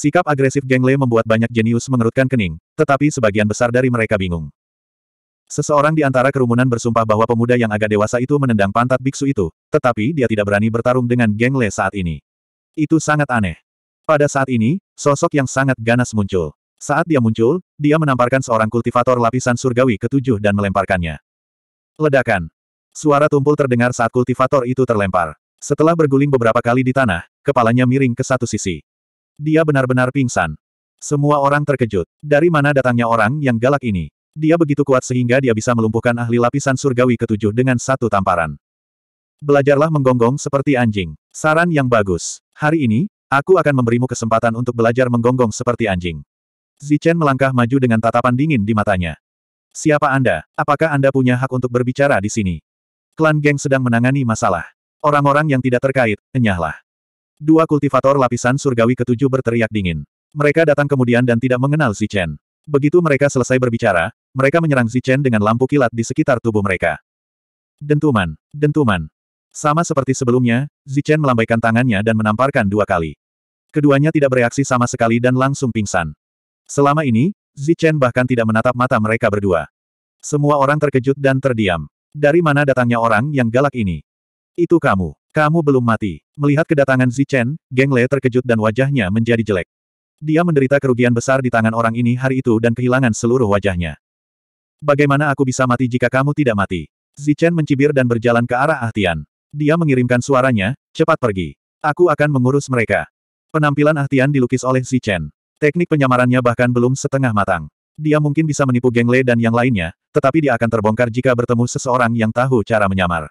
Sikap agresif Geng Le membuat banyak jenius mengerutkan kening, tetapi sebagian besar dari mereka bingung. Seseorang di antara kerumunan bersumpah bahwa pemuda yang agak dewasa itu menendang pantat biksu itu, tetapi dia tidak berani bertarung dengan Geng Le saat ini. Itu sangat aneh. Pada saat ini, sosok yang sangat ganas muncul. Saat dia muncul, dia menamparkan seorang kultivator lapisan surgawi ketujuh dan melemparkannya. Ledakan. Suara tumpul terdengar saat kultivator itu terlempar. Setelah berguling beberapa kali di tanah, kepalanya miring ke satu sisi. Dia benar-benar pingsan. Semua orang terkejut. Dari mana datangnya orang yang galak ini? Dia begitu kuat sehingga dia bisa melumpuhkan ahli lapisan surgawi ketujuh dengan satu tamparan. Belajarlah menggonggong seperti anjing. Saran yang bagus. Hari ini, aku akan memberimu kesempatan untuk belajar menggonggong seperti anjing. Zichen melangkah maju dengan tatapan dingin di matanya. Siapa Anda? Apakah Anda punya hak untuk berbicara di sini? Klan geng sedang menangani masalah. Orang-orang yang tidak terkait, enyahlah. Dua kultivator lapisan surgawi ketujuh berteriak dingin. Mereka datang kemudian dan tidak mengenal Chen. Begitu mereka selesai berbicara, mereka menyerang Chen dengan lampu kilat di sekitar tubuh mereka. Dentuman, dentuman. Sama seperti sebelumnya, Chen melambaikan tangannya dan menamparkan dua kali. Keduanya tidak bereaksi sama sekali dan langsung pingsan. Selama ini, Chen bahkan tidak menatap mata mereka berdua. Semua orang terkejut dan terdiam. Dari mana datangnya orang yang galak ini? Itu kamu. Kamu belum mati. Melihat kedatangan Zichen, Geng Le terkejut dan wajahnya menjadi jelek. Dia menderita kerugian besar di tangan orang ini hari itu dan kehilangan seluruh wajahnya. Bagaimana aku bisa mati jika kamu tidak mati? Zichen mencibir dan berjalan ke arah Ahtian. Dia mengirimkan suaranya, cepat pergi. Aku akan mengurus mereka. Penampilan Ahtian dilukis oleh Zichen. Teknik penyamarannya bahkan belum setengah matang. Dia mungkin bisa menipu Geng Le dan yang lainnya, tetapi dia akan terbongkar jika bertemu seseorang yang tahu cara menyamar.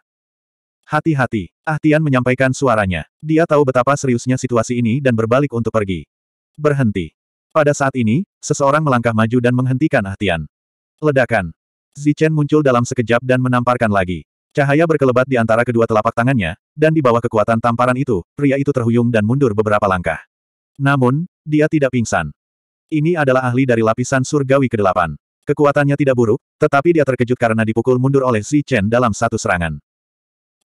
Hati-hati. Ahtian menyampaikan suaranya. Dia tahu betapa seriusnya situasi ini dan berbalik untuk pergi. Berhenti. Pada saat ini, seseorang melangkah maju dan menghentikan Ahtian. Ledakan. Zichen muncul dalam sekejap dan menamparkan lagi. Cahaya berkelebat di antara kedua telapak tangannya, dan di bawah kekuatan tamparan itu, pria itu terhuyung dan mundur beberapa langkah. Namun, dia tidak pingsan. Ini adalah ahli dari lapisan surgawi kedelapan. Kekuatannya tidak buruk, tetapi dia terkejut karena dipukul mundur oleh Zichen dalam satu serangan.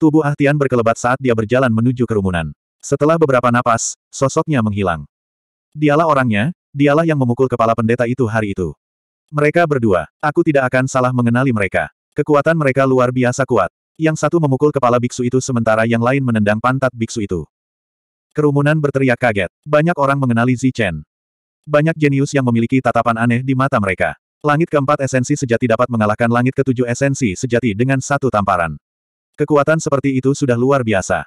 Tubuh Ahtian berkelebat saat dia berjalan menuju kerumunan. Setelah beberapa napas, sosoknya menghilang. Dialah orangnya, dialah yang memukul kepala pendeta itu hari itu. Mereka berdua, aku tidak akan salah mengenali mereka. Kekuatan mereka luar biasa kuat. Yang satu memukul kepala biksu itu sementara yang lain menendang pantat biksu itu. Kerumunan berteriak kaget. Banyak orang mengenali Zi Chen. Banyak jenius yang memiliki tatapan aneh di mata mereka. Langit keempat esensi sejati dapat mengalahkan langit ketujuh esensi sejati dengan satu tamparan. Kekuatan seperti itu sudah luar biasa.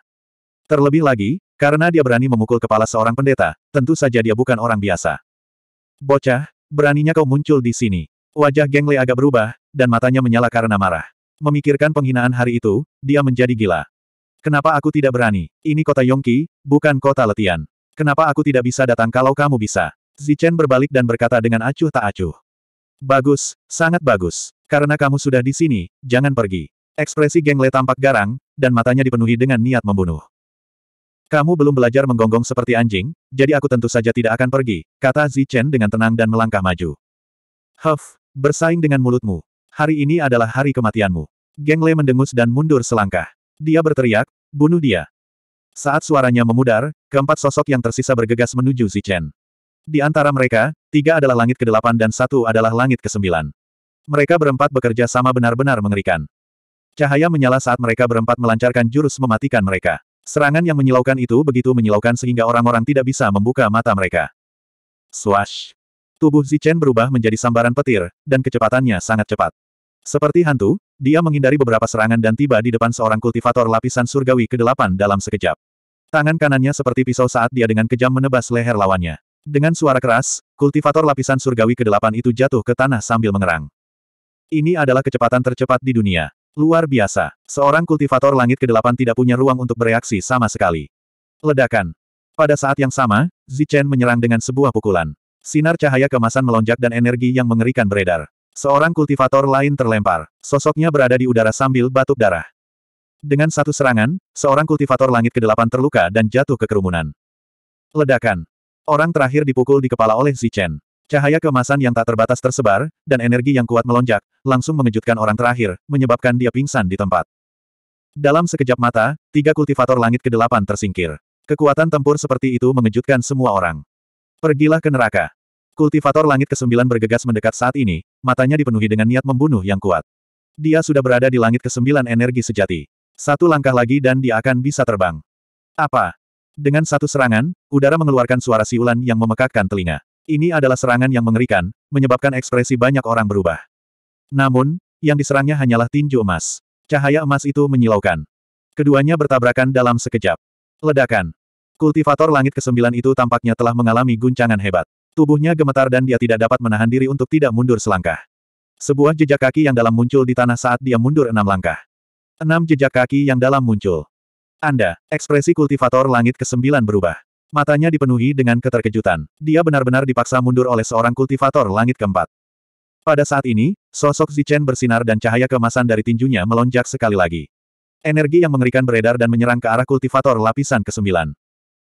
Terlebih lagi, karena dia berani memukul kepala seorang pendeta, tentu saja dia bukan orang biasa. Bocah, beraninya kau muncul di sini. Wajah Gengle agak berubah, dan matanya menyala karena marah. Memikirkan penghinaan hari itu, dia menjadi gila. Kenapa aku tidak berani? Ini kota Yongki, bukan kota Letian. Kenapa aku tidak bisa datang kalau kamu bisa? Zichen berbalik dan berkata dengan acuh tak acuh. Bagus, sangat bagus. Karena kamu sudah di sini, jangan pergi. Ekspresi Gengle tampak garang, dan matanya dipenuhi dengan niat membunuh. Kamu belum belajar menggonggong seperti anjing, jadi aku tentu saja tidak akan pergi, kata Zi Chen dengan tenang dan melangkah maju. Huff, bersaing dengan mulutmu. Hari ini adalah hari kematianmu. Gengle mendengus dan mundur selangkah. Dia berteriak, bunuh dia. Saat suaranya memudar, keempat sosok yang tersisa bergegas menuju Zi Chen. Di antara mereka, tiga adalah langit ke-8 dan satu adalah langit ke-9. Mereka berempat bekerja sama benar-benar mengerikan. Cahaya menyala saat mereka berempat melancarkan jurus mematikan mereka. Serangan yang menyilaukan itu begitu menyilaukan sehingga orang-orang tidak bisa membuka mata mereka. Swash! Tubuh Zichen berubah menjadi sambaran petir, dan kecepatannya sangat cepat. Seperti hantu, dia menghindari beberapa serangan dan tiba di depan seorang kultivator lapisan surgawi ke-8 dalam sekejap. Tangan kanannya seperti pisau saat dia dengan kejam menebas leher lawannya. Dengan suara keras, kultivator lapisan surgawi ke-8 itu jatuh ke tanah sambil mengerang. Ini adalah kecepatan tercepat di dunia. Luar biasa. Seorang kultivator langit ke-8 tidak punya ruang untuk bereaksi sama sekali. Ledakan. Pada saat yang sama, Zichen menyerang dengan sebuah pukulan. Sinar cahaya kemasan melonjak dan energi yang mengerikan beredar. Seorang kultivator lain terlempar. Sosoknya berada di udara sambil batuk darah. Dengan satu serangan, seorang kultivator langit ke-8 terluka dan jatuh ke kerumunan. Ledakan. Orang terakhir dipukul di kepala oleh Zichen. Cahaya kemasan yang tak terbatas tersebar, dan energi yang kuat melonjak, langsung mengejutkan orang terakhir, menyebabkan dia pingsan di tempat. Dalam sekejap mata, tiga kultivator langit ke kedelapan tersingkir. Kekuatan tempur seperti itu mengejutkan semua orang. Pergilah ke neraka. Kultivator langit ke kesembilan bergegas mendekat saat ini, matanya dipenuhi dengan niat membunuh yang kuat. Dia sudah berada di langit ke kesembilan energi sejati. Satu langkah lagi dan dia akan bisa terbang. Apa? Dengan satu serangan, udara mengeluarkan suara siulan yang memekakkan telinga. Ini adalah serangan yang mengerikan, menyebabkan ekspresi banyak orang berubah. Namun, yang diserangnya hanyalah tinju emas. Cahaya emas itu menyilaukan. Keduanya bertabrakan dalam sekejap. Ledakan. Kultivator langit kesembilan itu tampaknya telah mengalami guncangan hebat. Tubuhnya gemetar dan dia tidak dapat menahan diri untuk tidak mundur selangkah. Sebuah jejak kaki yang dalam muncul di tanah saat dia mundur enam langkah. Enam jejak kaki yang dalam muncul. Anda, ekspresi kultivator langit kesembilan berubah. Matanya dipenuhi dengan keterkejutan. Dia benar-benar dipaksa mundur oleh seorang kultivator langit keempat. Pada saat ini, sosok Zichen bersinar dan cahaya kemasan dari tinjunya melonjak sekali lagi. Energi yang mengerikan beredar dan menyerang ke arah kultivator lapisan ke-9.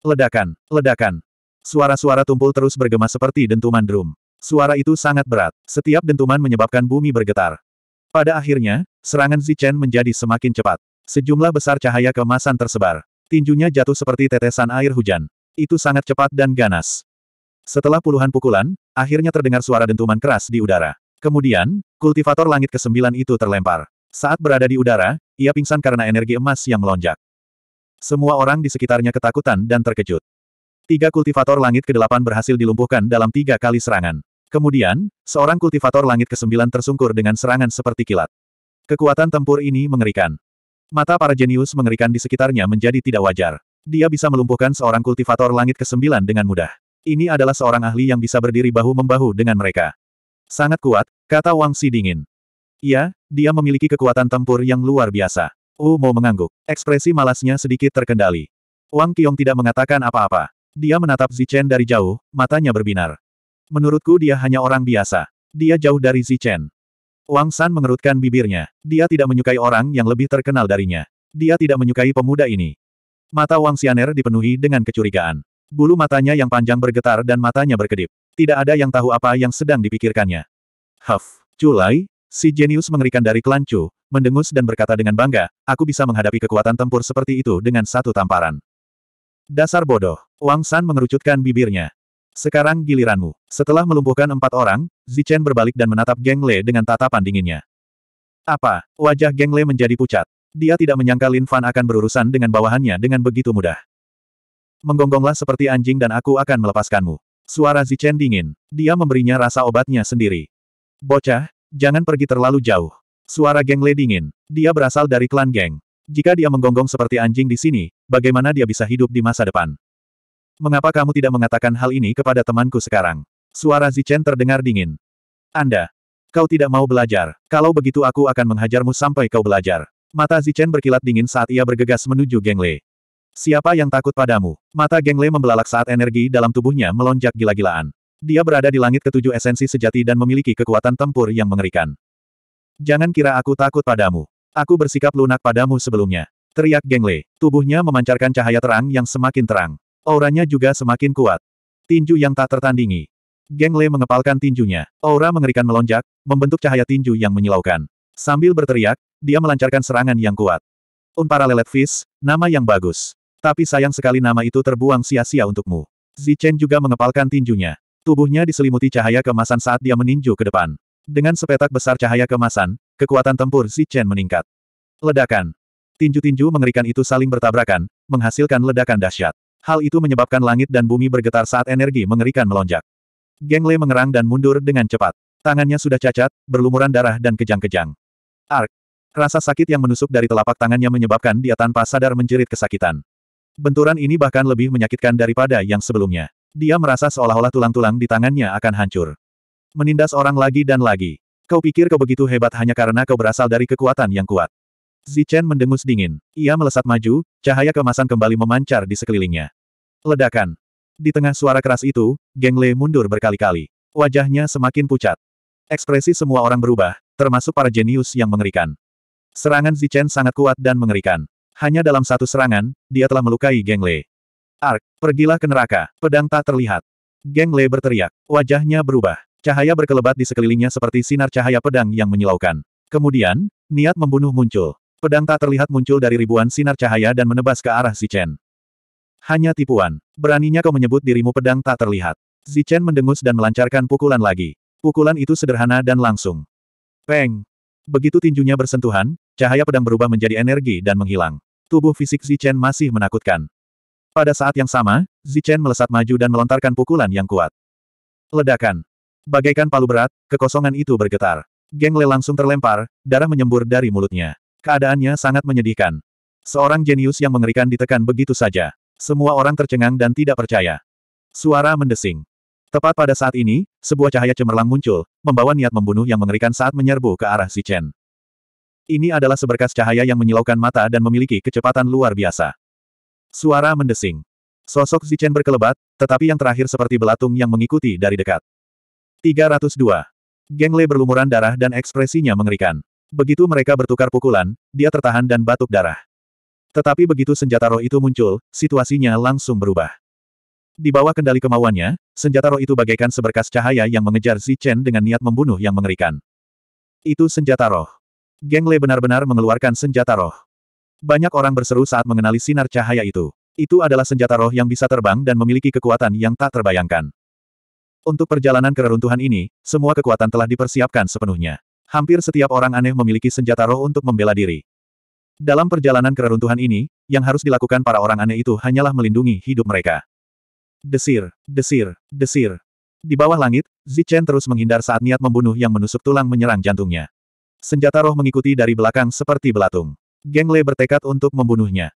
Ledakan, ledakan. Suara-suara tumpul terus bergema seperti dentuman drum. Suara itu sangat berat. Setiap dentuman menyebabkan bumi bergetar. Pada akhirnya, serangan Zichen menjadi semakin cepat. Sejumlah besar cahaya kemasan tersebar. Tinjunya jatuh seperti tetesan air hujan. Itu sangat cepat dan ganas. Setelah puluhan pukulan, akhirnya terdengar suara dentuman keras di udara. Kemudian, kultivator langit kesembilan itu terlempar. Saat berada di udara, ia pingsan karena energi emas yang melonjak. Semua orang di sekitarnya ketakutan dan terkejut. Tiga kultivator langit ke-8 berhasil dilumpuhkan dalam tiga kali serangan. Kemudian, seorang kultivator langit ke-9 tersungkur dengan serangan seperti kilat. Kekuatan tempur ini mengerikan. Mata para jenius mengerikan di sekitarnya menjadi tidak wajar. Dia bisa melumpuhkan seorang kultivator langit ke-9 dengan mudah. Ini adalah seorang ahli yang bisa berdiri bahu-membahu dengan mereka. Sangat kuat, kata Wang Si dingin. Ya, dia memiliki kekuatan tempur yang luar biasa. Wu mau mengangguk. Ekspresi malasnya sedikit terkendali. Wang Qiong tidak mengatakan apa-apa. Dia menatap Zichen dari jauh, matanya berbinar. Menurutku dia hanya orang biasa. Dia jauh dari Zichen. Wang San mengerutkan bibirnya. Dia tidak menyukai orang yang lebih terkenal darinya. Dia tidak menyukai pemuda ini. Mata Wang Xianer dipenuhi dengan kecurigaan. Bulu matanya yang panjang bergetar dan matanya berkedip. Tidak ada yang tahu apa yang sedang dipikirkannya. Huff, culai, si jenius mengerikan dari klan mendengus dan berkata dengan bangga, aku bisa menghadapi kekuatan tempur seperti itu dengan satu tamparan. Dasar bodoh, Wang San mengerucutkan bibirnya. Sekarang giliranmu. Setelah melumpuhkan empat orang, Zichen berbalik dan menatap Geng Le dengan tatapan dinginnya. Apa? Wajah Geng Le menjadi pucat. Dia tidak menyangka Lin Fan akan berurusan dengan bawahannya dengan begitu mudah. Menggonggonglah seperti anjing dan aku akan melepaskanmu. Suara Zichen dingin. Dia memberinya rasa obatnya sendiri. Bocah, jangan pergi terlalu jauh. Suara Geng Le dingin. Dia berasal dari klan Geng. Jika dia menggonggong seperti anjing di sini, bagaimana dia bisa hidup di masa depan? Mengapa kamu tidak mengatakan hal ini kepada temanku sekarang? Suara Zichen terdengar dingin. Anda. Kau tidak mau belajar. Kalau begitu aku akan menghajarmu sampai kau belajar. Mata Zichen berkilat dingin saat ia bergegas menuju Gengle. Siapa yang takut padamu? Mata Gengle membelalak saat energi dalam tubuhnya melonjak gila-gilaan. Dia berada di langit ketujuh esensi sejati dan memiliki kekuatan tempur yang mengerikan. Jangan kira aku takut padamu. Aku bersikap lunak padamu sebelumnya. Teriak Gengle. Tubuhnya memancarkan cahaya terang yang semakin terang. Auranya juga semakin kuat. Tinju yang tak tertandingi. Gengle mengepalkan tinjunya. Aura mengerikan melonjak, membentuk cahaya tinju yang menyilaukan. Sambil berteriak, dia melancarkan serangan yang kuat. Unparalleled Fist, nama yang bagus. Tapi sayang sekali nama itu terbuang sia-sia untukmu. Zichen juga mengepalkan tinjunya. Tubuhnya diselimuti cahaya kemasan saat dia meninju ke depan. Dengan sepetak besar cahaya kemasan, kekuatan tempur Zichen meningkat. Ledakan. Tinju-tinju mengerikan itu saling bertabrakan, menghasilkan ledakan dahsyat. Hal itu menyebabkan langit dan bumi bergetar saat energi mengerikan melonjak. Geng Lei mengerang dan mundur dengan cepat. Tangannya sudah cacat, berlumuran darah dan kejang-kejang. Ark, Rasa sakit yang menusuk dari telapak tangannya menyebabkan dia tanpa sadar menjerit kesakitan. Benturan ini bahkan lebih menyakitkan daripada yang sebelumnya. Dia merasa seolah-olah tulang-tulang di tangannya akan hancur. Menindas orang lagi dan lagi. Kau pikir kau begitu hebat hanya karena kau berasal dari kekuatan yang kuat. Zichen mendengus dingin. Ia melesat maju, cahaya kemasan kembali memancar di sekelilingnya. Ledakan. Di tengah suara keras itu, Geng Le mundur berkali-kali. Wajahnya semakin pucat. Ekspresi semua orang berubah, termasuk para jenius yang mengerikan. Serangan Zichen sangat kuat dan mengerikan. Hanya dalam satu serangan, dia telah melukai Geng Lei. Ark, pergilah ke neraka, pedang tak terlihat. Geng Lei berteriak, wajahnya berubah. Cahaya berkelebat di sekelilingnya seperti sinar cahaya pedang yang menyilaukan. Kemudian, niat membunuh muncul. Pedang tak terlihat muncul dari ribuan sinar cahaya dan menebas ke arah Zichen. Hanya tipuan. Beraninya kau menyebut dirimu pedang tak terlihat. Zichen mendengus dan melancarkan pukulan lagi. Pukulan itu sederhana dan langsung. Peng! Begitu tinjunya bersentuhan, cahaya pedang berubah menjadi energi dan menghilang. Tubuh fisik Zichen masih menakutkan. Pada saat yang sama, Zichen melesat maju dan melontarkan pukulan yang kuat. Ledakan. Bagaikan palu berat, kekosongan itu bergetar. Geng Le langsung terlempar, darah menyembur dari mulutnya. Keadaannya sangat menyedihkan. Seorang jenius yang mengerikan ditekan begitu saja. Semua orang tercengang dan tidak percaya. Suara mendesing. Tepat pada saat ini, sebuah cahaya cemerlang muncul, membawa niat membunuh yang mengerikan saat menyerbu ke arah si Chen. Ini adalah seberkas cahaya yang menyilaukan mata dan memiliki kecepatan luar biasa. Suara mendesing. Sosok Zichen berkelebat, tetapi yang terakhir seperti belatung yang mengikuti dari dekat. 302. Geng Le berlumuran darah dan ekspresinya mengerikan. Begitu mereka bertukar pukulan, dia tertahan dan batuk darah. Tetapi begitu senjata roh itu muncul, situasinya langsung berubah. Di bawah kendali kemauannya, senjata roh itu bagaikan seberkas cahaya yang mengejar Chen dengan niat membunuh yang mengerikan. Itu senjata roh. Geng Le benar-benar mengeluarkan senjata roh. Banyak orang berseru saat mengenali sinar cahaya itu. Itu adalah senjata roh yang bisa terbang dan memiliki kekuatan yang tak terbayangkan. Untuk perjalanan kereruntuhan ini, semua kekuatan telah dipersiapkan sepenuhnya. Hampir setiap orang aneh memiliki senjata roh untuk membela diri. Dalam perjalanan kereruntuhan ini, yang harus dilakukan para orang aneh itu hanyalah melindungi hidup mereka. Desir, desir, desir. Di bawah langit, Zichen terus menghindar saat niat membunuh yang menusuk tulang menyerang jantungnya. Senjata roh mengikuti dari belakang seperti belatung. Geng Le bertekad untuk membunuhnya.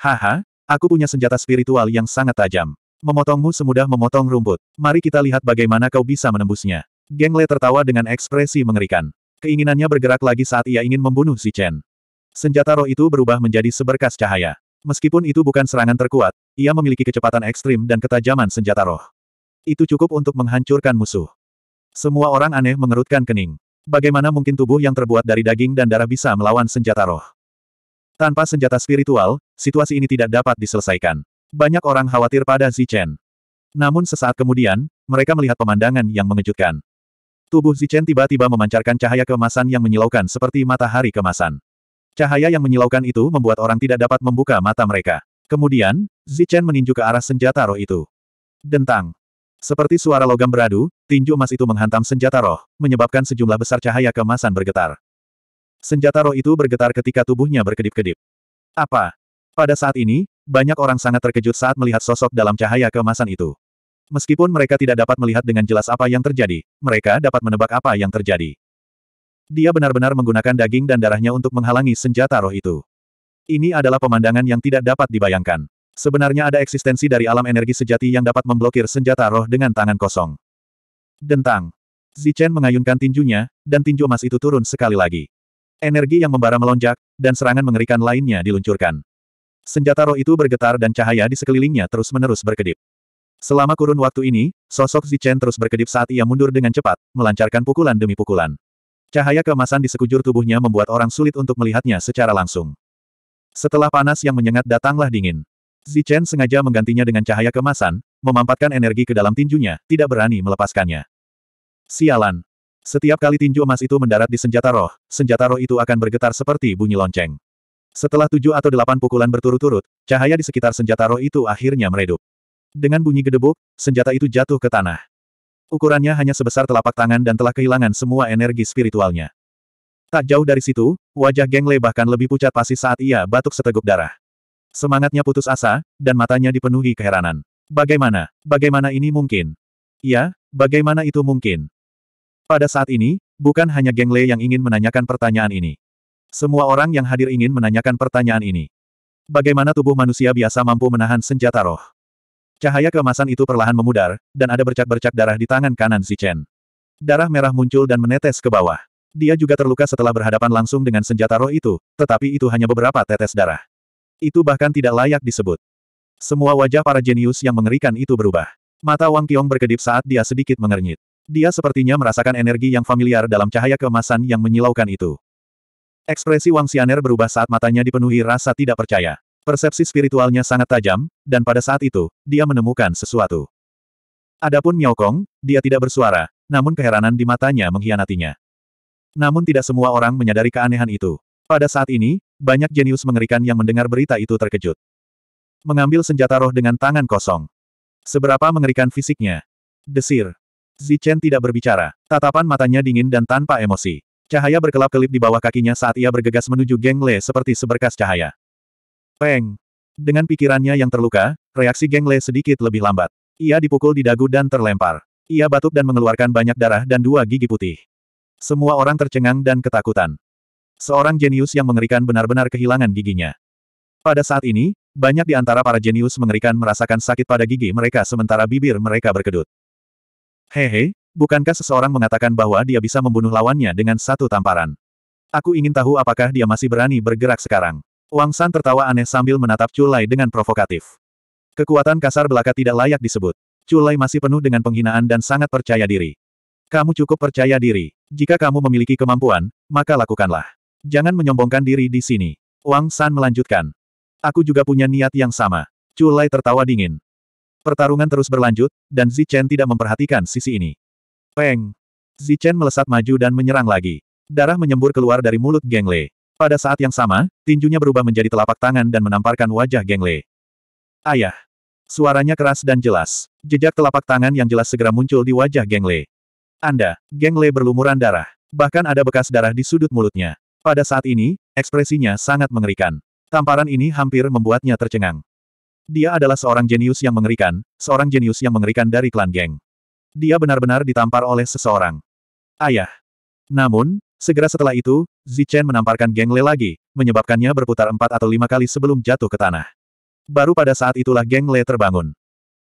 Haha, aku punya senjata spiritual yang sangat tajam. Memotongmu semudah memotong rumput. Mari kita lihat bagaimana kau bisa menembusnya. Geng Le tertawa dengan ekspresi mengerikan. Keinginannya bergerak lagi saat ia ingin membunuh Zichen. Senjata roh itu berubah menjadi seberkas cahaya. Meskipun itu bukan serangan terkuat, ia memiliki kecepatan ekstrim dan ketajaman senjata roh. Itu cukup untuk menghancurkan musuh. Semua orang aneh mengerutkan kening. Bagaimana mungkin tubuh yang terbuat dari daging dan darah bisa melawan senjata roh? Tanpa senjata spiritual, situasi ini tidak dapat diselesaikan. Banyak orang khawatir pada Zichen. Namun sesaat kemudian, mereka melihat pemandangan yang mengejutkan. Tubuh Zichen tiba-tiba memancarkan cahaya kemasan yang menyilaukan seperti matahari kemasan. Cahaya yang menyilaukan itu membuat orang tidak dapat membuka mata mereka. Kemudian, Zichen meninju ke arah senjata roh itu. Dentang. Seperti suara logam beradu, tinju emas itu menghantam senjata roh, menyebabkan sejumlah besar cahaya kemasan bergetar. Senjata roh itu bergetar ketika tubuhnya berkedip-kedip. Apa? Pada saat ini, banyak orang sangat terkejut saat melihat sosok dalam cahaya kemasan itu. Meskipun mereka tidak dapat melihat dengan jelas apa yang terjadi, mereka dapat menebak apa yang terjadi. Dia benar-benar menggunakan daging dan darahnya untuk menghalangi senjata roh itu. Ini adalah pemandangan yang tidak dapat dibayangkan. Sebenarnya ada eksistensi dari alam energi sejati yang dapat memblokir senjata roh dengan tangan kosong. Dentang. Zichen mengayunkan tinjunya, dan tinju emas itu turun sekali lagi. Energi yang membara melonjak, dan serangan mengerikan lainnya diluncurkan. Senjata roh itu bergetar dan cahaya di sekelilingnya terus-menerus berkedip. Selama kurun waktu ini, sosok Zichen terus berkedip saat ia mundur dengan cepat, melancarkan pukulan demi pukulan. Cahaya keemasan di sekujur tubuhnya membuat orang sulit untuk melihatnya secara langsung. Setelah panas yang menyengat datanglah dingin. Zichen sengaja menggantinya dengan cahaya kemasan, memampatkan energi ke dalam tinjunya, tidak berani melepaskannya. Sialan. Setiap kali tinju emas itu mendarat di senjata roh, senjata roh itu akan bergetar seperti bunyi lonceng. Setelah tujuh atau delapan pukulan berturut-turut, cahaya di sekitar senjata roh itu akhirnya meredup. Dengan bunyi gedebuk, senjata itu jatuh ke tanah. Ukurannya hanya sebesar telapak tangan dan telah kehilangan semua energi spiritualnya. Tak jauh dari situ, wajah Geng Le bahkan lebih pucat pasti saat ia batuk seteguk darah. Semangatnya putus asa, dan matanya dipenuhi keheranan. Bagaimana? Bagaimana ini mungkin? Ya, bagaimana itu mungkin? Pada saat ini, bukan hanya Geng Le yang ingin menanyakan pertanyaan ini. Semua orang yang hadir ingin menanyakan pertanyaan ini. Bagaimana tubuh manusia biasa mampu menahan senjata roh? Cahaya kemasan itu perlahan memudar, dan ada bercak-bercak darah di tangan kanan Si Chen. Darah merah muncul dan menetes ke bawah. Dia juga terluka setelah berhadapan langsung dengan senjata roh itu, tetapi itu hanya beberapa tetes darah. Itu bahkan tidak layak disebut. Semua wajah para jenius yang mengerikan itu berubah. Mata Wang Qiong berkedip saat dia sedikit mengernyit. Dia sepertinya merasakan energi yang familiar dalam cahaya keemasan yang menyilaukan itu. Ekspresi Wang Xianer berubah saat matanya dipenuhi rasa tidak percaya. Persepsi spiritualnya sangat tajam, dan pada saat itu, dia menemukan sesuatu. Adapun Miao Kong, dia tidak bersuara, namun keheranan di matanya mengkhianatinya. Namun tidak semua orang menyadari keanehan itu. Pada saat ini, banyak jenius mengerikan yang mendengar berita itu terkejut. Mengambil senjata roh dengan tangan kosong. Seberapa mengerikan fisiknya. Desir. Zichen tidak berbicara. Tatapan matanya dingin dan tanpa emosi. Cahaya berkelap-kelip di bawah kakinya saat ia bergegas menuju Geng Le seperti seberkas cahaya. Peng. Dengan pikirannya yang terluka, reaksi Geng Le sedikit lebih lambat. Ia dipukul di dagu dan terlempar. Ia batuk dan mengeluarkan banyak darah dan dua gigi putih. Semua orang tercengang dan ketakutan. Seorang jenius yang mengerikan benar-benar kehilangan giginya. Pada saat ini, banyak di antara para jenius mengerikan merasakan sakit pada gigi mereka sementara bibir mereka berkedut. Hehe, bukankah seseorang mengatakan bahwa dia bisa membunuh lawannya dengan satu tamparan? Aku ingin tahu apakah dia masih berani bergerak sekarang. Wang San tertawa aneh sambil menatap Chulai dengan provokatif. Kekuatan kasar belaka tidak layak disebut. Chulai masih penuh dengan penghinaan dan sangat percaya diri. Kamu cukup percaya diri. Jika kamu memiliki kemampuan, maka lakukanlah. Jangan menyombongkan diri di sini. Wang San melanjutkan. Aku juga punya niat yang sama. Culai tertawa dingin. Pertarungan terus berlanjut, dan Zichen tidak memperhatikan sisi ini. Peng! Zichen melesat maju dan menyerang lagi. Darah menyembur keluar dari mulut Geng Lei. Pada saat yang sama, tinjunya berubah menjadi telapak tangan dan menamparkan wajah Geng Lei. Ayah! Suaranya keras dan jelas. Jejak telapak tangan yang jelas segera muncul di wajah Geng Lei. Anda, Geng Le berlumuran darah. Bahkan ada bekas darah di sudut mulutnya. Pada saat ini, ekspresinya sangat mengerikan. Tamparan ini hampir membuatnya tercengang. Dia adalah seorang jenius yang mengerikan, seorang jenius yang mengerikan dari klan geng. Dia benar-benar ditampar oleh seseorang. Ayah. Namun, segera setelah itu, Zichen menamparkan geng Le lagi, menyebabkannya berputar empat atau lima kali sebelum jatuh ke tanah. Baru pada saat itulah geng Le terbangun.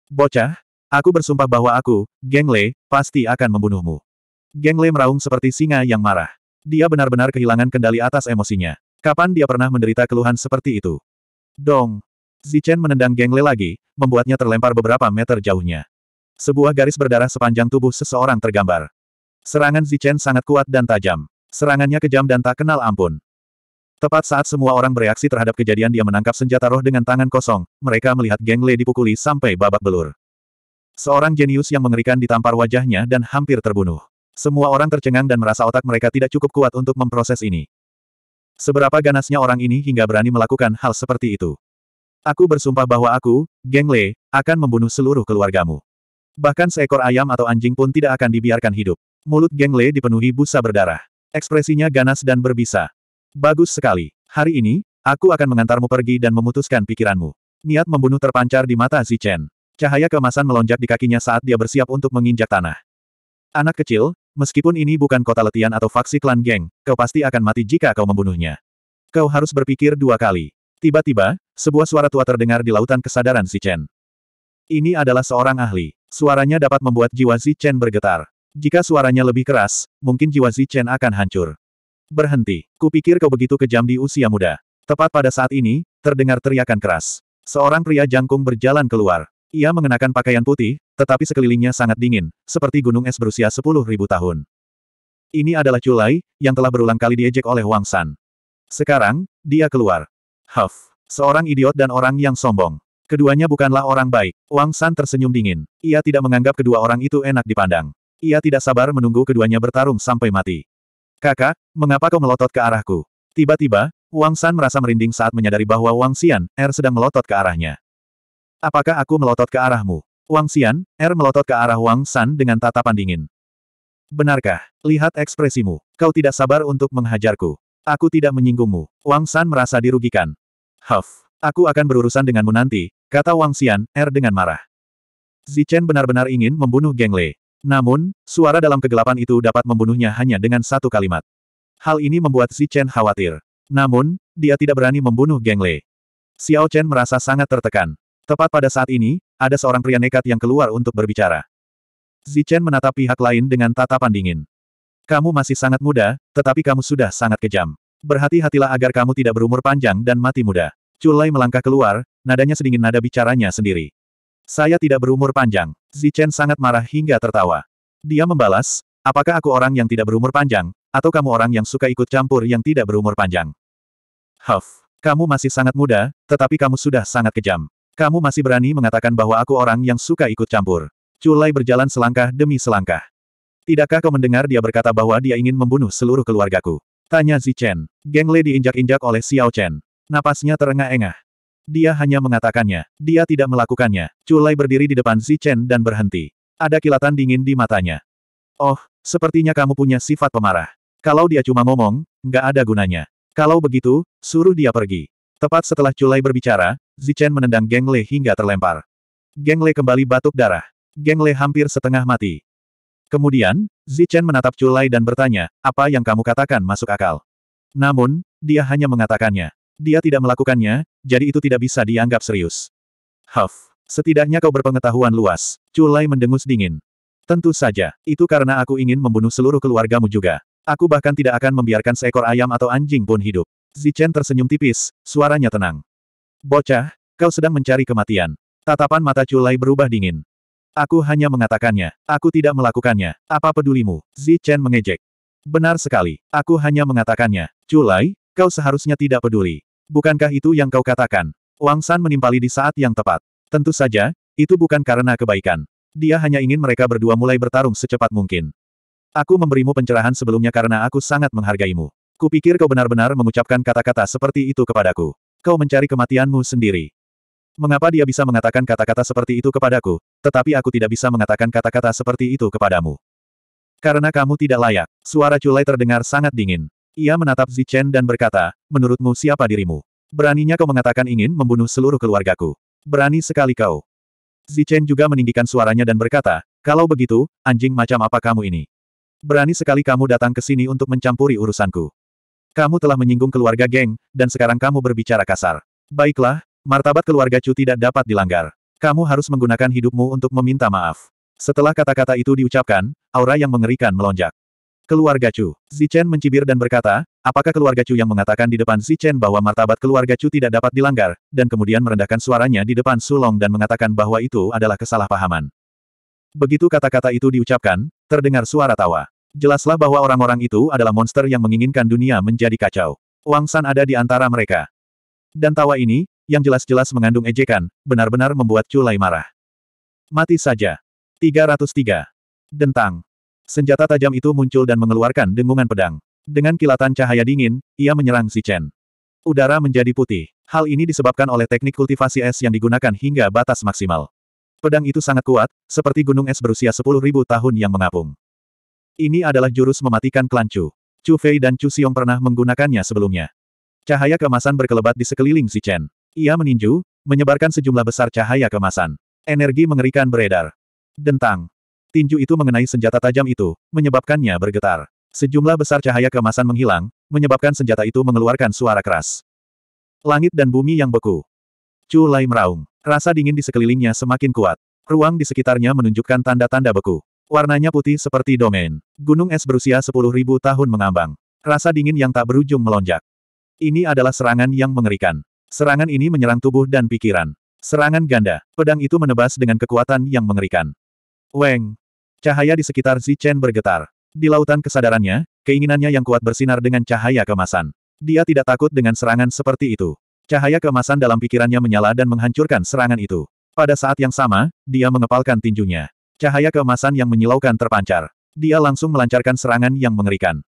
Bocah, Aku bersumpah bahwa aku, Geng Le, pasti akan membunuhmu. Geng Le meraung seperti singa yang marah. Dia benar-benar kehilangan kendali atas emosinya. Kapan dia pernah menderita keluhan seperti itu? Dong! Zichen menendang Geng Le lagi, membuatnya terlempar beberapa meter jauhnya. Sebuah garis berdarah sepanjang tubuh seseorang tergambar. Serangan Zichen sangat kuat dan tajam. Serangannya kejam dan tak kenal ampun. Tepat saat semua orang bereaksi terhadap kejadian dia menangkap senjata roh dengan tangan kosong, mereka melihat Geng Le dipukuli sampai babak belur. Seorang jenius yang mengerikan ditampar wajahnya dan hampir terbunuh. Semua orang tercengang dan merasa otak mereka tidak cukup kuat untuk memproses ini. Seberapa ganasnya orang ini hingga berani melakukan hal seperti itu. Aku bersumpah bahwa aku, Geng Le, akan membunuh seluruh keluargamu. Bahkan seekor ayam atau anjing pun tidak akan dibiarkan hidup. Mulut Geng Le dipenuhi busa berdarah. Ekspresinya ganas dan berbisa. Bagus sekali. Hari ini, aku akan mengantarmu pergi dan memutuskan pikiranmu. Niat membunuh terpancar di mata Zichen. Cahaya kemasan melonjak di kakinya saat dia bersiap untuk menginjak tanah. Anak kecil, meskipun ini bukan kota letian atau faksi klan geng, kau pasti akan mati jika kau membunuhnya. Kau harus berpikir dua kali. Tiba-tiba, sebuah suara tua terdengar di lautan kesadaran si Chen. Ini adalah seorang ahli. Suaranya dapat membuat jiwa si Chen bergetar. Jika suaranya lebih keras, mungkin jiwa si Chen akan hancur. Berhenti. Kupikir kau begitu kejam di usia muda. Tepat pada saat ini, terdengar teriakan keras. Seorang pria jangkung berjalan keluar. Ia mengenakan pakaian putih, tetapi sekelilingnya sangat dingin, seperti gunung es berusia sepuluh ribu tahun. Ini adalah Culai, yang telah berulang kali diejek oleh Wang San. Sekarang, dia keluar. Huff, seorang idiot dan orang yang sombong. Keduanya bukanlah orang baik. Wang San tersenyum dingin. Ia tidak menganggap kedua orang itu enak dipandang. Ia tidak sabar menunggu keduanya bertarung sampai mati. Kakak, mengapa kau melotot ke arahku? Tiba-tiba, Wang San merasa merinding saat menyadari bahwa Wang Xian, Er sedang melotot ke arahnya. Apakah aku melotot ke arahmu? Wang Xian, Er melotot ke arah Wang San dengan tatapan dingin. Benarkah? Lihat ekspresimu. Kau tidak sabar untuk menghajarku. Aku tidak menyinggungmu. Wang San merasa dirugikan. Huff. Aku akan berurusan denganmu nanti, kata Wang Xian, Er dengan marah. Zichen benar-benar ingin membunuh Geng Lei, Namun, suara dalam kegelapan itu dapat membunuhnya hanya dengan satu kalimat. Hal ini membuat Zichen khawatir. Namun, dia tidak berani membunuh Geng Lei. Xiao Chen merasa sangat tertekan. Tepat pada saat ini, ada seorang pria nekat yang keluar untuk berbicara. Zichen menatap pihak lain dengan tatapan dingin. Kamu masih sangat muda, tetapi kamu sudah sangat kejam. Berhati-hatilah agar kamu tidak berumur panjang dan mati muda. Culai melangkah keluar, nadanya sedingin nada bicaranya sendiri. Saya tidak berumur panjang. Zichen sangat marah hingga tertawa. Dia membalas, apakah aku orang yang tidak berumur panjang, atau kamu orang yang suka ikut campur yang tidak berumur panjang? Huff, kamu masih sangat muda, tetapi kamu sudah sangat kejam. Kamu masih berani mengatakan bahwa aku orang yang suka ikut campur. Culai berjalan selangkah demi selangkah. Tidakkah kau mendengar dia berkata bahwa dia ingin membunuh seluruh keluargaku? Tanya Zi Chen. Zichen. Gengle diinjak-injak oleh Xiao Chen. Napasnya terengah-engah. Dia hanya mengatakannya. Dia tidak melakukannya. Culai berdiri di depan Zi Chen dan berhenti. Ada kilatan dingin di matanya. Oh, sepertinya kamu punya sifat pemarah. Kalau dia cuma ngomong, nggak ada gunanya. Kalau begitu, suruh dia pergi. Tepat setelah Culai berbicara, Zichen menendang Geng Le hingga terlempar. Geng Le kembali batuk darah. Geng Le hampir setengah mati. Kemudian, Zichen menatap Culai dan bertanya, apa yang kamu katakan masuk akal? Namun, dia hanya mengatakannya. Dia tidak melakukannya, jadi itu tidak bisa dianggap serius. Huff, setidaknya kau berpengetahuan luas. Culai mendengus dingin. Tentu saja, itu karena aku ingin membunuh seluruh keluargamu juga. Aku bahkan tidak akan membiarkan seekor ayam atau anjing pun hidup. Zichen tersenyum tipis, suaranya tenang. Bocah, kau sedang mencari kematian. Tatapan mata culai berubah dingin. Aku hanya mengatakannya, aku tidak melakukannya, apa pedulimu? Zichen mengejek. Benar sekali, aku hanya mengatakannya. Culai, kau seharusnya tidak peduli. Bukankah itu yang kau katakan? Wang San menimpali di saat yang tepat. Tentu saja, itu bukan karena kebaikan. Dia hanya ingin mereka berdua mulai bertarung secepat mungkin. Aku memberimu pencerahan sebelumnya karena aku sangat menghargaimu. Kupikir kau benar-benar mengucapkan kata-kata seperti itu kepadaku. Kau mencari kematianmu sendiri. Mengapa dia bisa mengatakan kata-kata seperti itu kepadaku, tetapi aku tidak bisa mengatakan kata-kata seperti itu kepadamu? Karena kamu tidak layak. Suara Culai terdengar sangat dingin. Ia menatap Zichen dan berkata, menurutmu siapa dirimu? Beraninya kau mengatakan ingin membunuh seluruh keluargaku. Berani sekali kau. Zichen juga meninggikan suaranya dan berkata, kalau begitu, anjing macam apa kamu ini? Berani sekali kamu datang ke sini untuk mencampuri urusanku. Kamu telah menyinggung keluarga geng, dan sekarang kamu berbicara kasar. Baiklah, martabat keluarga Chu tidak dapat dilanggar. Kamu harus menggunakan hidupmu untuk meminta maaf. Setelah kata-kata itu diucapkan, aura yang mengerikan melonjak. Keluarga Chu. Zichen mencibir dan berkata, apakah keluarga Chu yang mengatakan di depan Zichen bahwa martabat keluarga Chu tidak dapat dilanggar, dan kemudian merendahkan suaranya di depan Sulong dan mengatakan bahwa itu adalah kesalahpahaman. Begitu kata-kata itu diucapkan, terdengar suara tawa. Jelaslah bahwa orang-orang itu adalah monster yang menginginkan dunia menjadi kacau. Wang San ada di antara mereka. Dan tawa ini, yang jelas-jelas mengandung ejekan, benar-benar membuat Culai marah. Mati saja. 303. Dentang. Senjata tajam itu muncul dan mengeluarkan dengungan pedang. Dengan kilatan cahaya dingin, ia menyerang si Chen. Udara menjadi putih. Hal ini disebabkan oleh teknik kultivasi es yang digunakan hingga batas maksimal. Pedang itu sangat kuat, seperti gunung es berusia 10.000 tahun yang mengapung. Ini adalah jurus mematikan klan Chu. Chu Fei dan Chu Xiong pernah menggunakannya sebelumnya. Cahaya kemasan berkelebat di sekeliling si Chen. Ia meninju, menyebarkan sejumlah besar cahaya kemasan. Energi mengerikan beredar. Dentang. Tinju itu mengenai senjata tajam itu, menyebabkannya bergetar. Sejumlah besar cahaya kemasan menghilang, menyebabkan senjata itu mengeluarkan suara keras. Langit dan bumi yang beku. Chu Lai meraung. Rasa dingin di sekelilingnya semakin kuat. Ruang di sekitarnya menunjukkan tanda-tanda beku. Warnanya putih seperti domain. Gunung es berusia 10.000 tahun mengambang. Rasa dingin yang tak berujung melonjak. Ini adalah serangan yang mengerikan. Serangan ini menyerang tubuh dan pikiran. Serangan ganda. Pedang itu menebas dengan kekuatan yang mengerikan. Weng. Cahaya di sekitar Zichen bergetar. Di lautan kesadarannya, keinginannya yang kuat bersinar dengan cahaya kemasan. Dia tidak takut dengan serangan seperti itu. Cahaya kemasan dalam pikirannya menyala dan menghancurkan serangan itu. Pada saat yang sama, dia mengepalkan tinjunya. Cahaya keemasan yang menyilaukan terpancar. Dia langsung melancarkan serangan yang mengerikan.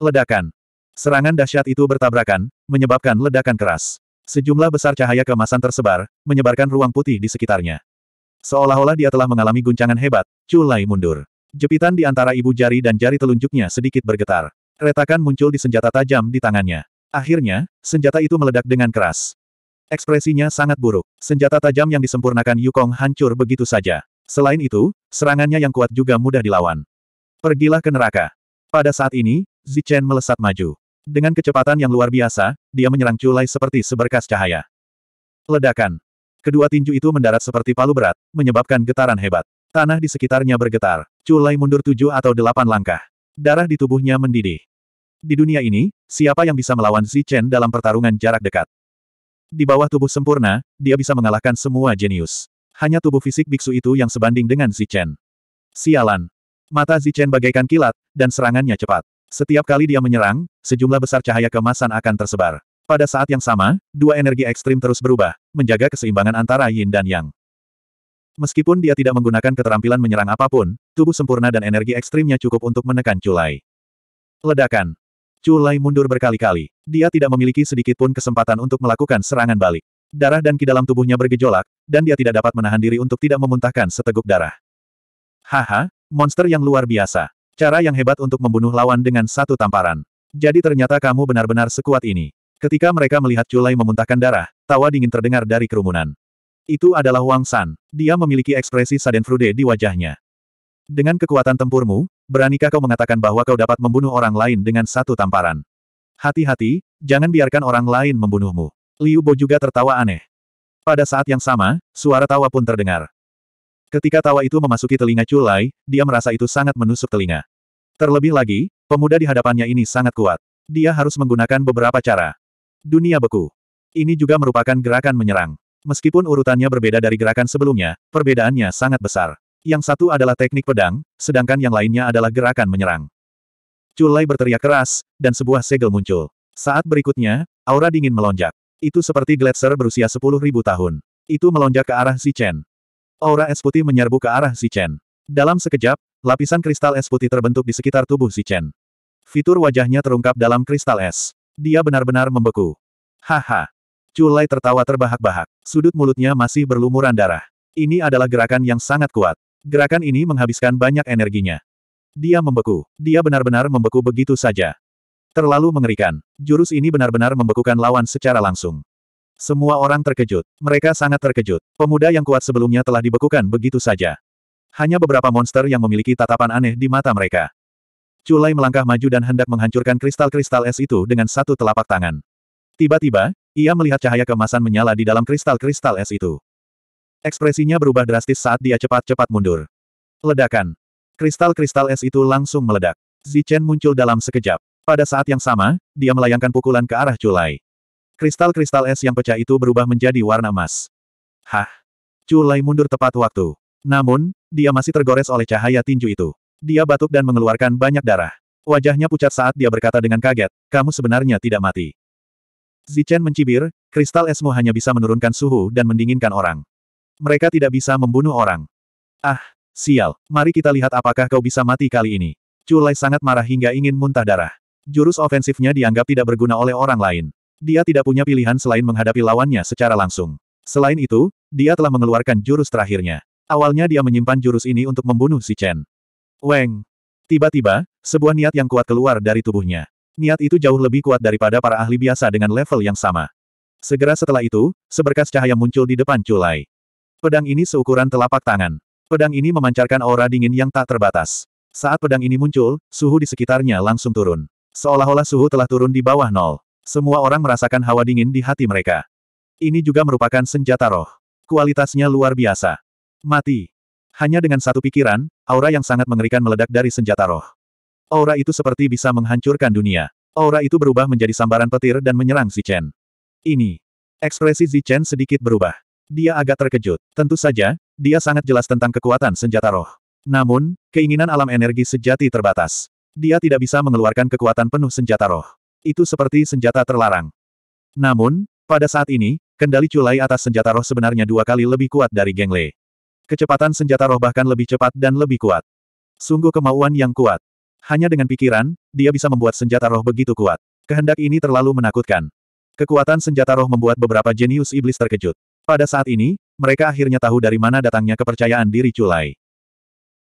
Ledakan. Serangan dahsyat itu bertabrakan, menyebabkan ledakan keras. Sejumlah besar cahaya keemasan tersebar, menyebarkan ruang putih di sekitarnya. Seolah-olah dia telah mengalami guncangan hebat, Culai mundur. Jepitan di antara ibu jari dan jari telunjuknya sedikit bergetar. Retakan muncul di senjata tajam di tangannya. Akhirnya, senjata itu meledak dengan keras. Ekspresinya sangat buruk. Senjata tajam yang disempurnakan Yukong hancur begitu saja. Selain itu, serangannya yang kuat juga mudah dilawan. Pergilah ke neraka. Pada saat ini, Zichen melesat maju. Dengan kecepatan yang luar biasa, dia menyerang Culai seperti seberkas cahaya. Ledakan. Kedua tinju itu mendarat seperti palu berat, menyebabkan getaran hebat. Tanah di sekitarnya bergetar. Culai mundur tujuh atau delapan langkah. Darah di tubuhnya mendidih. Di dunia ini, siapa yang bisa melawan Zichen dalam pertarungan jarak dekat? Di bawah tubuh sempurna, dia bisa mengalahkan semua jenius. Hanya tubuh fisik biksu itu yang sebanding dengan Zichen. Sialan. Mata Zichen bagaikan kilat, dan serangannya cepat. Setiap kali dia menyerang, sejumlah besar cahaya kemasan akan tersebar. Pada saat yang sama, dua energi ekstrim terus berubah, menjaga keseimbangan antara yin dan yang. Meskipun dia tidak menggunakan keterampilan menyerang apapun, tubuh sempurna dan energi ekstrimnya cukup untuk menekan Culai. Ledakan. Culai mundur berkali-kali. Dia tidak memiliki sedikitpun kesempatan untuk melakukan serangan balik. Darah dan ki dalam tubuhnya bergejolak, dan dia tidak dapat menahan diri untuk tidak memuntahkan seteguk darah. Haha, monster yang luar biasa. Cara yang hebat untuk membunuh lawan dengan satu tamparan. Jadi ternyata kamu benar-benar sekuat ini. Ketika mereka melihat Culai memuntahkan darah, tawa dingin terdengar dari kerumunan. Itu adalah Wang San. Dia memiliki ekspresi Frude di wajahnya. Dengan kekuatan tempurmu, beranikah kau mengatakan bahwa kau dapat membunuh orang lain dengan satu tamparan? Hati-hati, jangan biarkan orang lain membunuhmu. Liu Bo juga tertawa aneh. Pada saat yang sama, suara tawa pun terdengar. Ketika tawa itu memasuki telinga Culai, dia merasa itu sangat menusuk telinga. Terlebih lagi, pemuda di hadapannya ini sangat kuat. Dia harus menggunakan beberapa cara. Dunia beku. Ini juga merupakan gerakan menyerang. Meskipun urutannya berbeda dari gerakan sebelumnya, perbedaannya sangat besar. Yang satu adalah teknik pedang, sedangkan yang lainnya adalah gerakan menyerang. Culai berteriak keras, dan sebuah segel muncul. Saat berikutnya, aura dingin melonjak. Itu seperti gletser berusia 10.000 tahun. Itu melonjak ke arah si Chen. Aura es putih menyerbu ke arah si Chen. Dalam sekejap, lapisan kristal es putih terbentuk di sekitar tubuh si Chen. Fitur wajahnya terungkap dalam kristal es. Dia benar-benar membeku. Haha. Culai tertawa terbahak-bahak. Sudut mulutnya masih berlumuran darah. Ini adalah gerakan yang sangat kuat. Gerakan ini menghabiskan banyak energinya. Dia membeku. Dia benar-benar membeku begitu saja. Terlalu mengerikan. Jurus ini benar-benar membekukan lawan secara langsung. Semua orang terkejut. Mereka sangat terkejut. Pemuda yang kuat sebelumnya telah dibekukan begitu saja. Hanya beberapa monster yang memiliki tatapan aneh di mata mereka. Culai melangkah maju dan hendak menghancurkan kristal-kristal es itu dengan satu telapak tangan. Tiba-tiba, ia melihat cahaya kemasan menyala di dalam kristal-kristal es itu. Ekspresinya berubah drastis saat dia cepat-cepat mundur. Ledakan. Kristal-kristal es itu langsung meledak. Zichen muncul dalam sekejap. Pada saat yang sama, dia melayangkan pukulan ke arah Culai. Kristal-kristal es yang pecah itu berubah menjadi warna emas. Hah? Culai mundur tepat waktu. Namun, dia masih tergores oleh cahaya tinju itu. Dia batuk dan mengeluarkan banyak darah. Wajahnya pucat saat dia berkata dengan kaget, kamu sebenarnya tidak mati. Zichen mencibir, kristal esmu hanya bisa menurunkan suhu dan mendinginkan orang. Mereka tidak bisa membunuh orang. Ah, sial, mari kita lihat apakah kau bisa mati kali ini. Culai sangat marah hingga ingin muntah darah. Jurus ofensifnya dianggap tidak berguna oleh orang lain. Dia tidak punya pilihan selain menghadapi lawannya secara langsung. Selain itu, dia telah mengeluarkan jurus terakhirnya. Awalnya dia menyimpan jurus ini untuk membunuh si Chen. Weng. Tiba-tiba, sebuah niat yang kuat keluar dari tubuhnya. Niat itu jauh lebih kuat daripada para ahli biasa dengan level yang sama. Segera setelah itu, seberkas cahaya muncul di depan Culai. Pedang ini seukuran telapak tangan. Pedang ini memancarkan aura dingin yang tak terbatas. Saat pedang ini muncul, suhu di sekitarnya langsung turun. Seolah-olah suhu telah turun di bawah nol. Semua orang merasakan hawa dingin di hati mereka. Ini juga merupakan senjata roh. Kualitasnya luar biasa. Mati. Hanya dengan satu pikiran, aura yang sangat mengerikan meledak dari senjata roh. Aura itu seperti bisa menghancurkan dunia. Aura itu berubah menjadi sambaran petir dan menyerang Zichen. Ini. Ekspresi Zichen sedikit berubah. Dia agak terkejut. Tentu saja, dia sangat jelas tentang kekuatan senjata roh. Namun, keinginan alam energi sejati terbatas. Dia tidak bisa mengeluarkan kekuatan penuh senjata roh. Itu seperti senjata terlarang. Namun, pada saat ini, kendali culai atas senjata roh sebenarnya dua kali lebih kuat dari Gengle. Kecepatan senjata roh bahkan lebih cepat dan lebih kuat. Sungguh kemauan yang kuat. Hanya dengan pikiran, dia bisa membuat senjata roh begitu kuat. Kehendak ini terlalu menakutkan. Kekuatan senjata roh membuat beberapa jenius iblis terkejut. Pada saat ini, mereka akhirnya tahu dari mana datangnya kepercayaan diri culai.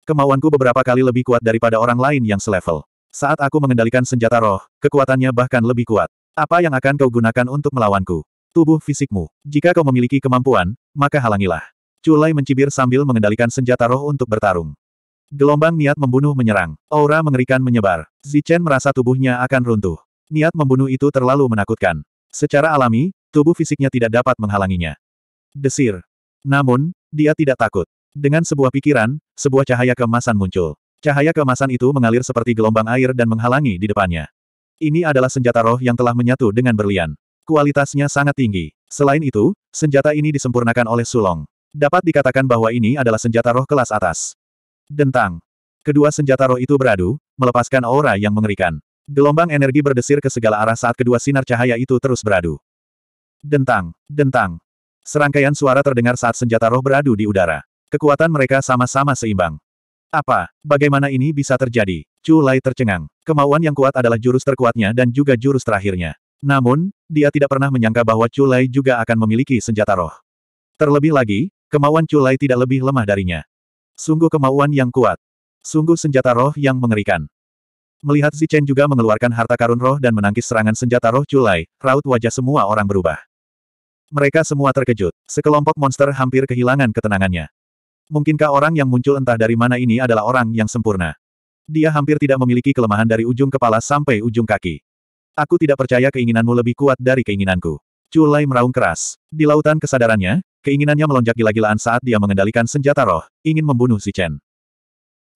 Kemauanku beberapa kali lebih kuat daripada orang lain yang selevel. Saat aku mengendalikan senjata roh, kekuatannya bahkan lebih kuat. Apa yang akan kau gunakan untuk melawanku? Tubuh fisikmu. Jika kau memiliki kemampuan, maka halangilah. Culai mencibir sambil mengendalikan senjata roh untuk bertarung. Gelombang niat membunuh menyerang. Aura mengerikan menyebar. Zichen merasa tubuhnya akan runtuh. Niat membunuh itu terlalu menakutkan. Secara alami, tubuh fisiknya tidak dapat menghalanginya. Desir. Namun, dia tidak takut. Dengan sebuah pikiran, sebuah cahaya kemasan muncul. Cahaya kemasan itu mengalir seperti gelombang air dan menghalangi di depannya. Ini adalah senjata roh yang telah menyatu dengan berlian. Kualitasnya sangat tinggi. Selain itu, senjata ini disempurnakan oleh Sulong. Dapat dikatakan bahwa ini adalah senjata roh kelas atas. Dentang. Kedua senjata roh itu beradu, melepaskan aura yang mengerikan. Gelombang energi berdesir ke segala arah saat kedua sinar cahaya itu terus beradu. Dentang, dentang. Serangkaian suara terdengar saat senjata roh beradu di udara. Kekuatan mereka sama-sama seimbang. Apa? Bagaimana ini bisa terjadi? Chu Lai tercengang. Kemauan yang kuat adalah jurus terkuatnya dan juga jurus terakhirnya. Namun, dia tidak pernah menyangka bahwa Chu Lai juga akan memiliki senjata roh. Terlebih lagi, kemauan Chu Lai tidak lebih lemah darinya. Sungguh kemauan yang kuat. Sungguh senjata roh yang mengerikan. Melihat Chen juga mengeluarkan harta karun roh dan menangkis serangan senjata roh Chu Lai, raut wajah semua orang berubah. Mereka semua terkejut. Sekelompok monster hampir kehilangan ketenangannya. Mungkinkah orang yang muncul entah dari mana ini adalah orang yang sempurna? Dia hampir tidak memiliki kelemahan dari ujung kepala sampai ujung kaki. Aku tidak percaya keinginanmu lebih kuat dari keinginanku. Culai meraung keras. Di lautan kesadarannya, keinginannya melonjak gila-gilaan saat dia mengendalikan senjata roh, ingin membunuh Zichen.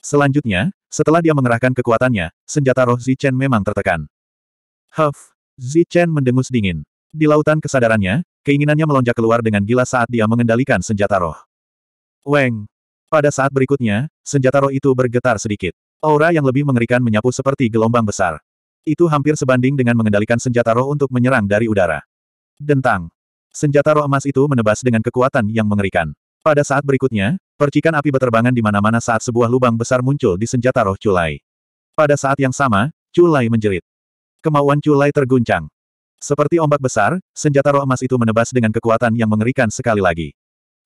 Selanjutnya, setelah dia mengerahkan kekuatannya, senjata roh Zichen memang tertekan. Huff! Zichen mendengus dingin. Di lautan kesadarannya, keinginannya melonjak keluar dengan gila saat dia mengendalikan senjata roh. Weng. Pada saat berikutnya, senjata roh itu bergetar sedikit. Aura yang lebih mengerikan menyapu seperti gelombang besar. Itu hampir sebanding dengan mengendalikan senjata roh untuk menyerang dari udara. Dentang. Senjata roh emas itu menebas dengan kekuatan yang mengerikan. Pada saat berikutnya, percikan api beterbangan di mana-mana saat sebuah lubang besar muncul di senjata roh Culai. Pada saat yang sama, Culai menjerit. Kemauan Culai terguncang. Seperti ombak besar, senjata roh emas itu menebas dengan kekuatan yang mengerikan sekali lagi.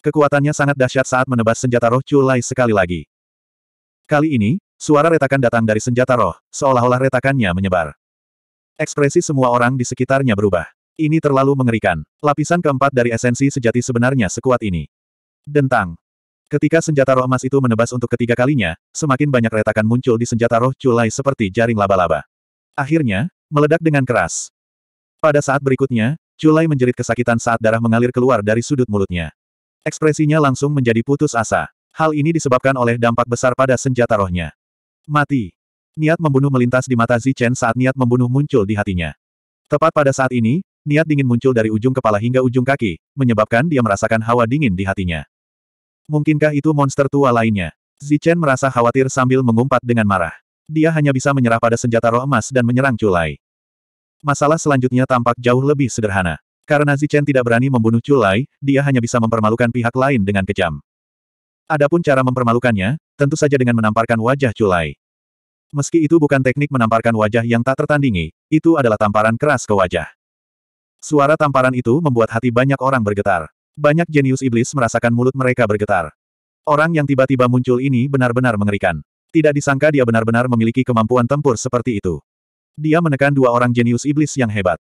Kekuatannya sangat dahsyat saat menebas senjata roh Chulai sekali lagi. Kali ini, suara retakan datang dari senjata roh, seolah-olah retakannya menyebar. Ekspresi semua orang di sekitarnya berubah. Ini terlalu mengerikan. Lapisan keempat dari esensi sejati sebenarnya sekuat ini. Dentang. Ketika senjata roh emas itu menebas untuk ketiga kalinya, semakin banyak retakan muncul di senjata roh Chulai seperti jaring laba-laba. Akhirnya, meledak dengan keras. Pada saat berikutnya, Chulai menjerit kesakitan saat darah mengalir keluar dari sudut mulutnya. Ekspresinya langsung menjadi putus asa. Hal ini disebabkan oleh dampak besar pada senjata rohnya. Mati. Niat membunuh melintas di mata Zichen saat niat membunuh muncul di hatinya. Tepat pada saat ini, niat dingin muncul dari ujung kepala hingga ujung kaki, menyebabkan dia merasakan hawa dingin di hatinya. Mungkinkah itu monster tua lainnya? Zichen merasa khawatir sambil mengumpat dengan marah. Dia hanya bisa menyerah pada senjata roh emas dan menyerang Culai. Masalah selanjutnya tampak jauh lebih sederhana. Karena Zichen tidak berani membunuh Chulai, dia hanya bisa mempermalukan pihak lain dengan kejam. Adapun cara mempermalukannya, tentu saja dengan menamparkan wajah Chulai. Meski itu bukan teknik menamparkan wajah yang tak tertandingi, itu adalah tamparan keras ke wajah. Suara tamparan itu membuat hati banyak orang bergetar. Banyak jenius iblis merasakan mulut mereka bergetar. Orang yang tiba-tiba muncul ini benar-benar mengerikan. Tidak disangka dia benar-benar memiliki kemampuan tempur seperti itu. Dia menekan dua orang jenius iblis yang hebat.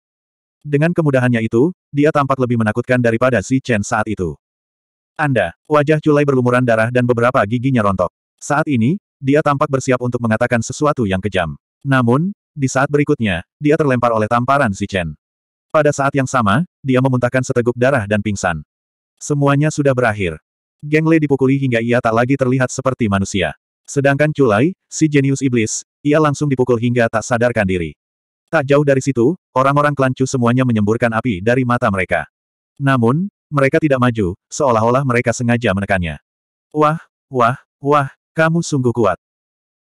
Dengan kemudahannya itu, dia tampak lebih menakutkan daripada Si Chen saat itu. Anda, wajah culai berlumuran darah dan beberapa giginya rontok. Saat ini, dia tampak bersiap untuk mengatakan sesuatu yang kejam. Namun, di saat berikutnya, dia terlempar oleh tamparan Si Chen. Pada saat yang sama, dia memuntahkan seteguk darah dan pingsan. Semuanya sudah berakhir. Geng Lei dipukuli hingga ia tak lagi terlihat seperti manusia. Sedangkan Culai, si jenius iblis, ia langsung dipukul hingga tak sadarkan diri. Tak jauh dari situ, orang-orang Klancu semuanya menyemburkan api dari mata mereka. Namun, mereka tidak maju, seolah-olah mereka sengaja menekannya. Wah, wah, wah, kamu sungguh kuat.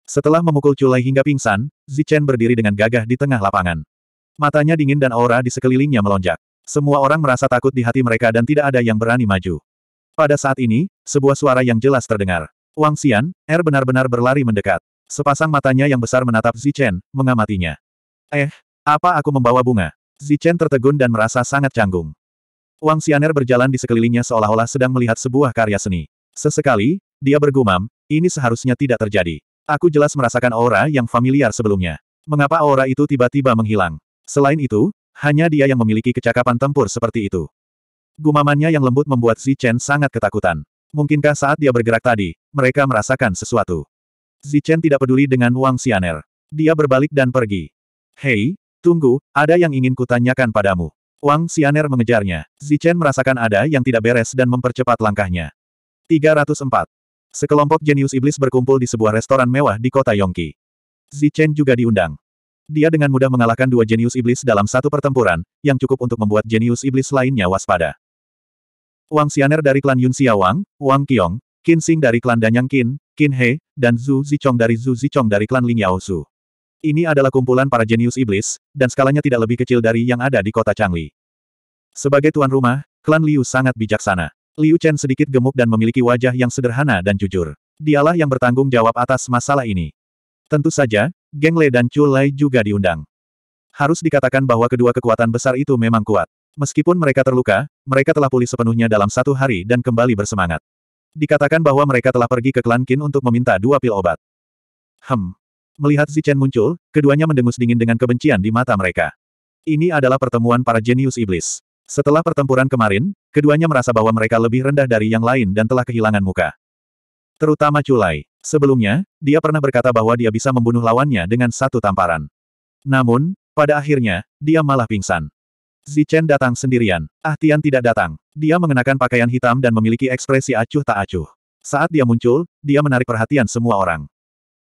Setelah memukul Culai hingga pingsan, Zichen berdiri dengan gagah di tengah lapangan. Matanya dingin dan aura di sekelilingnya melonjak. Semua orang merasa takut di hati mereka dan tidak ada yang berani maju. Pada saat ini, sebuah suara yang jelas terdengar. Wang Xian, Er benar-benar berlari mendekat. Sepasang matanya yang besar menatap Zichen, mengamatinya. Eh, apa aku membawa bunga? Zichen tertegun dan merasa sangat canggung. Wang Xianer berjalan di sekelilingnya seolah-olah sedang melihat sebuah karya seni. Sesekali, dia bergumam, ini seharusnya tidak terjadi. Aku jelas merasakan aura yang familiar sebelumnya. Mengapa aura itu tiba-tiba menghilang? Selain itu, hanya dia yang memiliki kecakapan tempur seperti itu. Gumamannya yang lembut membuat Zichen sangat ketakutan. Mungkinkah saat dia bergerak tadi, mereka merasakan sesuatu? Zichen tidak peduli dengan Wang Xianer. Dia berbalik dan pergi. Hei, tunggu, ada yang ingin kutanyakan padamu. Wang Xianer mengejarnya. Zichen merasakan ada yang tidak beres dan mempercepat langkahnya. 304. Sekelompok jenius iblis berkumpul di sebuah restoran mewah di kota Yongki. Zichen juga diundang. Dia dengan mudah mengalahkan dua jenius iblis dalam satu pertempuran, yang cukup untuk membuat jenius iblis lainnya waspada. Wang Xianer dari klan Yun Wang, Wang Qiong, Qin Xing dari klan Danyang Qin, Qin He, dan Zhu Zichong dari Zhu Zichong dari klan Ling Yao ini adalah kumpulan para jenius iblis, dan skalanya tidak lebih kecil dari yang ada di kota Changli. Sebagai tuan rumah, klan Liu sangat bijaksana. Liu Chen sedikit gemuk dan memiliki wajah yang sederhana dan jujur. Dialah yang bertanggung jawab atas masalah ini. Tentu saja, Geng Lei dan Chu Lai juga diundang. Harus dikatakan bahwa kedua kekuatan besar itu memang kuat. Meskipun mereka terluka, mereka telah pulih sepenuhnya dalam satu hari dan kembali bersemangat. Dikatakan bahwa mereka telah pergi ke klan Qin untuk meminta dua pil obat. Hem, Melihat Zichen muncul, keduanya mendengus dingin dengan kebencian di mata mereka. Ini adalah pertemuan para jenius iblis. Setelah pertempuran kemarin, keduanya merasa bahwa mereka lebih rendah dari yang lain dan telah kehilangan muka. Terutama Culai. Sebelumnya, dia pernah berkata bahwa dia bisa membunuh lawannya dengan satu tamparan. Namun, pada akhirnya, dia malah pingsan. Zichen datang sendirian. Ah Tian tidak datang. Dia mengenakan pakaian hitam dan memiliki ekspresi acuh tak acuh. Saat dia muncul, dia menarik perhatian semua orang.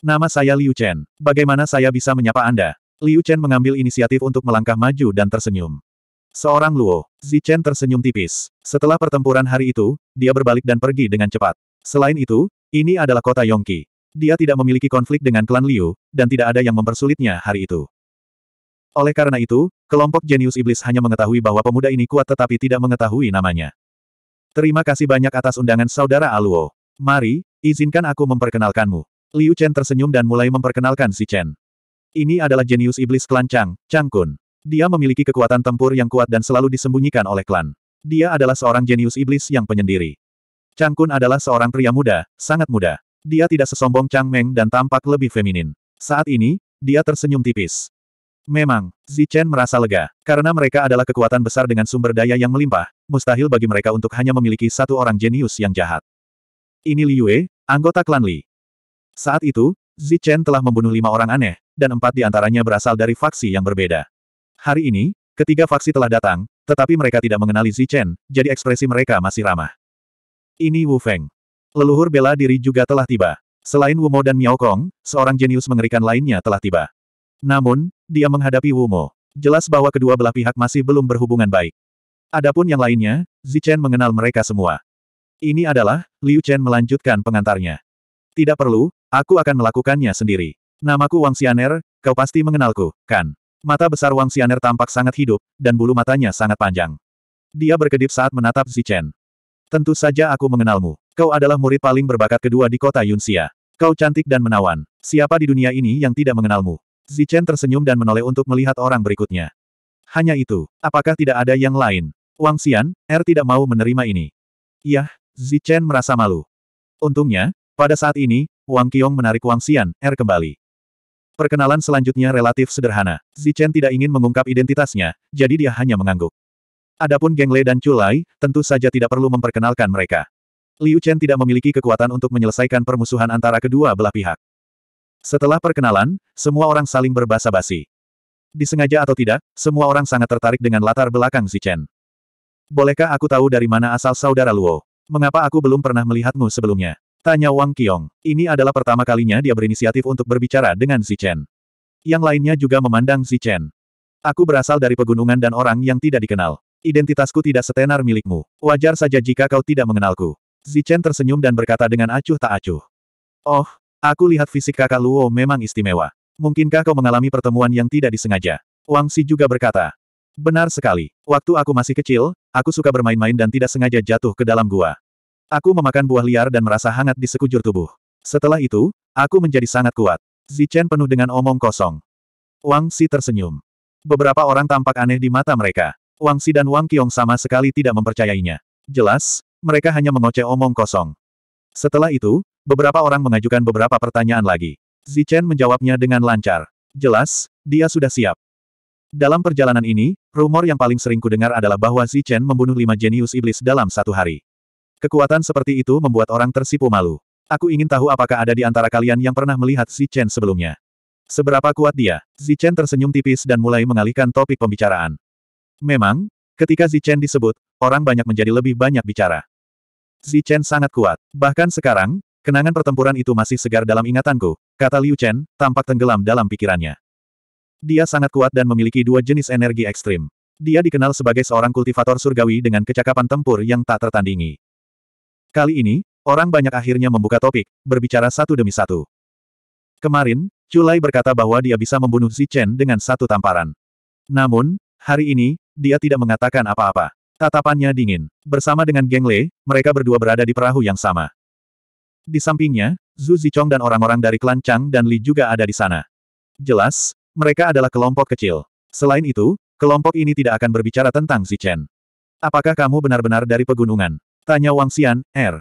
Nama saya Liu Chen. Bagaimana saya bisa menyapa Anda? Liu Chen mengambil inisiatif untuk melangkah maju dan tersenyum. Seorang Luo, Zi Chen tersenyum tipis. Setelah pertempuran hari itu, dia berbalik dan pergi dengan cepat. Selain itu, ini adalah kota Yongki. Dia tidak memiliki konflik dengan klan Liu, dan tidak ada yang mempersulitnya hari itu. Oleh karena itu, kelompok jenius iblis hanya mengetahui bahwa pemuda ini kuat tetapi tidak mengetahui namanya. Terima kasih banyak atas undangan saudara Aluo. Mari, izinkan aku memperkenalkanmu. Liu Chen tersenyum dan mulai memperkenalkan si Chen. Ini adalah jenius iblis klan Chang, Chang Kun. Dia memiliki kekuatan tempur yang kuat dan selalu disembunyikan oleh klan. Dia adalah seorang jenius iblis yang penyendiri. Chang Kun adalah seorang pria muda, sangat muda. Dia tidak sesombong Chang Meng dan tampak lebih feminin. Saat ini, dia tersenyum tipis. Memang, Zi Chen merasa lega. Karena mereka adalah kekuatan besar dengan sumber daya yang melimpah, mustahil bagi mereka untuk hanya memiliki satu orang jenius yang jahat. Ini Liu Yue, anggota klan Li. Saat itu, Zichen telah membunuh lima orang aneh, dan empat di antaranya berasal dari faksi yang berbeda. Hari ini, ketiga faksi telah datang, tetapi mereka tidak mengenali Zichen, jadi ekspresi mereka masih ramah. Ini Wu Feng. Leluhur bela diri juga telah tiba. Selain Wu Mo dan Miao Kong, seorang jenius mengerikan lainnya telah tiba. Namun, dia menghadapi Wu Mo. Jelas bahwa kedua belah pihak masih belum berhubungan baik. Adapun yang lainnya, Zichen mengenal mereka semua. Ini adalah, Liu Chen melanjutkan pengantarnya. Tidak perlu, Aku akan melakukannya sendiri. Namaku Wang Xianer, kau pasti mengenalku, kan? Mata besar Wang Xianer tampak sangat hidup, dan bulu matanya sangat panjang. Dia berkedip saat menatap Zichen. Tentu saja aku mengenalmu. Kau adalah murid paling berbakat kedua di kota Yunxia. Kau cantik dan menawan. Siapa di dunia ini yang tidak mengenalmu? Zichen tersenyum dan menoleh untuk melihat orang berikutnya. Hanya itu, apakah tidak ada yang lain? Wang Xian, Er tidak mau menerima ini. Yah, Zichen merasa malu. Untungnya, pada saat ini, Wang Qiong menarik Wang Xian, R er kembali. Perkenalan selanjutnya relatif sederhana. Zichen tidak ingin mengungkap identitasnya, jadi dia hanya mengangguk. Adapun Geng Lei dan Chulai, tentu saja tidak perlu memperkenalkan mereka. Liu Chen tidak memiliki kekuatan untuk menyelesaikan permusuhan antara kedua belah pihak. Setelah perkenalan, semua orang saling berbahasa basi Disengaja atau tidak, semua orang sangat tertarik dengan latar belakang Zichen. Bolehkah aku tahu dari mana asal saudara Luo? Mengapa aku belum pernah melihatmu sebelumnya? Tanya Wang Qiong. Ini adalah pertama kalinya dia berinisiatif untuk berbicara dengan Si Chen. Yang lainnya juga memandang Si Chen. Aku berasal dari pegunungan dan orang yang tidak dikenal. Identitasku tidak setenar milikmu. Wajar saja jika kau tidak mengenalku. Si Chen tersenyum dan berkata dengan acuh tak acuh. Oh, aku lihat fisik kakak Luo memang istimewa. Mungkinkah kau mengalami pertemuan yang tidak disengaja? Wang Si juga berkata. Benar sekali. Waktu aku masih kecil, aku suka bermain-main dan tidak sengaja jatuh ke dalam gua. Aku memakan buah liar dan merasa hangat di sekujur tubuh. Setelah itu, aku menjadi sangat kuat. Zichen penuh dengan omong kosong. Wang Si tersenyum. Beberapa orang tampak aneh di mata mereka. Wang Si dan Wang Qiong sama sekali tidak mempercayainya. Jelas, mereka hanya mengoceh omong kosong. Setelah itu, beberapa orang mengajukan beberapa pertanyaan lagi. Zichen menjawabnya dengan lancar. Jelas, dia sudah siap. Dalam perjalanan ini, rumor yang paling sering kudengar adalah bahwa Zichen membunuh lima jenius iblis dalam satu hari. Kekuatan seperti itu membuat orang tersipu malu. Aku ingin tahu apakah ada di antara kalian yang pernah melihat Chen sebelumnya. Seberapa kuat dia? Chen tersenyum tipis dan mulai mengalihkan topik pembicaraan. Memang, ketika Chen disebut, orang banyak menjadi lebih banyak bicara. Chen sangat kuat. Bahkan sekarang, kenangan pertempuran itu masih segar dalam ingatanku, kata Liu Chen, tampak tenggelam dalam pikirannya. Dia sangat kuat dan memiliki dua jenis energi ekstrim. Dia dikenal sebagai seorang kultivator surgawi dengan kecakapan tempur yang tak tertandingi. Kali ini, orang banyak akhirnya membuka topik, berbicara satu demi satu. Kemarin, Chulai berkata bahwa dia bisa membunuh Zichen dengan satu tamparan. Namun, hari ini, dia tidak mengatakan apa-apa. Tatapannya dingin. Bersama dengan Geng Le, mereka berdua berada di perahu yang sama. Di sampingnya, Zhu Zichong dan orang-orang dari klan Chang dan Li juga ada di sana. Jelas, mereka adalah kelompok kecil. Selain itu, kelompok ini tidak akan berbicara tentang Zichen. Apakah kamu benar-benar dari pegunungan? Tanya Wang Xian, R. Er,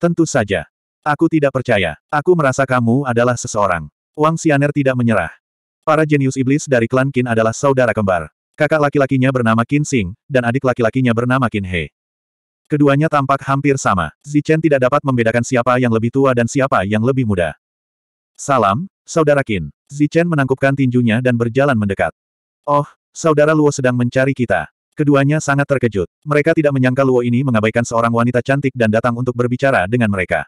tentu saja. Aku tidak percaya. Aku merasa kamu adalah seseorang. Wang Xianer tidak menyerah. Para jenius iblis dari klan Qin adalah saudara kembar. Kakak laki-lakinya bernama Qin Xing, dan adik laki-lakinya bernama Qin He. Keduanya tampak hampir sama. Zichen tidak dapat membedakan siapa yang lebih tua dan siapa yang lebih muda. Salam, Saudara Qin. Zichen menangkupkan tinjunya dan berjalan mendekat. Oh, Saudara Luo sedang mencari kita. Keduanya sangat terkejut. Mereka tidak menyangka Luo ini mengabaikan seorang wanita cantik dan datang untuk berbicara dengan mereka.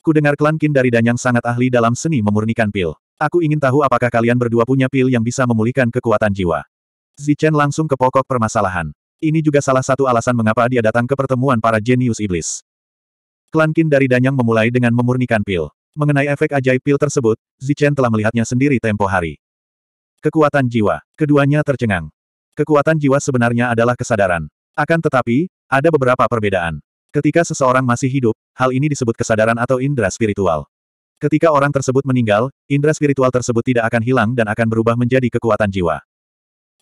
Ku dengar klan Qin dari Danyang sangat ahli dalam seni memurnikan pil. Aku ingin tahu apakah kalian berdua punya pil yang bisa memulihkan kekuatan jiwa. Zichen langsung ke pokok permasalahan. Ini juga salah satu alasan mengapa dia datang ke pertemuan para jenius iblis. Klan Qin dari Danyang memulai dengan memurnikan pil. Mengenai efek ajaib pil tersebut, Zichen telah melihatnya sendiri tempo hari. Kekuatan jiwa, keduanya tercengang. Kekuatan jiwa sebenarnya adalah kesadaran. Akan tetapi, ada beberapa perbedaan. Ketika seseorang masih hidup, hal ini disebut kesadaran atau indera spiritual. Ketika orang tersebut meninggal, indera spiritual tersebut tidak akan hilang dan akan berubah menjadi kekuatan jiwa.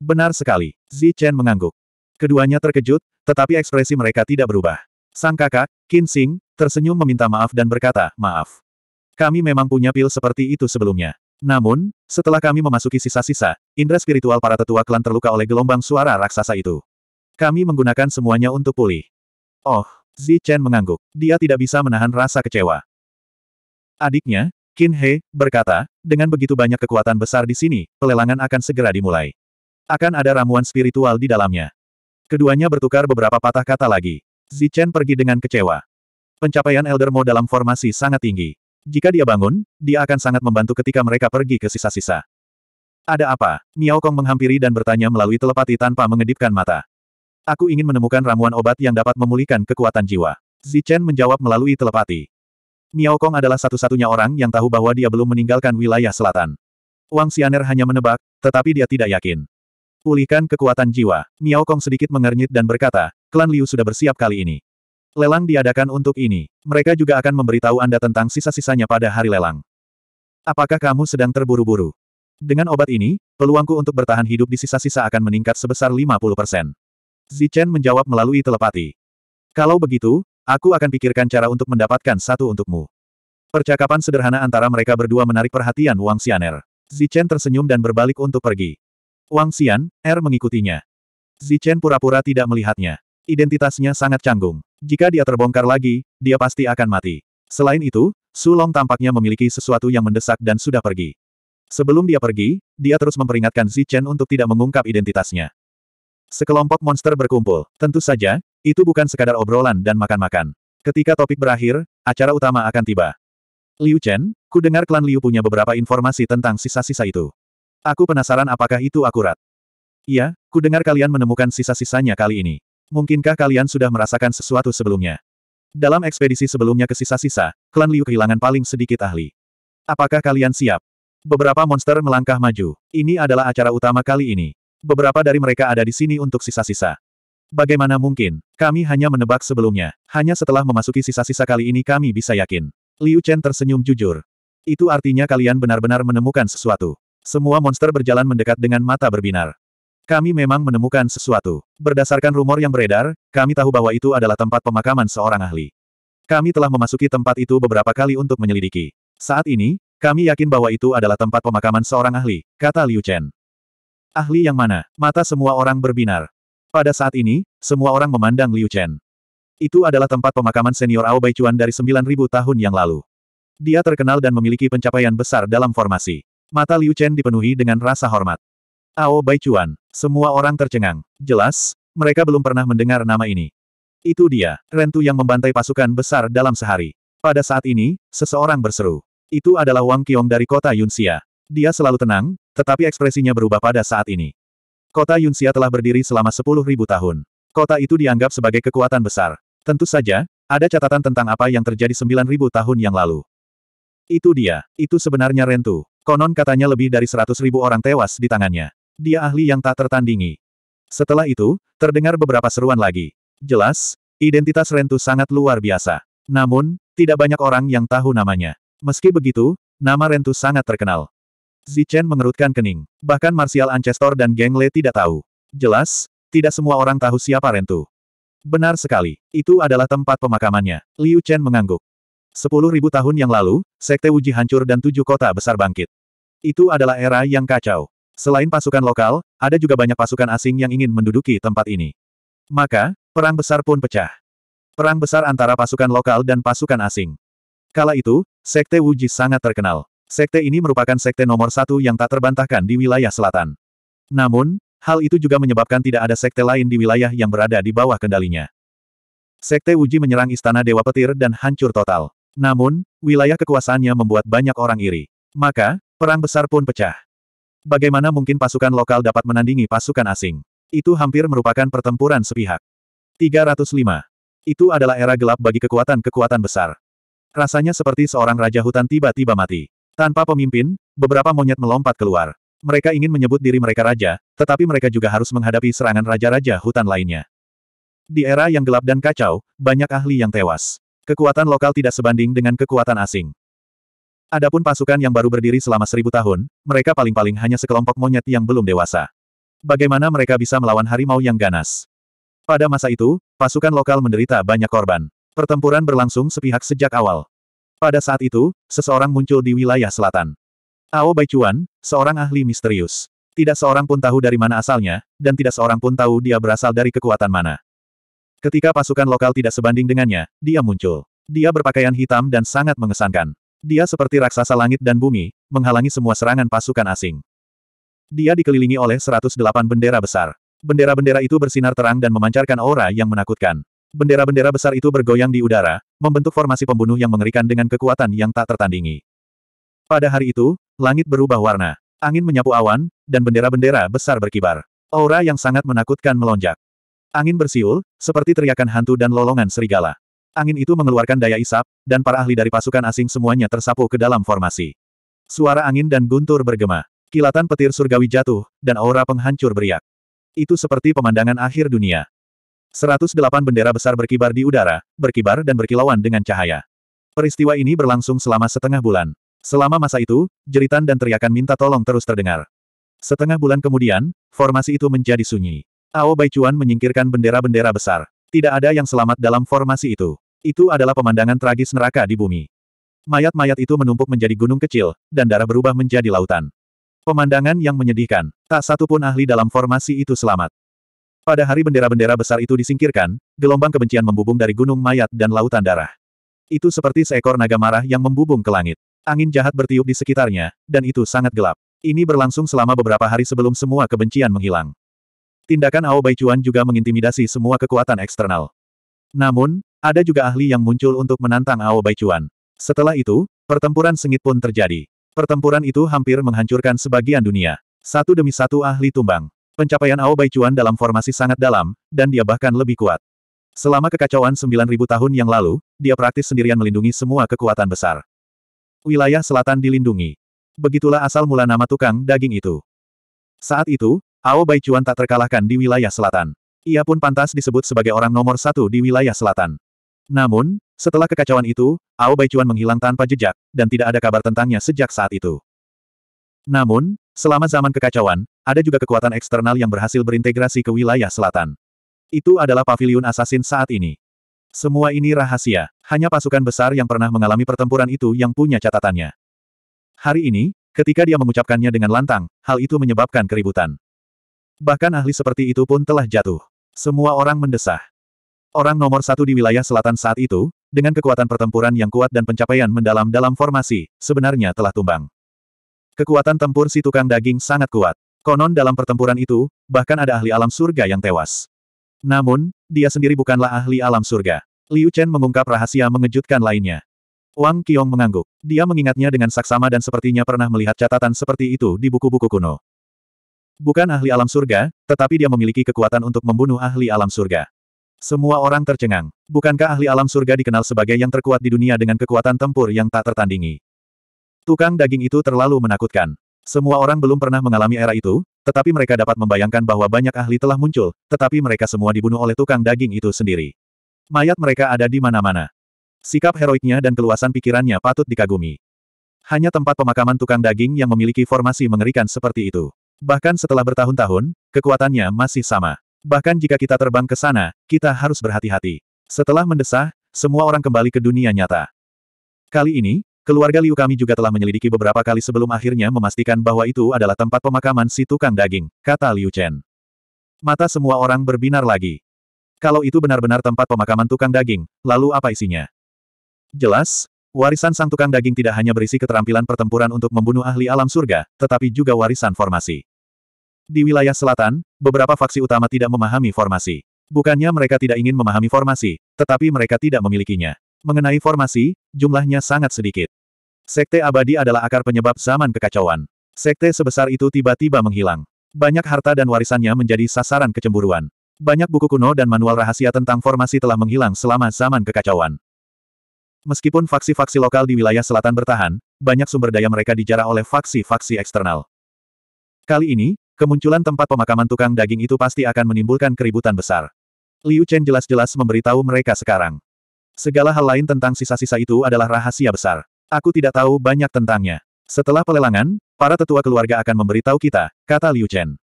Benar sekali, Zi Chen mengangguk. Keduanya terkejut, tetapi ekspresi mereka tidak berubah. Sang kakak, Qin Xing, tersenyum meminta maaf dan berkata, maaf. Kami memang punya pil seperti itu sebelumnya. Namun, setelah kami memasuki sisa-sisa, indera spiritual para tetua klan terluka oleh gelombang suara raksasa itu. Kami menggunakan semuanya untuk pulih. Oh, Zi Chen mengangguk. Dia tidak bisa menahan rasa kecewa. Adiknya, Qin He, berkata, dengan begitu banyak kekuatan besar di sini, pelelangan akan segera dimulai. Akan ada ramuan spiritual di dalamnya. Keduanya bertukar beberapa patah kata lagi. Zi Chen pergi dengan kecewa. Pencapaian Elder Mo dalam formasi sangat tinggi. Jika dia bangun, dia akan sangat membantu ketika mereka pergi ke sisa-sisa. Ada apa? Miao Kong menghampiri dan bertanya melalui telepati tanpa mengedipkan mata. Aku ingin menemukan ramuan obat yang dapat memulihkan kekuatan jiwa. Zichen menjawab melalui telepati. Miao Kong adalah satu-satunya orang yang tahu bahwa dia belum meninggalkan wilayah selatan. Wang Xianer hanya menebak, tetapi dia tidak yakin. Pulihkan kekuatan jiwa. Miao Kong sedikit mengernyit dan berkata, klan Liu sudah bersiap kali ini. Lelang diadakan untuk ini. Mereka juga akan memberitahu Anda tentang sisa-sisanya pada hari lelang. Apakah kamu sedang terburu-buru? Dengan obat ini, peluangku untuk bertahan hidup di sisa-sisa akan meningkat sebesar 50%. Zichen menjawab melalui telepati. Kalau begitu, aku akan pikirkan cara untuk mendapatkan satu untukmu. Percakapan sederhana antara mereka berdua menarik perhatian Wang Xianer. Zichen tersenyum dan berbalik untuk pergi. Wang Xian, Er mengikutinya. Zichen pura-pura tidak melihatnya. Identitasnya sangat canggung. Jika dia terbongkar lagi, dia pasti akan mati. Selain itu, Sulong tampaknya memiliki sesuatu yang mendesak dan sudah pergi. Sebelum dia pergi, dia terus memperingatkan Zi Chen untuk tidak mengungkap identitasnya. Sekelompok monster berkumpul. Tentu saja, itu bukan sekadar obrolan dan makan-makan. Ketika topik berakhir, acara utama akan tiba. Liu Chen, ku dengar klan Liu punya beberapa informasi tentang sisa-sisa itu. Aku penasaran apakah itu akurat. Iya, ku dengar kalian menemukan sisa-sisanya kali ini. Mungkinkah kalian sudah merasakan sesuatu sebelumnya? Dalam ekspedisi sebelumnya ke sisa-sisa, klan Liu kehilangan paling sedikit ahli. Apakah kalian siap? Beberapa monster melangkah maju. Ini adalah acara utama kali ini. Beberapa dari mereka ada di sini untuk sisa-sisa. Bagaimana mungkin? Kami hanya menebak sebelumnya. Hanya setelah memasuki sisa-sisa kali ini kami bisa yakin. Liu Chen tersenyum jujur. Itu artinya kalian benar-benar menemukan sesuatu. Semua monster berjalan mendekat dengan mata berbinar. Kami memang menemukan sesuatu. Berdasarkan rumor yang beredar, kami tahu bahwa itu adalah tempat pemakaman seorang ahli. Kami telah memasuki tempat itu beberapa kali untuk menyelidiki. Saat ini, kami yakin bahwa itu adalah tempat pemakaman seorang ahli, kata Liu Chen. Ahli yang mana? Mata semua orang berbinar. Pada saat ini, semua orang memandang Liu Chen. Itu adalah tempat pemakaman senior Ao Baichuan dari 9.000 tahun yang lalu. Dia terkenal dan memiliki pencapaian besar dalam formasi. Mata Liu Chen dipenuhi dengan rasa hormat. Ao Baichuan. Semua orang tercengang. Jelas, mereka belum pernah mendengar nama ini. Itu dia, Rentu yang membantai pasukan besar dalam sehari. Pada saat ini, seseorang berseru. Itu adalah Wang Qiong dari kota Yunxia. Dia selalu tenang, tetapi ekspresinya berubah pada saat ini. Kota Yunxia telah berdiri selama 10.000 tahun. Kota itu dianggap sebagai kekuatan besar. Tentu saja, ada catatan tentang apa yang terjadi 9.000 tahun yang lalu. Itu dia, itu sebenarnya Rentu. Konon katanya lebih dari 100.000 orang tewas di tangannya. Dia ahli yang tak tertandingi. Setelah itu, terdengar beberapa seruan lagi. Jelas, identitas Rentu sangat luar biasa. Namun, tidak banyak orang yang tahu namanya. Meski begitu, nama Rentu sangat terkenal. Zichen mengerutkan kening. Bahkan Martial Ancestor dan Geng Le tidak tahu. Jelas, tidak semua orang tahu siapa Rentu. Benar sekali, itu adalah tempat pemakamannya. Liu Chen mengangguk. Sepuluh ribu tahun yang lalu, Sekte Wuji hancur dan tujuh kota besar bangkit. Itu adalah era yang kacau. Selain pasukan lokal, ada juga banyak pasukan asing yang ingin menduduki tempat ini. Maka, perang besar pun pecah. Perang besar antara pasukan lokal dan pasukan asing. Kala itu, Sekte Wuji sangat terkenal. Sekte ini merupakan sekte nomor satu yang tak terbantahkan di wilayah selatan. Namun, hal itu juga menyebabkan tidak ada sekte lain di wilayah yang berada di bawah kendalinya. Sekte Wuji menyerang istana Dewa Petir dan hancur total. Namun, wilayah kekuasaannya membuat banyak orang iri. Maka, perang besar pun pecah. Bagaimana mungkin pasukan lokal dapat menandingi pasukan asing? Itu hampir merupakan pertempuran sepihak. 305. Itu adalah era gelap bagi kekuatan-kekuatan besar. Rasanya seperti seorang raja hutan tiba-tiba mati. Tanpa pemimpin, beberapa monyet melompat keluar. Mereka ingin menyebut diri mereka raja, tetapi mereka juga harus menghadapi serangan raja-raja hutan lainnya. Di era yang gelap dan kacau, banyak ahli yang tewas. Kekuatan lokal tidak sebanding dengan kekuatan asing. Adapun pasukan yang baru berdiri selama seribu tahun, mereka paling-paling hanya sekelompok monyet yang belum dewasa. Bagaimana mereka bisa melawan harimau yang ganas? Pada masa itu, pasukan lokal menderita banyak korban. Pertempuran berlangsung sepihak sejak awal. Pada saat itu, seseorang muncul di wilayah selatan. Ao Baichuan, seorang ahli misterius. Tidak seorang pun tahu dari mana asalnya, dan tidak seorang pun tahu dia berasal dari kekuatan mana. Ketika pasukan lokal tidak sebanding dengannya, dia muncul. Dia berpakaian hitam dan sangat mengesankan. Dia seperti raksasa langit dan bumi, menghalangi semua serangan pasukan asing. Dia dikelilingi oleh 108 bendera besar. Bendera-bendera itu bersinar terang dan memancarkan aura yang menakutkan. Bendera-bendera besar itu bergoyang di udara, membentuk formasi pembunuh yang mengerikan dengan kekuatan yang tak tertandingi. Pada hari itu, langit berubah warna. Angin menyapu awan, dan bendera-bendera besar berkibar. Aura yang sangat menakutkan melonjak. Angin bersiul, seperti teriakan hantu dan lolongan serigala. Angin itu mengeluarkan daya isap, dan para ahli dari pasukan asing semuanya tersapu ke dalam formasi. Suara angin dan guntur bergema. Kilatan petir surgawi jatuh, dan aura penghancur beriak. Itu seperti pemandangan akhir dunia. 108 bendera besar berkibar di udara, berkibar dan berkilauan dengan cahaya. Peristiwa ini berlangsung selama setengah bulan. Selama masa itu, jeritan dan teriakan minta tolong terus terdengar. Setengah bulan kemudian, formasi itu menjadi sunyi. Ao Baichuan menyingkirkan bendera-bendera besar. Tidak ada yang selamat dalam formasi itu. Itu adalah pemandangan tragis neraka di bumi. Mayat-mayat itu menumpuk menjadi gunung kecil, dan darah berubah menjadi lautan. Pemandangan yang menyedihkan, tak satu pun ahli dalam formasi itu selamat. Pada hari bendera-bendera besar itu disingkirkan, gelombang kebencian membubung dari gunung mayat dan lautan darah. Itu seperti seekor naga marah yang membubung ke langit. Angin jahat bertiup di sekitarnya, dan itu sangat gelap. Ini berlangsung selama beberapa hari sebelum semua kebencian menghilang. Tindakan Ao Baichuan juga mengintimidasi semua kekuatan eksternal. Namun, ada juga ahli yang muncul untuk menantang Ao Bai Baichuan. Setelah itu, pertempuran sengit pun terjadi. Pertempuran itu hampir menghancurkan sebagian dunia. Satu demi satu ahli tumbang. Pencapaian Ao Bai Baichuan dalam formasi sangat dalam, dan dia bahkan lebih kuat. Selama kekacauan 9000 tahun yang lalu, dia praktis sendirian melindungi semua kekuatan besar. Wilayah selatan dilindungi. Begitulah asal mula nama tukang daging itu. Saat itu, Ao Bai Baichuan tak terkalahkan di wilayah selatan. Ia pun pantas disebut sebagai orang nomor satu di wilayah selatan. Namun, setelah kekacauan itu, Ao Baichuan menghilang tanpa jejak, dan tidak ada kabar tentangnya sejak saat itu. Namun, selama zaman kekacauan, ada juga kekuatan eksternal yang berhasil berintegrasi ke wilayah selatan. Itu adalah pavilion assassin saat ini. Semua ini rahasia, hanya pasukan besar yang pernah mengalami pertempuran itu yang punya catatannya. Hari ini, ketika dia mengucapkannya dengan lantang, hal itu menyebabkan keributan. Bahkan ahli seperti itu pun telah jatuh. Semua orang mendesah orang nomor satu di wilayah selatan saat itu, dengan kekuatan pertempuran yang kuat dan pencapaian mendalam dalam formasi, sebenarnya telah tumbang. Kekuatan tempur si tukang daging sangat kuat. Konon dalam pertempuran itu, bahkan ada ahli alam surga yang tewas. Namun, dia sendiri bukanlah ahli alam surga. Liu Chen mengungkap rahasia mengejutkan lainnya. Wang Qiong mengangguk. Dia mengingatnya dengan saksama dan sepertinya pernah melihat catatan seperti itu di buku-buku kuno. Bukan ahli alam surga, tetapi dia memiliki kekuatan untuk membunuh ahli alam surga. Semua orang tercengang. Bukankah ahli alam surga dikenal sebagai yang terkuat di dunia dengan kekuatan tempur yang tak tertandingi? Tukang daging itu terlalu menakutkan. Semua orang belum pernah mengalami era itu, tetapi mereka dapat membayangkan bahwa banyak ahli telah muncul, tetapi mereka semua dibunuh oleh tukang daging itu sendiri. Mayat mereka ada di mana-mana. Sikap heroiknya dan keluasan pikirannya patut dikagumi. Hanya tempat pemakaman tukang daging yang memiliki formasi mengerikan seperti itu. Bahkan setelah bertahun-tahun, kekuatannya masih sama. Bahkan jika kita terbang ke sana, kita harus berhati-hati. Setelah mendesah, semua orang kembali ke dunia nyata. Kali ini, keluarga Liu kami juga telah menyelidiki beberapa kali sebelum akhirnya memastikan bahwa itu adalah tempat pemakaman si tukang daging, kata Liu Chen. Mata semua orang berbinar lagi. Kalau itu benar-benar tempat pemakaman tukang daging, lalu apa isinya? Jelas, warisan sang tukang daging tidak hanya berisi keterampilan pertempuran untuk membunuh ahli alam surga, tetapi juga warisan formasi. Di wilayah selatan, beberapa faksi utama tidak memahami formasi. Bukannya mereka tidak ingin memahami formasi, tetapi mereka tidak memilikinya. Mengenai formasi, jumlahnya sangat sedikit. Sekte abadi adalah akar penyebab zaman kekacauan. Sekte sebesar itu tiba-tiba menghilang. Banyak harta dan warisannya menjadi sasaran kecemburuan. Banyak buku kuno dan manual rahasia tentang formasi telah menghilang selama zaman kekacauan. Meskipun faksi-faksi lokal di wilayah selatan bertahan, banyak sumber daya mereka dijarah oleh faksi-faksi eksternal. Kali ini, Kemunculan tempat pemakaman tukang daging itu pasti akan menimbulkan keributan besar. Liu Chen jelas-jelas memberitahu mereka sekarang. Segala hal lain tentang sisa-sisa itu adalah rahasia besar. Aku tidak tahu banyak tentangnya. Setelah pelelangan, para tetua keluarga akan memberitahu kita, kata Liu Chen.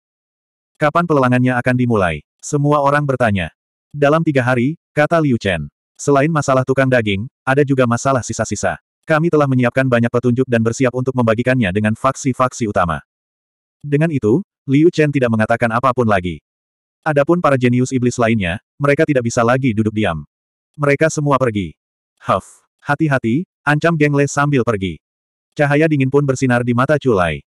Kapan pelelangannya akan dimulai? Semua orang bertanya. Dalam tiga hari, kata Liu Chen. Selain masalah tukang daging, ada juga masalah sisa-sisa. Kami telah menyiapkan banyak petunjuk dan bersiap untuk membagikannya dengan faksi-faksi utama. Dengan itu, Liu Chen tidak mengatakan apapun lagi. Adapun para jenius iblis lainnya, mereka tidak bisa lagi duduk diam. Mereka semua pergi. Huff, hati-hati, ancam Geng Le sambil pergi. Cahaya dingin pun bersinar di mata Culai.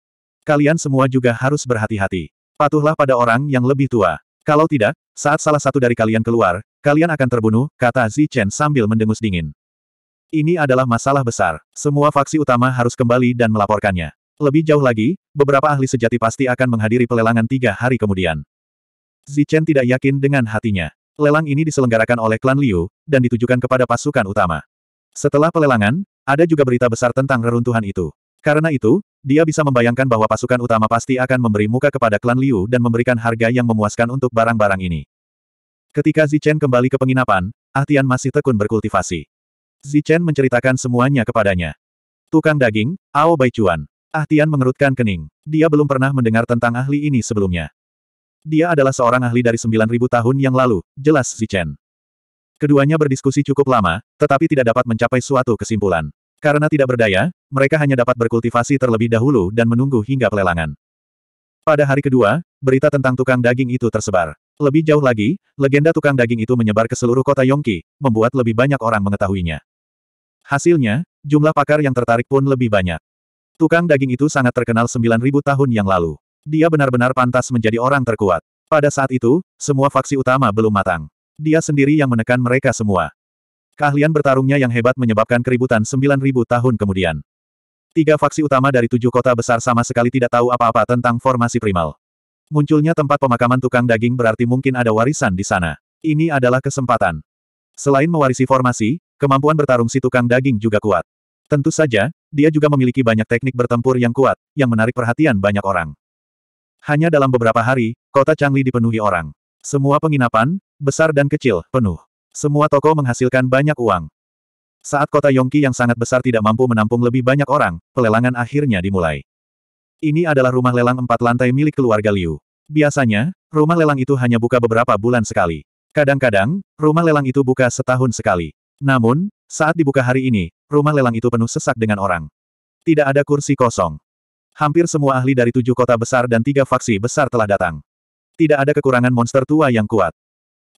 Kalian semua juga harus berhati-hati. Patuhlah pada orang yang lebih tua. Kalau tidak, saat salah satu dari kalian keluar, kalian akan terbunuh, kata Zi Chen sambil mendengus dingin. Ini adalah masalah besar. Semua faksi utama harus kembali dan melaporkannya. Lebih jauh lagi, beberapa ahli sejati pasti akan menghadiri pelelangan tiga hari kemudian. Zichen tidak yakin dengan hatinya. Lelang ini diselenggarakan oleh klan Liu, dan ditujukan kepada pasukan utama. Setelah pelelangan, ada juga berita besar tentang reruntuhan itu. Karena itu, dia bisa membayangkan bahwa pasukan utama pasti akan memberi muka kepada klan Liu dan memberikan harga yang memuaskan untuk barang-barang ini. Ketika Zichen kembali ke penginapan, Ah Tian masih tekun berkultivasi. Zichen menceritakan semuanya kepadanya. Tukang daging, Ao Baichuan. Ah Tian mengerutkan kening. Dia belum pernah mendengar tentang ahli ini sebelumnya. Dia adalah seorang ahli dari 9000 tahun yang lalu, jelas Xi Chen. Keduanya berdiskusi cukup lama, tetapi tidak dapat mencapai suatu kesimpulan. Karena tidak berdaya, mereka hanya dapat berkultivasi terlebih dahulu dan menunggu hingga pelelangan. Pada hari kedua, berita tentang tukang daging itu tersebar. Lebih jauh lagi, legenda tukang daging itu menyebar ke seluruh kota Yongki, membuat lebih banyak orang mengetahuinya. Hasilnya, jumlah pakar yang tertarik pun lebih banyak. Tukang daging itu sangat terkenal 9.000 tahun yang lalu. Dia benar-benar pantas menjadi orang terkuat. Pada saat itu, semua faksi utama belum matang. Dia sendiri yang menekan mereka semua. Keahlian bertarungnya yang hebat menyebabkan keributan 9.000 tahun kemudian. Tiga faksi utama dari tujuh kota besar sama sekali tidak tahu apa-apa tentang formasi primal. Munculnya tempat pemakaman tukang daging berarti mungkin ada warisan di sana. Ini adalah kesempatan. Selain mewarisi formasi, kemampuan bertarung si tukang daging juga kuat. Tentu saja, dia juga memiliki banyak teknik bertempur yang kuat, yang menarik perhatian banyak orang. Hanya dalam beberapa hari, kota Changli dipenuhi orang. Semua penginapan, besar dan kecil, penuh. Semua toko menghasilkan banyak uang. Saat kota Yongki yang sangat besar tidak mampu menampung lebih banyak orang, pelelangan akhirnya dimulai. Ini adalah rumah lelang empat lantai milik keluarga Liu. Biasanya, rumah lelang itu hanya buka beberapa bulan sekali. Kadang-kadang, rumah lelang itu buka setahun sekali. Namun, saat dibuka hari ini, Rumah lelang itu penuh sesak dengan orang. Tidak ada kursi kosong. Hampir semua ahli dari tujuh kota besar dan tiga faksi besar telah datang. Tidak ada kekurangan monster tua yang kuat.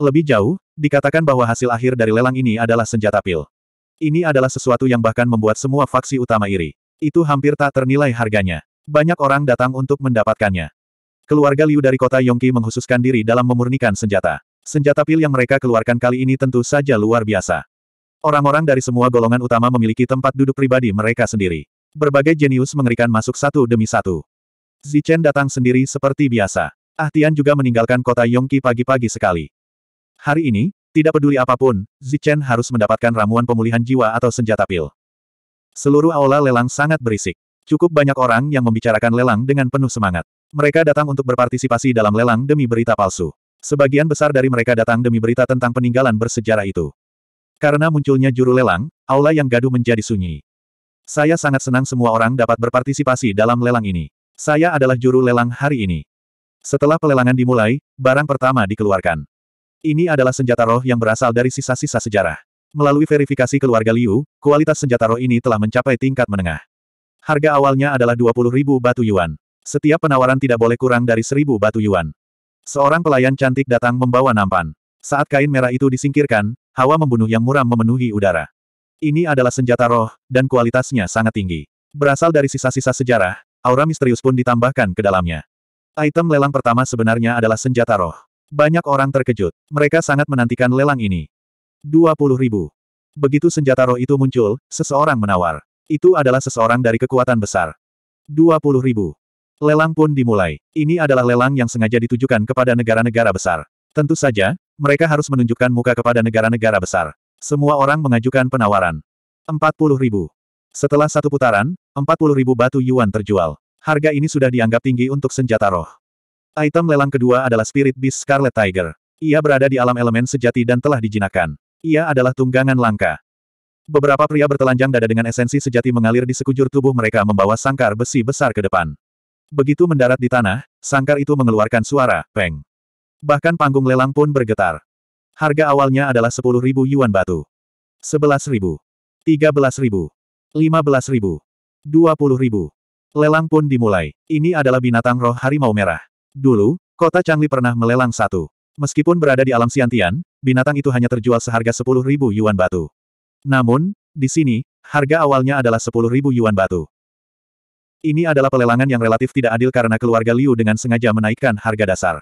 Lebih jauh, dikatakan bahwa hasil akhir dari lelang ini adalah senjata pil. Ini adalah sesuatu yang bahkan membuat semua faksi utama iri. Itu hampir tak ternilai harganya. Banyak orang datang untuk mendapatkannya. Keluarga Liu dari kota Yongki menghususkan diri dalam memurnikan senjata. Senjata pil yang mereka keluarkan kali ini tentu saja luar biasa. Orang-orang dari semua golongan utama memiliki tempat duduk pribadi mereka sendiri. Berbagai jenius mengerikan masuk satu demi satu. Zichen datang sendiri seperti biasa. Ah Tian juga meninggalkan kota Yongki pagi-pagi sekali. Hari ini, tidak peduli apapun, Zichen harus mendapatkan ramuan pemulihan jiwa atau senjata pil. Seluruh aula lelang sangat berisik. Cukup banyak orang yang membicarakan lelang dengan penuh semangat. Mereka datang untuk berpartisipasi dalam lelang demi berita palsu. Sebagian besar dari mereka datang demi berita tentang peninggalan bersejarah itu. Karena munculnya juru lelang, aula yang gaduh menjadi sunyi. Saya sangat senang semua orang dapat berpartisipasi dalam lelang ini. Saya adalah juru lelang hari ini. Setelah pelelangan dimulai, barang pertama dikeluarkan. Ini adalah senjata roh yang berasal dari sisa-sisa sejarah. Melalui verifikasi keluarga Liu, kualitas senjata roh ini telah mencapai tingkat menengah. Harga awalnya adalah ribu batu yuan. Setiap penawaran tidak boleh kurang dari seribu batu yuan. Seorang pelayan cantik datang membawa nampan. Saat kain merah itu disingkirkan, Hawa membunuh yang muram memenuhi udara. Ini adalah senjata roh, dan kualitasnya sangat tinggi. Berasal dari sisa-sisa sejarah, aura misterius pun ditambahkan ke dalamnya. Item lelang pertama sebenarnya adalah senjata roh. Banyak orang terkejut. Mereka sangat menantikan lelang ini. 20 ribu. Begitu senjata roh itu muncul, seseorang menawar. Itu adalah seseorang dari kekuatan besar. 20 ribu. Lelang pun dimulai. Ini adalah lelang yang sengaja ditujukan kepada negara-negara besar. Tentu saja, mereka harus menunjukkan muka kepada negara-negara besar. Semua orang mengajukan penawaran. 40 ribu. Setelah satu putaran, 40 ribu batu yuan terjual. Harga ini sudah dianggap tinggi untuk senjata roh. Item lelang kedua adalah Spirit Beast Scarlet Tiger. Ia berada di alam elemen sejati dan telah dijinakan. Ia adalah tunggangan langka. Beberapa pria bertelanjang dada dengan esensi sejati mengalir di sekujur tubuh mereka membawa sangkar besi besar ke depan. Begitu mendarat di tanah, sangkar itu mengeluarkan suara, peng. Bahkan panggung lelang pun bergetar. Harga awalnya adalah 10.000 yuan batu. 11.000. 13.000. 15.000. 20.000. Lelang pun dimulai. Ini adalah binatang roh harimau merah. Dulu, kota Changli pernah melelang satu. Meskipun berada di alam Siantian, binatang itu hanya terjual seharga 10.000 yuan batu. Namun, di sini, harga awalnya adalah 10.000 yuan batu. Ini adalah pelelangan yang relatif tidak adil karena keluarga Liu dengan sengaja menaikkan harga dasar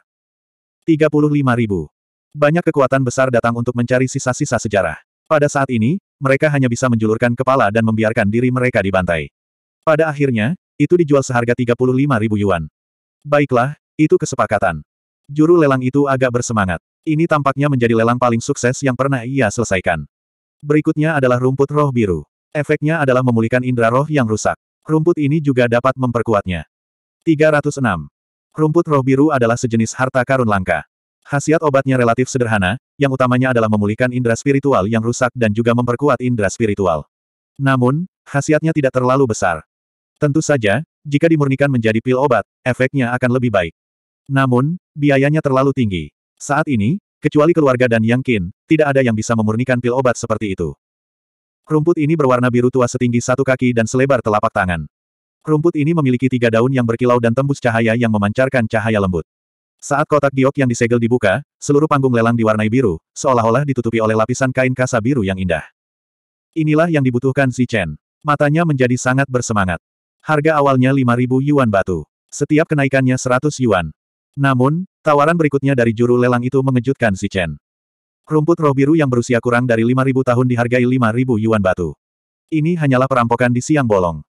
ribu. Banyak kekuatan besar datang untuk mencari sisa-sisa sejarah. Pada saat ini, mereka hanya bisa menjulurkan kepala dan membiarkan diri mereka dibantai. Pada akhirnya, itu dijual seharga 35 ribu yuan. Baiklah, itu kesepakatan. Juru lelang itu agak bersemangat. Ini tampaknya menjadi lelang paling sukses yang pernah ia selesaikan. Berikutnya adalah rumput roh biru. Efeknya adalah memulihkan indera roh yang rusak. Rumput ini juga dapat memperkuatnya. 306. Rumput roh biru adalah sejenis harta karun langka. Khasiat obatnya relatif sederhana, yang utamanya adalah memulihkan indera spiritual yang rusak dan juga memperkuat indera spiritual. Namun, khasiatnya tidak terlalu besar. Tentu saja, jika dimurnikan menjadi pil obat, efeknya akan lebih baik. Namun, biayanya terlalu tinggi. Saat ini, kecuali keluarga dan Yang Qin, tidak ada yang bisa memurnikan pil obat seperti itu. Rumput ini berwarna biru tua setinggi satu kaki dan selebar telapak tangan. Rumput ini memiliki tiga daun yang berkilau dan tembus cahaya yang memancarkan cahaya lembut. Saat kotak giok yang disegel dibuka, seluruh panggung lelang diwarnai biru, seolah-olah ditutupi oleh lapisan kain kasa biru yang indah. Inilah yang dibutuhkan si Chen. Matanya menjadi sangat bersemangat. Harga awalnya 5.000 yuan batu. Setiap kenaikannya 100 yuan. Namun, tawaran berikutnya dari juru lelang itu mengejutkan si Chen. Rumput roh biru yang berusia kurang dari 5.000 tahun dihargai 5.000 yuan batu. Ini hanyalah perampokan di siang bolong.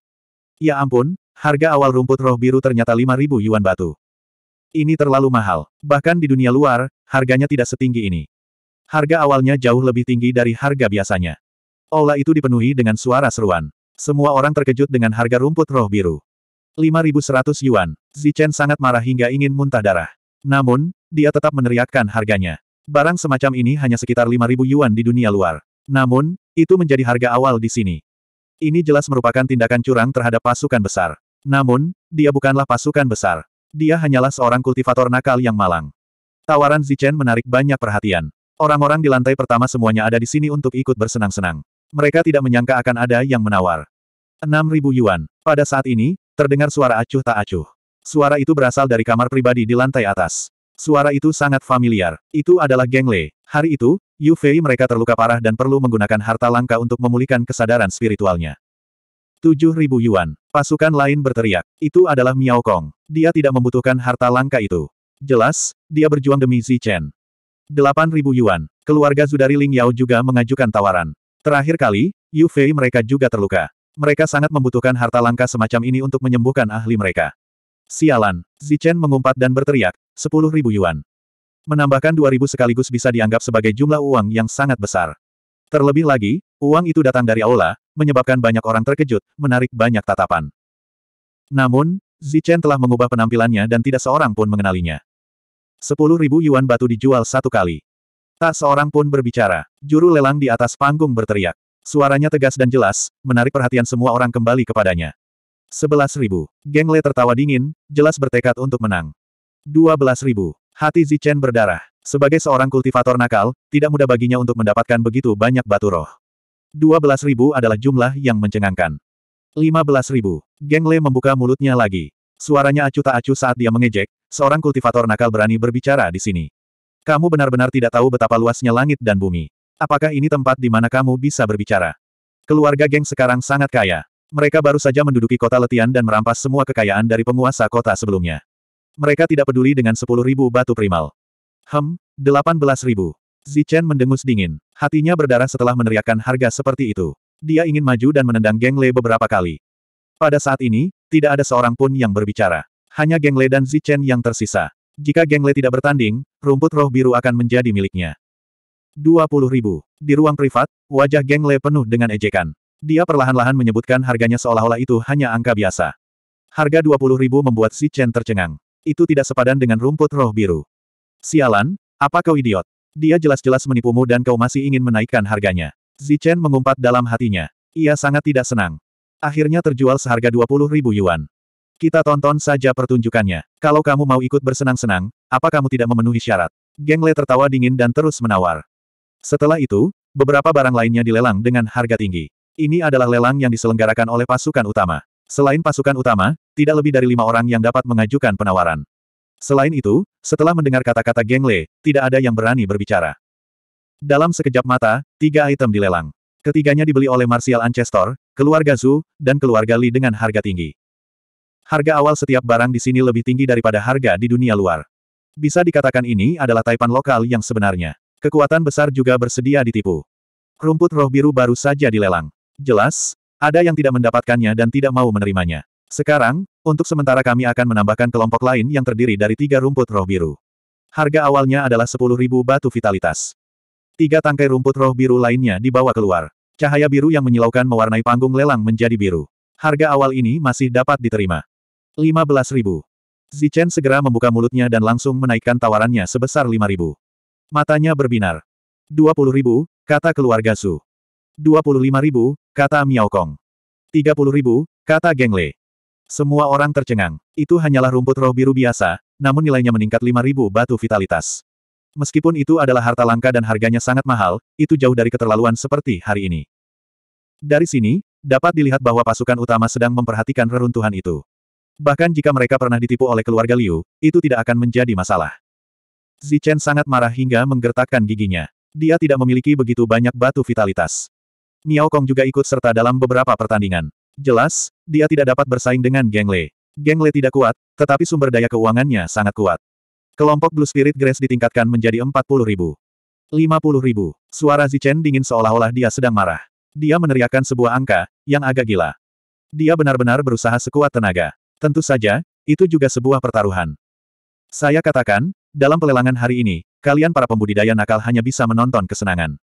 Ya ampun, harga awal rumput roh biru ternyata 5.000 yuan batu. Ini terlalu mahal. Bahkan di dunia luar, harganya tidak setinggi ini. Harga awalnya jauh lebih tinggi dari harga biasanya. Aula itu dipenuhi dengan suara seruan. Semua orang terkejut dengan harga rumput roh biru. 5.100 yuan. Zichen sangat marah hingga ingin muntah darah. Namun, dia tetap meneriakkan harganya. Barang semacam ini hanya sekitar 5.000 yuan di dunia luar. Namun, itu menjadi harga awal di sini. Ini jelas merupakan tindakan curang terhadap pasukan besar. Namun, dia bukanlah pasukan besar. Dia hanyalah seorang kultivator nakal yang malang. Tawaran Zichen menarik banyak perhatian. Orang-orang di lantai pertama semuanya ada di sini untuk ikut bersenang-senang. Mereka tidak menyangka akan ada yang menawar. 6.000 yuan. Pada saat ini, terdengar suara acuh tak acuh. Suara itu berasal dari kamar pribadi di lantai atas. Suara itu sangat familiar. Itu adalah Geng Lei. Hari itu, Yu Fei mereka terluka parah dan perlu menggunakan harta langka untuk memulihkan kesadaran spiritualnya. 7.000 yuan. Pasukan lain berteriak. Itu adalah Miao Kong. Dia tidak membutuhkan harta langka itu. Jelas, dia berjuang demi Zi Chen. 8.000 yuan. Keluarga Zudari Ling Yao juga mengajukan tawaran. Terakhir kali, Yu Fei mereka juga terluka. Mereka sangat membutuhkan harta langka semacam ini untuk menyembuhkan ahli mereka. Sialan, Zichen mengumpat dan berteriak, 10.000 yuan. Menambahkan 2000 sekaligus bisa dianggap sebagai jumlah uang yang sangat besar. Terlebih lagi, uang itu datang dari aula, menyebabkan banyak orang terkejut, menarik banyak tatapan. Namun, Zichen telah mengubah penampilannya dan tidak seorang pun mengenalinya. 10.000 yuan batu dijual satu kali. Tak seorang pun berbicara. Juru lelang di atas panggung berteriak. Suaranya tegas dan jelas, menarik perhatian semua orang kembali kepadanya. 11.000. Gengle tertawa dingin, jelas bertekad untuk menang. 12.000. Hati Zichen berdarah. Sebagai seorang kultivator nakal, tidak mudah baginya untuk mendapatkan begitu banyak batu roh. 12.000 adalah jumlah yang mencengangkan. 15.000. Lei membuka mulutnya lagi. Suaranya acuh tak acuh saat dia mengejek, seorang kultivator nakal berani berbicara di sini. Kamu benar-benar tidak tahu betapa luasnya langit dan bumi. Apakah ini tempat di mana kamu bisa berbicara? Keluarga geng sekarang sangat kaya. Mereka baru saja menduduki kota Letian dan merampas semua kekayaan dari penguasa kota sebelumnya. Mereka tidak peduli dengan sepuluh ribu batu primal. Hem, delapan belas ribu. Zichen mendengus dingin. Hatinya berdarah setelah meneriakkan harga seperti itu. Dia ingin maju dan menendang Geng Le beberapa kali. Pada saat ini, tidak ada seorang pun yang berbicara. Hanya Geng Le dan Zichen yang tersisa. Jika Geng Le tidak bertanding, rumput roh biru akan menjadi miliknya. Dua puluh ribu. Di ruang privat, wajah Geng Le penuh dengan ejekan. Dia perlahan-lahan menyebutkan harganya seolah-olah itu hanya angka biasa. Harga dua puluh ribu membuat Zichen tercengang. Itu tidak sepadan dengan rumput roh biru. Sialan, apa kau idiot? Dia jelas-jelas menipumu dan kau masih ingin menaikkan harganya. Zichen mengumpat dalam hatinya. Ia sangat tidak senang. Akhirnya terjual seharga 20 ribu yuan. Kita tonton saja pertunjukannya. Kalau kamu mau ikut bersenang-senang, apa kamu tidak memenuhi syarat? Geng Le tertawa dingin dan terus menawar. Setelah itu, beberapa barang lainnya dilelang dengan harga tinggi. Ini adalah lelang yang diselenggarakan oleh pasukan utama. Selain pasukan utama, tidak lebih dari lima orang yang dapat mengajukan penawaran. Selain itu, setelah mendengar kata-kata Geng Le, tidak ada yang berani berbicara. Dalam sekejap mata, tiga item dilelang. Ketiganya dibeli oleh Martial Ancestor, keluarga Zhu, dan keluarga Li dengan harga tinggi. Harga awal setiap barang di sini lebih tinggi daripada harga di dunia luar. Bisa dikatakan ini adalah taipan lokal yang sebenarnya. Kekuatan besar juga bersedia ditipu. Rumput roh biru baru saja dilelang. Jelas, ada yang tidak mendapatkannya dan tidak mau menerimanya. Sekarang, untuk sementara kami akan menambahkan kelompok lain yang terdiri dari tiga rumput roh biru. Harga awalnya adalah 10.000 batu vitalitas. Tiga tangkai rumput roh biru lainnya dibawa keluar. Cahaya biru yang menyilaukan mewarnai panggung lelang menjadi biru. Harga awal ini masih dapat diterima. 15.000. Zichen segera membuka mulutnya dan langsung menaikkan tawarannya sebesar 5.000. Matanya berbinar. 20.000, kata keluarga Su. 25.000, kata Miao Kong. 30.000, kata Geng Lei. Semua orang tercengang. Itu hanyalah rumput roh biru biasa, namun nilainya meningkat 5000 batu vitalitas. Meskipun itu adalah harta langka dan harganya sangat mahal, itu jauh dari keterlaluan seperti hari ini. Dari sini, dapat dilihat bahwa pasukan utama sedang memperhatikan reruntuhan itu. Bahkan jika mereka pernah ditipu oleh keluarga Liu, itu tidak akan menjadi masalah. Zichen sangat marah hingga menggertakkan giginya. Dia tidak memiliki begitu banyak batu vitalitas. Miao Kong juga ikut serta dalam beberapa pertandingan. Jelas, dia tidak dapat bersaing dengan Geng Le. Geng Le tidak kuat, tetapi sumber daya keuangannya sangat kuat. Kelompok Blue Spirit Grace ditingkatkan menjadi 40 ribu. 50 ribu. Suara Zichen dingin seolah-olah dia sedang marah. Dia meneriakkan sebuah angka, yang agak gila. Dia benar-benar berusaha sekuat tenaga. Tentu saja, itu juga sebuah pertaruhan. Saya katakan, dalam pelelangan hari ini, kalian para pembudidaya nakal hanya bisa menonton kesenangan.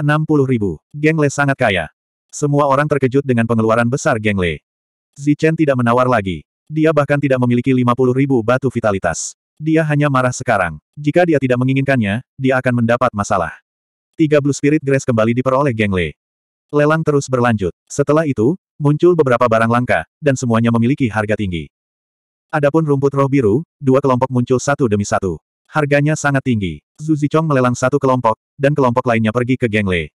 60 ribu. Geng Le sangat kaya. Semua orang terkejut dengan pengeluaran besar Geng Le. Zichen tidak menawar lagi. Dia bahkan tidak memiliki 50 ribu batu vitalitas. Dia hanya marah sekarang. Jika dia tidak menginginkannya, dia akan mendapat masalah. Tiga Blue Spirit Grace kembali diperoleh Geng Lei. Lelang terus berlanjut. Setelah itu, muncul beberapa barang langka, dan semuanya memiliki harga tinggi. Adapun rumput roh biru, dua kelompok muncul satu demi satu. Harganya sangat tinggi. Zhu Zichong melelang satu kelompok, dan kelompok lainnya pergi ke Geng Lei.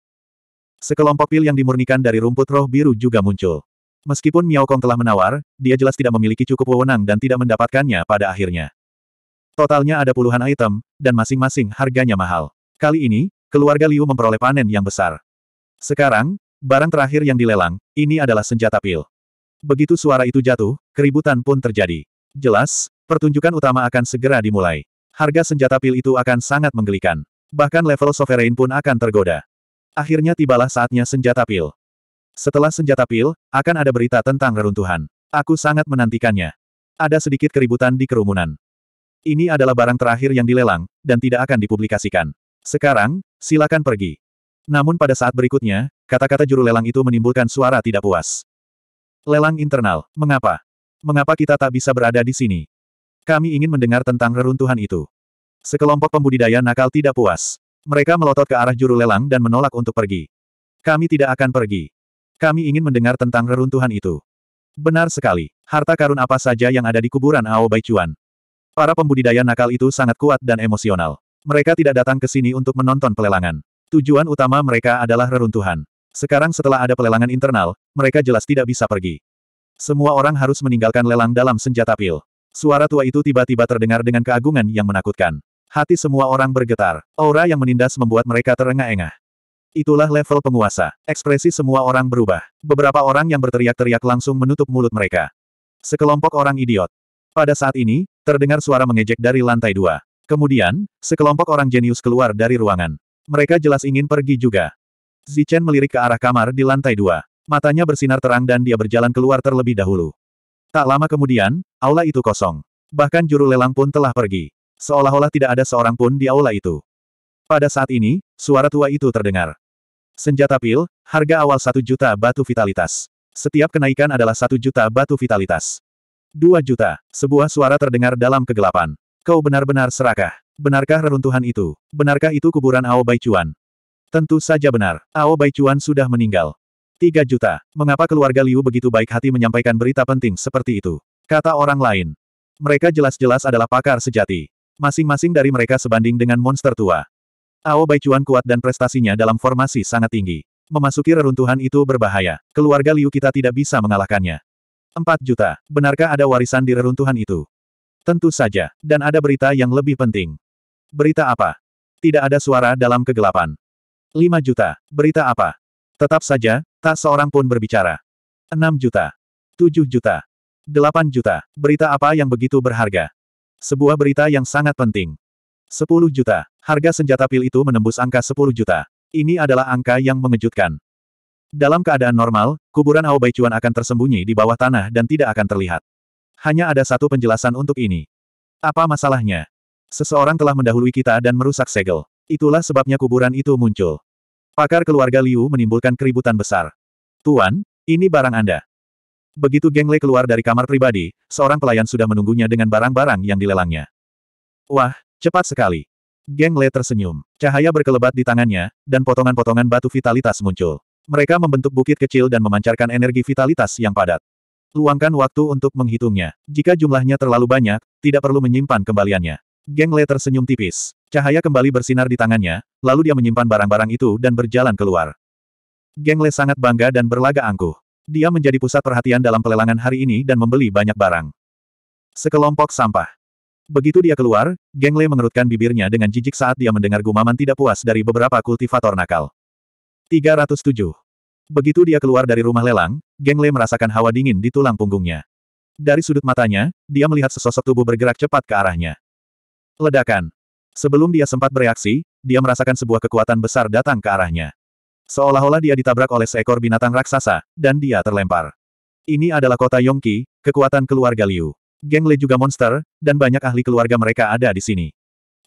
Sekelompok pil yang dimurnikan dari rumput roh biru juga muncul. Meskipun Miao Kong telah menawar, dia jelas tidak memiliki cukup wewenang dan tidak mendapatkannya pada akhirnya. Totalnya ada puluhan item, dan masing-masing harganya mahal. Kali ini, keluarga Liu memperoleh panen yang besar. Sekarang, barang terakhir yang dilelang, ini adalah senjata pil. Begitu suara itu jatuh, keributan pun terjadi. Jelas, pertunjukan utama akan segera dimulai. Harga senjata pil itu akan sangat menggelikan. Bahkan level sovereign pun akan tergoda. Akhirnya tibalah saatnya senjata pil. Setelah senjata pil, akan ada berita tentang reruntuhan. Aku sangat menantikannya. Ada sedikit keributan di kerumunan. Ini adalah barang terakhir yang dilelang, dan tidak akan dipublikasikan. Sekarang, silakan pergi. Namun pada saat berikutnya, kata-kata juru lelang itu menimbulkan suara tidak puas. Lelang internal, mengapa? Mengapa kita tak bisa berada di sini? Kami ingin mendengar tentang reruntuhan itu. Sekelompok pembudidaya nakal tidak puas. Mereka melotot ke arah juru lelang dan menolak untuk pergi. Kami tidak akan pergi. Kami ingin mendengar tentang reruntuhan itu. Benar sekali. Harta karun apa saja yang ada di kuburan Ao Baichuan. Para pembudidaya nakal itu sangat kuat dan emosional. Mereka tidak datang ke sini untuk menonton pelelangan. Tujuan utama mereka adalah reruntuhan. Sekarang setelah ada pelelangan internal, mereka jelas tidak bisa pergi. Semua orang harus meninggalkan lelang dalam senjata pil. Suara tua itu tiba-tiba terdengar dengan keagungan yang menakutkan. Hati semua orang bergetar. Aura yang menindas membuat mereka terengah-engah. Itulah level penguasa. Ekspresi semua orang berubah. Beberapa orang yang berteriak-teriak langsung menutup mulut mereka. Sekelompok orang idiot. Pada saat ini, terdengar suara mengejek dari lantai dua. Kemudian, sekelompok orang jenius keluar dari ruangan. Mereka jelas ingin pergi juga. Zichen melirik ke arah kamar di lantai dua. Matanya bersinar terang dan dia berjalan keluar terlebih dahulu. Tak lama kemudian, aula itu kosong. Bahkan juru lelang pun telah pergi. Seolah-olah tidak ada seorang pun di aula itu. Pada saat ini, suara tua itu terdengar. Senjata pil, harga awal satu juta batu vitalitas. Setiap kenaikan adalah satu juta batu vitalitas. Dua juta, sebuah suara terdengar dalam kegelapan. Kau benar-benar serakah. Benarkah reruntuhan itu? Benarkah itu kuburan Ao Baichuan? Tentu saja benar. Ao Baichuan sudah meninggal. Tiga juta. Mengapa keluarga Liu begitu baik hati menyampaikan berita penting seperti itu? Kata orang lain. Mereka jelas-jelas adalah pakar sejati. Masing-masing dari mereka sebanding dengan monster tua. Ao Baichuan kuat dan prestasinya dalam formasi sangat tinggi. Memasuki reruntuhan itu berbahaya. Keluarga Liu kita tidak bisa mengalahkannya. 4 juta. Benarkah ada warisan di reruntuhan itu? Tentu saja. Dan ada berita yang lebih penting. Berita apa? Tidak ada suara dalam kegelapan. 5 juta. Berita apa? Tetap saja, tak seorang pun berbicara. 6 juta. 7 juta. 8 juta. Berita apa yang begitu berharga? Sebuah berita yang sangat penting. 10 juta. Harga senjata pil itu menembus angka 10 juta. Ini adalah angka yang mengejutkan. Dalam keadaan normal, kuburan Ao Baichuan akan tersembunyi di bawah tanah dan tidak akan terlihat. Hanya ada satu penjelasan untuk ini. Apa masalahnya? Seseorang telah mendahului kita dan merusak segel. Itulah sebabnya kuburan itu muncul. Pakar keluarga Liu menimbulkan keributan besar. Tuan, ini barang Anda. Begitu Geng Lei keluar dari kamar pribadi, seorang pelayan sudah menunggunya dengan barang-barang yang dilelangnya. Wah, cepat sekali. Geng Lei tersenyum. Cahaya berkelebat di tangannya, dan potongan-potongan batu vitalitas muncul. Mereka membentuk bukit kecil dan memancarkan energi vitalitas yang padat. Luangkan waktu untuk menghitungnya. Jika jumlahnya terlalu banyak, tidak perlu menyimpan kembaliannya. Geng Lei tersenyum tipis. Cahaya kembali bersinar di tangannya, lalu dia menyimpan barang-barang itu dan berjalan keluar. Geng Lei sangat bangga dan berlagak angkuh. Dia menjadi pusat perhatian dalam pelelangan hari ini dan membeli banyak barang. Sekelompok sampah. Begitu dia keluar, Geng Lei mengerutkan bibirnya dengan jijik saat dia mendengar gumaman tidak puas dari beberapa kultivator nakal. 307. Begitu dia keluar dari rumah lelang, Geng Lei merasakan hawa dingin di tulang punggungnya. Dari sudut matanya, dia melihat sesosok tubuh bergerak cepat ke arahnya. Ledakan. Sebelum dia sempat bereaksi, dia merasakan sebuah kekuatan besar datang ke arahnya. Seolah-olah dia ditabrak oleh seekor binatang raksasa, dan dia terlempar. Ini adalah kota Yongki, kekuatan keluarga Liu. Geng Li juga monster, dan banyak ahli keluarga mereka ada di sini.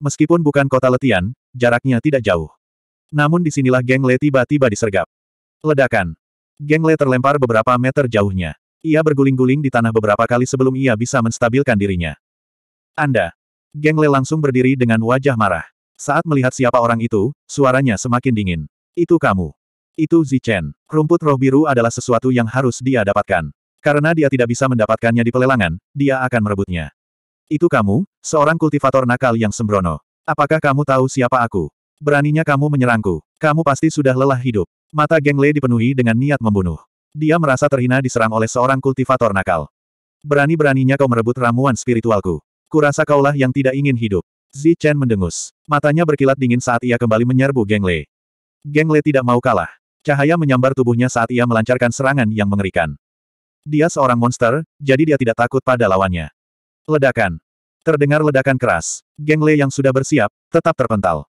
Meskipun bukan kota Letian, jaraknya tidak jauh. Namun disinilah Geng Le tiba-tiba disergap. Ledakan. Geng Le terlempar beberapa meter jauhnya. Ia berguling-guling di tanah beberapa kali sebelum ia bisa menstabilkan dirinya. Anda. Geng Le langsung berdiri dengan wajah marah. Saat melihat siapa orang itu, suaranya semakin dingin. Itu kamu. Itu Zichen. Rumput roh biru adalah sesuatu yang harus dia dapatkan. Karena dia tidak bisa mendapatkannya di pelelangan, dia akan merebutnya. Itu kamu, seorang kultivator nakal yang sembrono. Apakah kamu tahu siapa aku? Beraninya kamu menyerangku. Kamu pasti sudah lelah hidup. Mata Geng Lei dipenuhi dengan niat membunuh. Dia merasa terhina diserang oleh seorang kultivator nakal. Berani-beraninya kau merebut ramuan spiritualku. Kurasa kaulah yang tidak ingin hidup. Zichen mendengus. Matanya berkilat dingin saat ia kembali menyerbu Geng Lei. Geng Le tidak mau kalah. Cahaya menyambar tubuhnya saat ia melancarkan serangan yang mengerikan. Dia seorang monster, jadi dia tidak takut pada lawannya. Ledakan. Terdengar ledakan keras. Geng Le yang sudah bersiap, tetap terpental.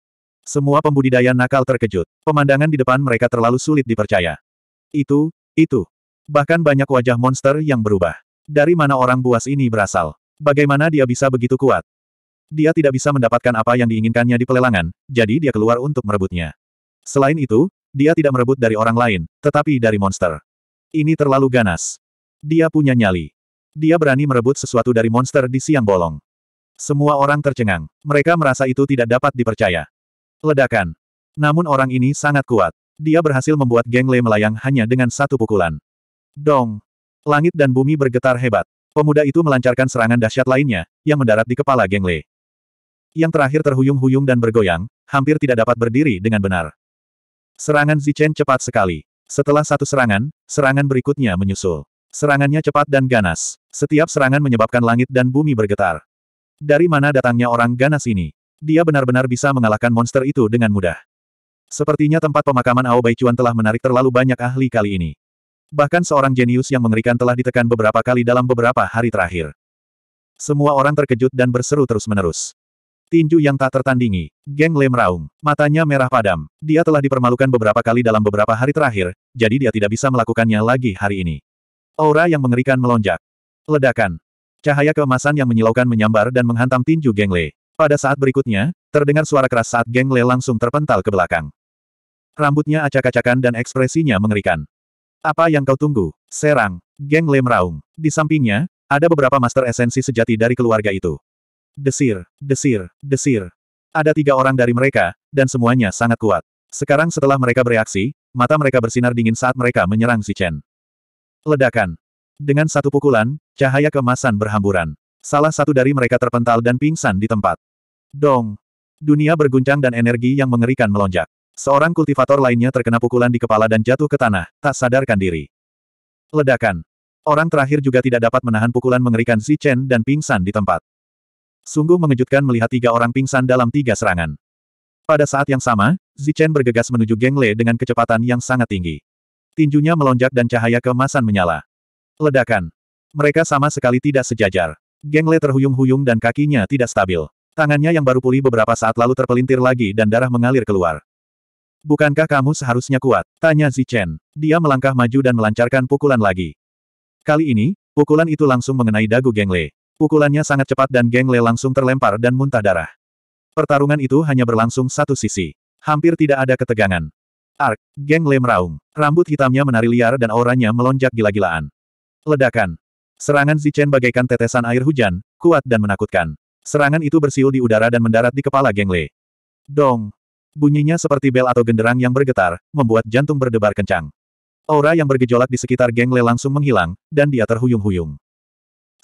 Semua pembudidaya nakal terkejut. Pemandangan di depan mereka terlalu sulit dipercaya. Itu, itu. Bahkan banyak wajah monster yang berubah. Dari mana orang buas ini berasal? Bagaimana dia bisa begitu kuat? Dia tidak bisa mendapatkan apa yang diinginkannya di pelelangan, jadi dia keluar untuk merebutnya. Selain itu, dia tidak merebut dari orang lain, tetapi dari monster. Ini terlalu ganas. Dia punya nyali. Dia berani merebut sesuatu dari monster di siang bolong. Semua orang tercengang. Mereka merasa itu tidak dapat dipercaya. Ledakan. Namun orang ini sangat kuat. Dia berhasil membuat Geng Le melayang hanya dengan satu pukulan. Dong. Langit dan bumi bergetar hebat. Pemuda itu melancarkan serangan dahsyat lainnya, yang mendarat di kepala Geng Le. Yang terakhir terhuyung-huyung dan bergoyang, hampir tidak dapat berdiri dengan benar. Serangan Zichen cepat sekali. Setelah satu serangan, serangan berikutnya menyusul. Serangannya cepat dan ganas. Setiap serangan menyebabkan langit dan bumi bergetar. Dari mana datangnya orang ganas ini? Dia benar-benar bisa mengalahkan monster itu dengan mudah. Sepertinya tempat pemakaman Ao Baichuan telah menarik terlalu banyak ahli kali ini. Bahkan seorang jenius yang mengerikan telah ditekan beberapa kali dalam beberapa hari terakhir. Semua orang terkejut dan berseru terus-menerus. Tinju yang tak tertandingi. Geng Lem meraung. Matanya merah padam. Dia telah dipermalukan beberapa kali dalam beberapa hari terakhir, jadi dia tidak bisa melakukannya lagi hari ini. Aura yang mengerikan melonjak. Ledakan. Cahaya keemasan yang menyilaukan menyambar dan menghantam tinju Geng Le. Pada saat berikutnya, terdengar suara keras saat Geng Le langsung terpental ke belakang. Rambutnya acak-acakan dan ekspresinya mengerikan. Apa yang kau tunggu? Serang. Geng Le meraung. Di sampingnya, ada beberapa master esensi sejati dari keluarga itu. Desir, desir, desir. Ada tiga orang dari mereka, dan semuanya sangat kuat. Sekarang setelah mereka bereaksi, mata mereka bersinar dingin saat mereka menyerang si Chen. Ledakan. Dengan satu pukulan, cahaya kemasan berhamburan. Salah satu dari mereka terpental dan pingsan di tempat. Dong. Dunia berguncang dan energi yang mengerikan melonjak. Seorang kultivator lainnya terkena pukulan di kepala dan jatuh ke tanah, tak sadarkan diri. Ledakan. Orang terakhir juga tidak dapat menahan pukulan mengerikan si Chen dan pingsan di tempat. Sungguh mengejutkan melihat tiga orang pingsan dalam tiga serangan. Pada saat yang sama, Zichen bergegas menuju Geng Le dengan kecepatan yang sangat tinggi. Tinjunya melonjak dan cahaya kemasan menyala. Ledakan. Mereka sama sekali tidak sejajar. Geng Le terhuyung-huyung dan kakinya tidak stabil. Tangannya yang baru pulih beberapa saat lalu terpelintir lagi dan darah mengalir keluar. Bukankah kamu seharusnya kuat? Tanya Zichen. Dia melangkah maju dan melancarkan pukulan lagi. Kali ini, pukulan itu langsung mengenai dagu Geng Gengle. Pukulannya sangat cepat dan Geng Le langsung terlempar dan muntah darah. Pertarungan itu hanya berlangsung satu sisi. Hampir tidak ada ketegangan. Ark, Geng Le meraung. Rambut hitamnya menari liar dan auranya melonjak gila-gilaan. Ledakan. Serangan Zichen bagaikan tetesan air hujan, kuat dan menakutkan. Serangan itu bersiul di udara dan mendarat di kepala Geng Le. Dong. Bunyinya seperti bel atau genderang yang bergetar, membuat jantung berdebar kencang. Aura yang bergejolak di sekitar Geng Le langsung menghilang, dan dia terhuyung-huyung.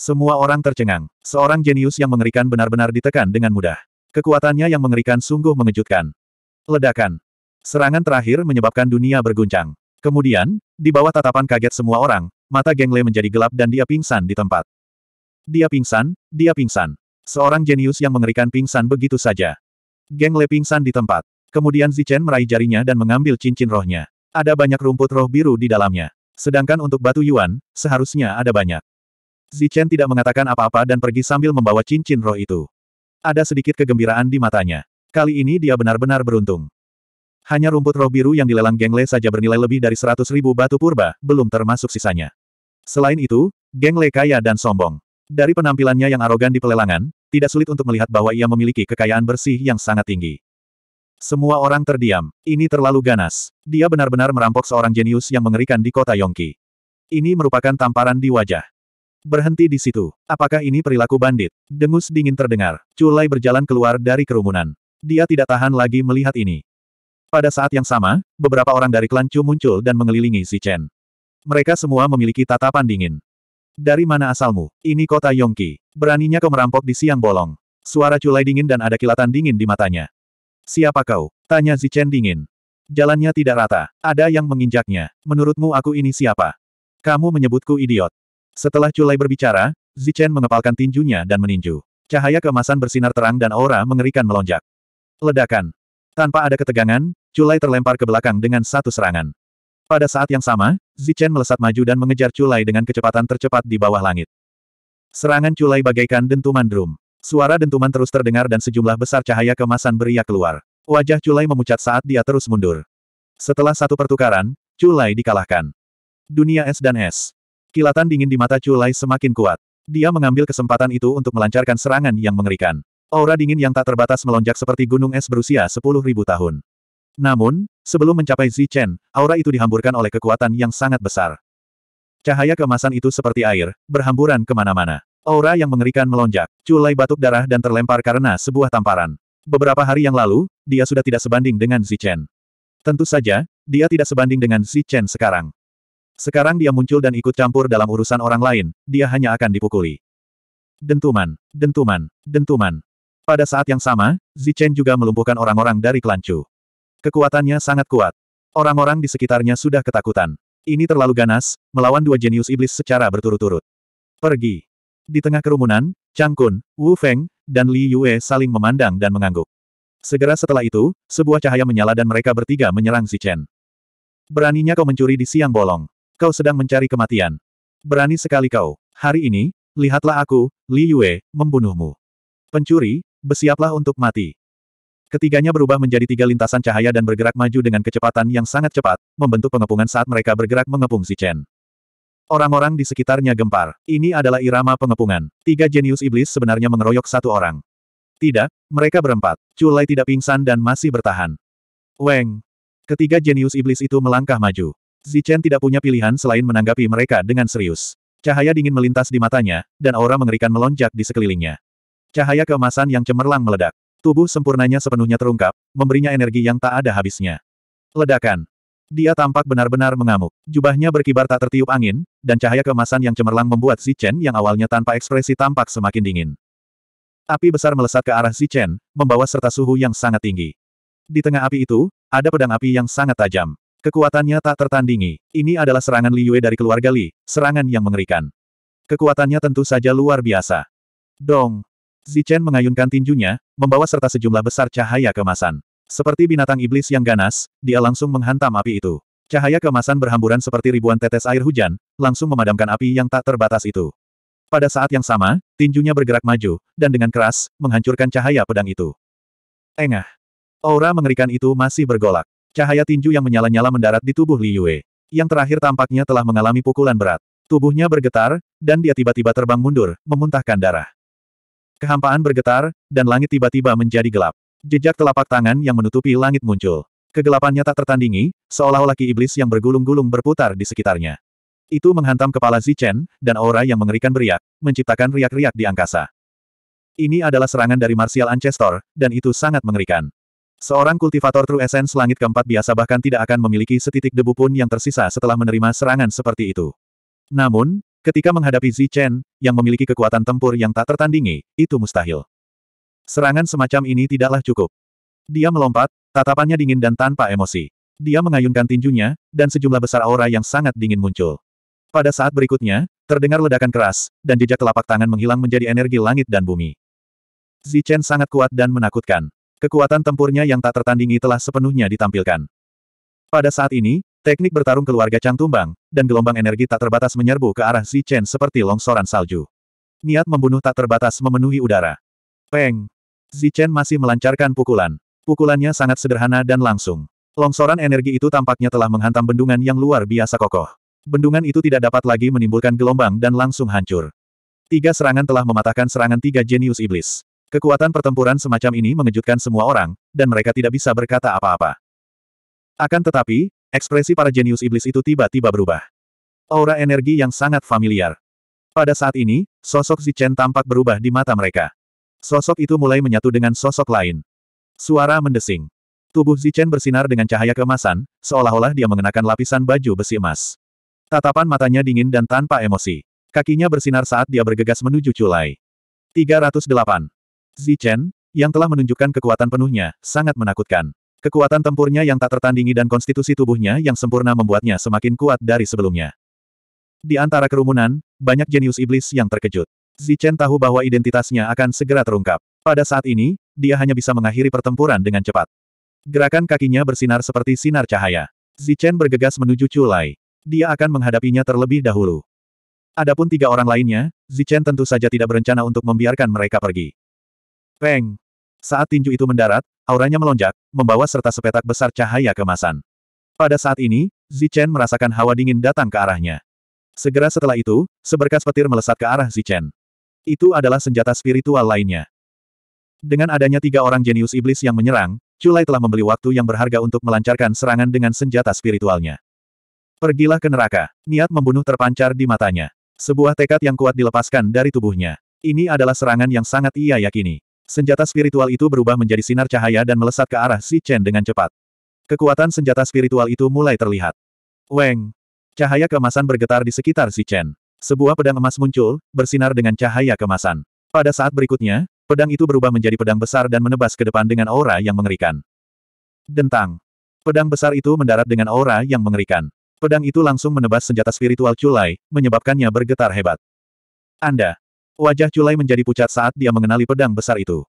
Semua orang tercengang. Seorang jenius yang mengerikan benar-benar ditekan dengan mudah. Kekuatannya yang mengerikan sungguh mengejutkan. Ledakan. Serangan terakhir menyebabkan dunia berguncang. Kemudian, di bawah tatapan kaget semua orang, mata Gengle menjadi gelap dan dia pingsan di tempat. Dia pingsan, dia pingsan. Seorang jenius yang mengerikan pingsan begitu saja. Gengle pingsan di tempat. Kemudian Zichen meraih jarinya dan mengambil cincin rohnya. Ada banyak rumput roh biru di dalamnya. Sedangkan untuk batu yuan, seharusnya ada banyak. Zichen tidak mengatakan apa-apa dan pergi sambil membawa cincin roh itu. Ada sedikit kegembiraan di matanya. Kali ini dia benar-benar beruntung. Hanya rumput roh biru yang dilelang Gengle saja bernilai lebih dari seratus ribu batu purba, belum termasuk sisanya. Selain itu, Gengle kaya dan sombong. Dari penampilannya yang arogan di pelelangan, tidak sulit untuk melihat bahwa ia memiliki kekayaan bersih yang sangat tinggi. Semua orang terdiam. Ini terlalu ganas. Dia benar-benar merampok seorang jenius yang mengerikan di kota Yongki. Ini merupakan tamparan di wajah. Berhenti di situ. Apakah ini perilaku bandit? Dengus dingin terdengar. Culai berjalan keluar dari kerumunan. Dia tidak tahan lagi melihat ini. Pada saat yang sama, beberapa orang dari klan Chu muncul dan mengelilingi si Chen. Mereka semua memiliki tatapan dingin. Dari mana asalmu? Ini kota Yongki. Beraninya kau merampok di siang bolong. Suara culai dingin dan ada kilatan dingin di matanya. Siapa kau? Tanya Si Chen dingin. Jalannya tidak rata. Ada yang menginjaknya. Menurutmu aku ini siapa? Kamu menyebutku idiot. Setelah Culai berbicara, Zichen mengepalkan tinjunya dan meninju. Cahaya kemasan bersinar terang dan aura mengerikan melonjak. Ledakan. Tanpa ada ketegangan, Culai terlempar ke belakang dengan satu serangan. Pada saat yang sama, Zichen melesat maju dan mengejar Culai dengan kecepatan tercepat di bawah langit. Serangan Culai bagaikan dentuman drum. Suara dentuman terus terdengar dan sejumlah besar cahaya kemasan beriak keluar. Wajah Culai memucat saat dia terus mundur. Setelah satu pertukaran, Culai dikalahkan. Dunia es dan es. Kilatan dingin di mata Chu semakin kuat. Dia mengambil kesempatan itu untuk melancarkan serangan yang mengerikan. Aura dingin yang tak terbatas melonjak seperti gunung es berusia 10.000 tahun. Namun, sebelum mencapai Zichen, aura itu dihamburkan oleh kekuatan yang sangat besar. Cahaya kemasan itu seperti air, berhamburan kemana-mana. Aura yang mengerikan melonjak, culai batuk darah dan terlempar karena sebuah tamparan. Beberapa hari yang lalu, dia sudah tidak sebanding dengan Zichen. Tentu saja, dia tidak sebanding dengan Zichen sekarang. Sekarang dia muncul dan ikut campur dalam urusan orang lain, dia hanya akan dipukuli. Dentuman, dentuman, dentuman. Pada saat yang sama, Zichen juga melumpuhkan orang-orang dari klan Chu. Kekuatannya sangat kuat. Orang-orang di sekitarnya sudah ketakutan. Ini terlalu ganas, melawan dua jenius iblis secara berturut-turut. Pergi. Di tengah kerumunan, Chang Kun, Wu Feng, dan Li Yue saling memandang dan mengangguk. Segera setelah itu, sebuah cahaya menyala dan mereka bertiga menyerang Zichen. Beraninya kau mencuri di siang bolong kau sedang mencari kematian. Berani sekali kau. Hari ini, lihatlah aku, Li Yue, membunuhmu. Pencuri, bersiaplah untuk mati. Ketiganya berubah menjadi tiga lintasan cahaya dan bergerak maju dengan kecepatan yang sangat cepat, membentuk pengepungan saat mereka bergerak mengepung si Chen. Orang-orang di sekitarnya gempar. Ini adalah irama pengepungan. Tiga jenius iblis sebenarnya mengeroyok satu orang. Tidak, mereka berempat. Culai tidak pingsan dan masih bertahan. Weng. Ketiga jenius iblis itu melangkah maju. Zichen tidak punya pilihan selain menanggapi mereka dengan serius. Cahaya dingin melintas di matanya, dan aura mengerikan melonjak di sekelilingnya. Cahaya keemasan yang cemerlang meledak. Tubuh sempurnanya sepenuhnya terungkap, memberinya energi yang tak ada habisnya. Ledakan. Dia tampak benar-benar mengamuk. Jubahnya berkibar tak tertiup angin, dan cahaya keemasan yang cemerlang membuat Zichen yang awalnya tanpa ekspresi tampak semakin dingin. Api besar melesat ke arah Zichen, membawa serta suhu yang sangat tinggi. Di tengah api itu, ada pedang api yang sangat tajam. Kekuatannya tak tertandingi. Ini adalah serangan Li Yue dari keluarga Li, serangan yang mengerikan. Kekuatannya tentu saja luar biasa. Dong! Zichen mengayunkan tinjunya, membawa serta sejumlah besar cahaya kemasan. Seperti binatang iblis yang ganas, dia langsung menghantam api itu. Cahaya kemasan berhamburan seperti ribuan tetes air hujan, langsung memadamkan api yang tak terbatas itu. Pada saat yang sama, tinjunya bergerak maju, dan dengan keras, menghancurkan cahaya pedang itu. Engah! Aura mengerikan itu masih bergolak. Cahaya tinju yang menyala-nyala mendarat di tubuh Li Yue. Yang terakhir tampaknya telah mengalami pukulan berat. Tubuhnya bergetar, dan dia tiba-tiba terbang mundur, memuntahkan darah. Kehampaan bergetar, dan langit tiba-tiba menjadi gelap. Jejak telapak tangan yang menutupi langit muncul. Kegelapannya tak tertandingi, seolah-olah ki iblis yang bergulung-gulung berputar di sekitarnya. Itu menghantam kepala Zichen, dan aura yang mengerikan beriak, menciptakan riak-riak di angkasa. Ini adalah serangan dari Martial Ancestor, dan itu sangat mengerikan. Seorang kultivator True Essence langit keempat biasa bahkan tidak akan memiliki setitik debu pun yang tersisa setelah menerima serangan seperti itu. Namun, ketika menghadapi Zi Chen, yang memiliki kekuatan tempur yang tak tertandingi, itu mustahil. Serangan semacam ini tidaklah cukup. Dia melompat, tatapannya dingin dan tanpa emosi. Dia mengayunkan tinjunya, dan sejumlah besar aura yang sangat dingin muncul. Pada saat berikutnya, terdengar ledakan keras, dan jejak telapak tangan menghilang menjadi energi langit dan bumi. Zi Chen sangat kuat dan menakutkan. Kekuatan tempurnya yang tak tertandingi telah sepenuhnya ditampilkan. Pada saat ini, teknik bertarung keluarga Chang tumbang, dan gelombang energi tak terbatas menyerbu ke arah Zichen seperti longsoran salju. Niat membunuh tak terbatas memenuhi udara. Peng! Zichen masih melancarkan pukulan. Pukulannya sangat sederhana dan langsung. Longsoran energi itu tampaknya telah menghantam bendungan yang luar biasa kokoh. Bendungan itu tidak dapat lagi menimbulkan gelombang dan langsung hancur. Tiga serangan telah mematahkan serangan tiga jenius iblis. Kekuatan pertempuran semacam ini mengejutkan semua orang, dan mereka tidak bisa berkata apa-apa. Akan tetapi, ekspresi para jenius iblis itu tiba-tiba berubah. Aura energi yang sangat familiar. Pada saat ini, sosok Zichen tampak berubah di mata mereka. Sosok itu mulai menyatu dengan sosok lain. Suara mendesing. Tubuh Zichen bersinar dengan cahaya kemasan, seolah-olah dia mengenakan lapisan baju besi emas. Tatapan matanya dingin dan tanpa emosi. Kakinya bersinar saat dia bergegas menuju culai. 308. Zichen, yang telah menunjukkan kekuatan penuhnya, sangat menakutkan. Kekuatan tempurnya yang tak tertandingi dan konstitusi tubuhnya yang sempurna membuatnya semakin kuat dari sebelumnya. Di antara kerumunan, banyak jenius iblis yang terkejut. Zichen tahu bahwa identitasnya akan segera terungkap. Pada saat ini, dia hanya bisa mengakhiri pertempuran dengan cepat. Gerakan kakinya bersinar seperti sinar cahaya. Zichen bergegas menuju Chulai. Dia akan menghadapinya terlebih dahulu. Adapun tiga orang lainnya, Zichen tentu saja tidak berencana untuk membiarkan mereka pergi. Peng! Saat tinju itu mendarat, auranya melonjak, membawa serta sepetak besar cahaya kemasan. Pada saat ini, Zichen merasakan hawa dingin datang ke arahnya. Segera setelah itu, seberkas petir melesat ke arah Zichen. Itu adalah senjata spiritual lainnya. Dengan adanya tiga orang jenius iblis yang menyerang, Chulai telah membeli waktu yang berharga untuk melancarkan serangan dengan senjata spiritualnya. Pergilah ke neraka. Niat membunuh terpancar di matanya. Sebuah tekad yang kuat dilepaskan dari tubuhnya. Ini adalah serangan yang sangat ia yakini. Senjata spiritual itu berubah menjadi sinar cahaya dan melesat ke arah Si Chen dengan cepat. Kekuatan senjata spiritual itu mulai terlihat. Weng! Cahaya kemasan bergetar di sekitar Si Chen. Sebuah pedang emas muncul, bersinar dengan cahaya kemasan. Pada saat berikutnya, pedang itu berubah menjadi pedang besar dan menebas ke depan dengan aura yang mengerikan. Dentang! Pedang besar itu mendarat dengan aura yang mengerikan. Pedang itu langsung menebas senjata spiritual Chulai, menyebabkannya bergetar hebat. Anda! Wajah Culai menjadi pucat saat dia mengenali pedang besar itu.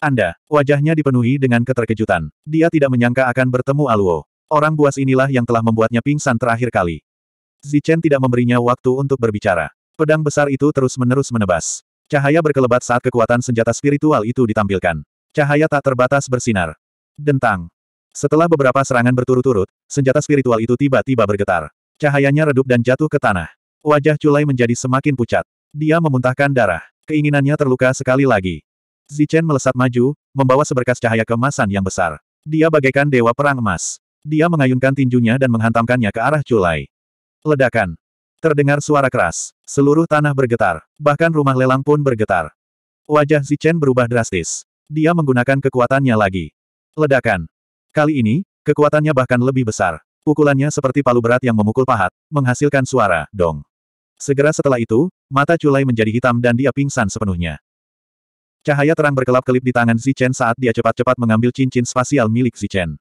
Anda, wajahnya dipenuhi dengan keterkejutan. Dia tidak menyangka akan bertemu Aluo. Orang buas inilah yang telah membuatnya pingsan terakhir kali. Zichen tidak memberinya waktu untuk berbicara. Pedang besar itu terus-menerus menebas. Cahaya berkelebat saat kekuatan senjata spiritual itu ditampilkan. Cahaya tak terbatas bersinar. Dentang. Setelah beberapa serangan berturut-turut, senjata spiritual itu tiba-tiba bergetar. Cahayanya redup dan jatuh ke tanah. Wajah Culai menjadi semakin pucat. Dia memuntahkan darah. Keinginannya terluka sekali lagi. Zichen melesat maju, membawa seberkas cahaya kemasan yang besar. Dia bagaikan dewa perang emas. Dia mengayunkan tinjunya dan menghantamkannya ke arah culai. Ledakan. Terdengar suara keras. Seluruh tanah bergetar. Bahkan rumah lelang pun bergetar. Wajah Zichen berubah drastis. Dia menggunakan kekuatannya lagi. Ledakan. Kali ini, kekuatannya bahkan lebih besar. Pukulannya seperti palu berat yang memukul pahat, menghasilkan suara, dong. Segera setelah itu, mata Culai menjadi hitam dan dia pingsan sepenuhnya. Cahaya terang berkelap-kelip di tangan Zichen saat dia cepat-cepat mengambil cincin spasial milik Zichen.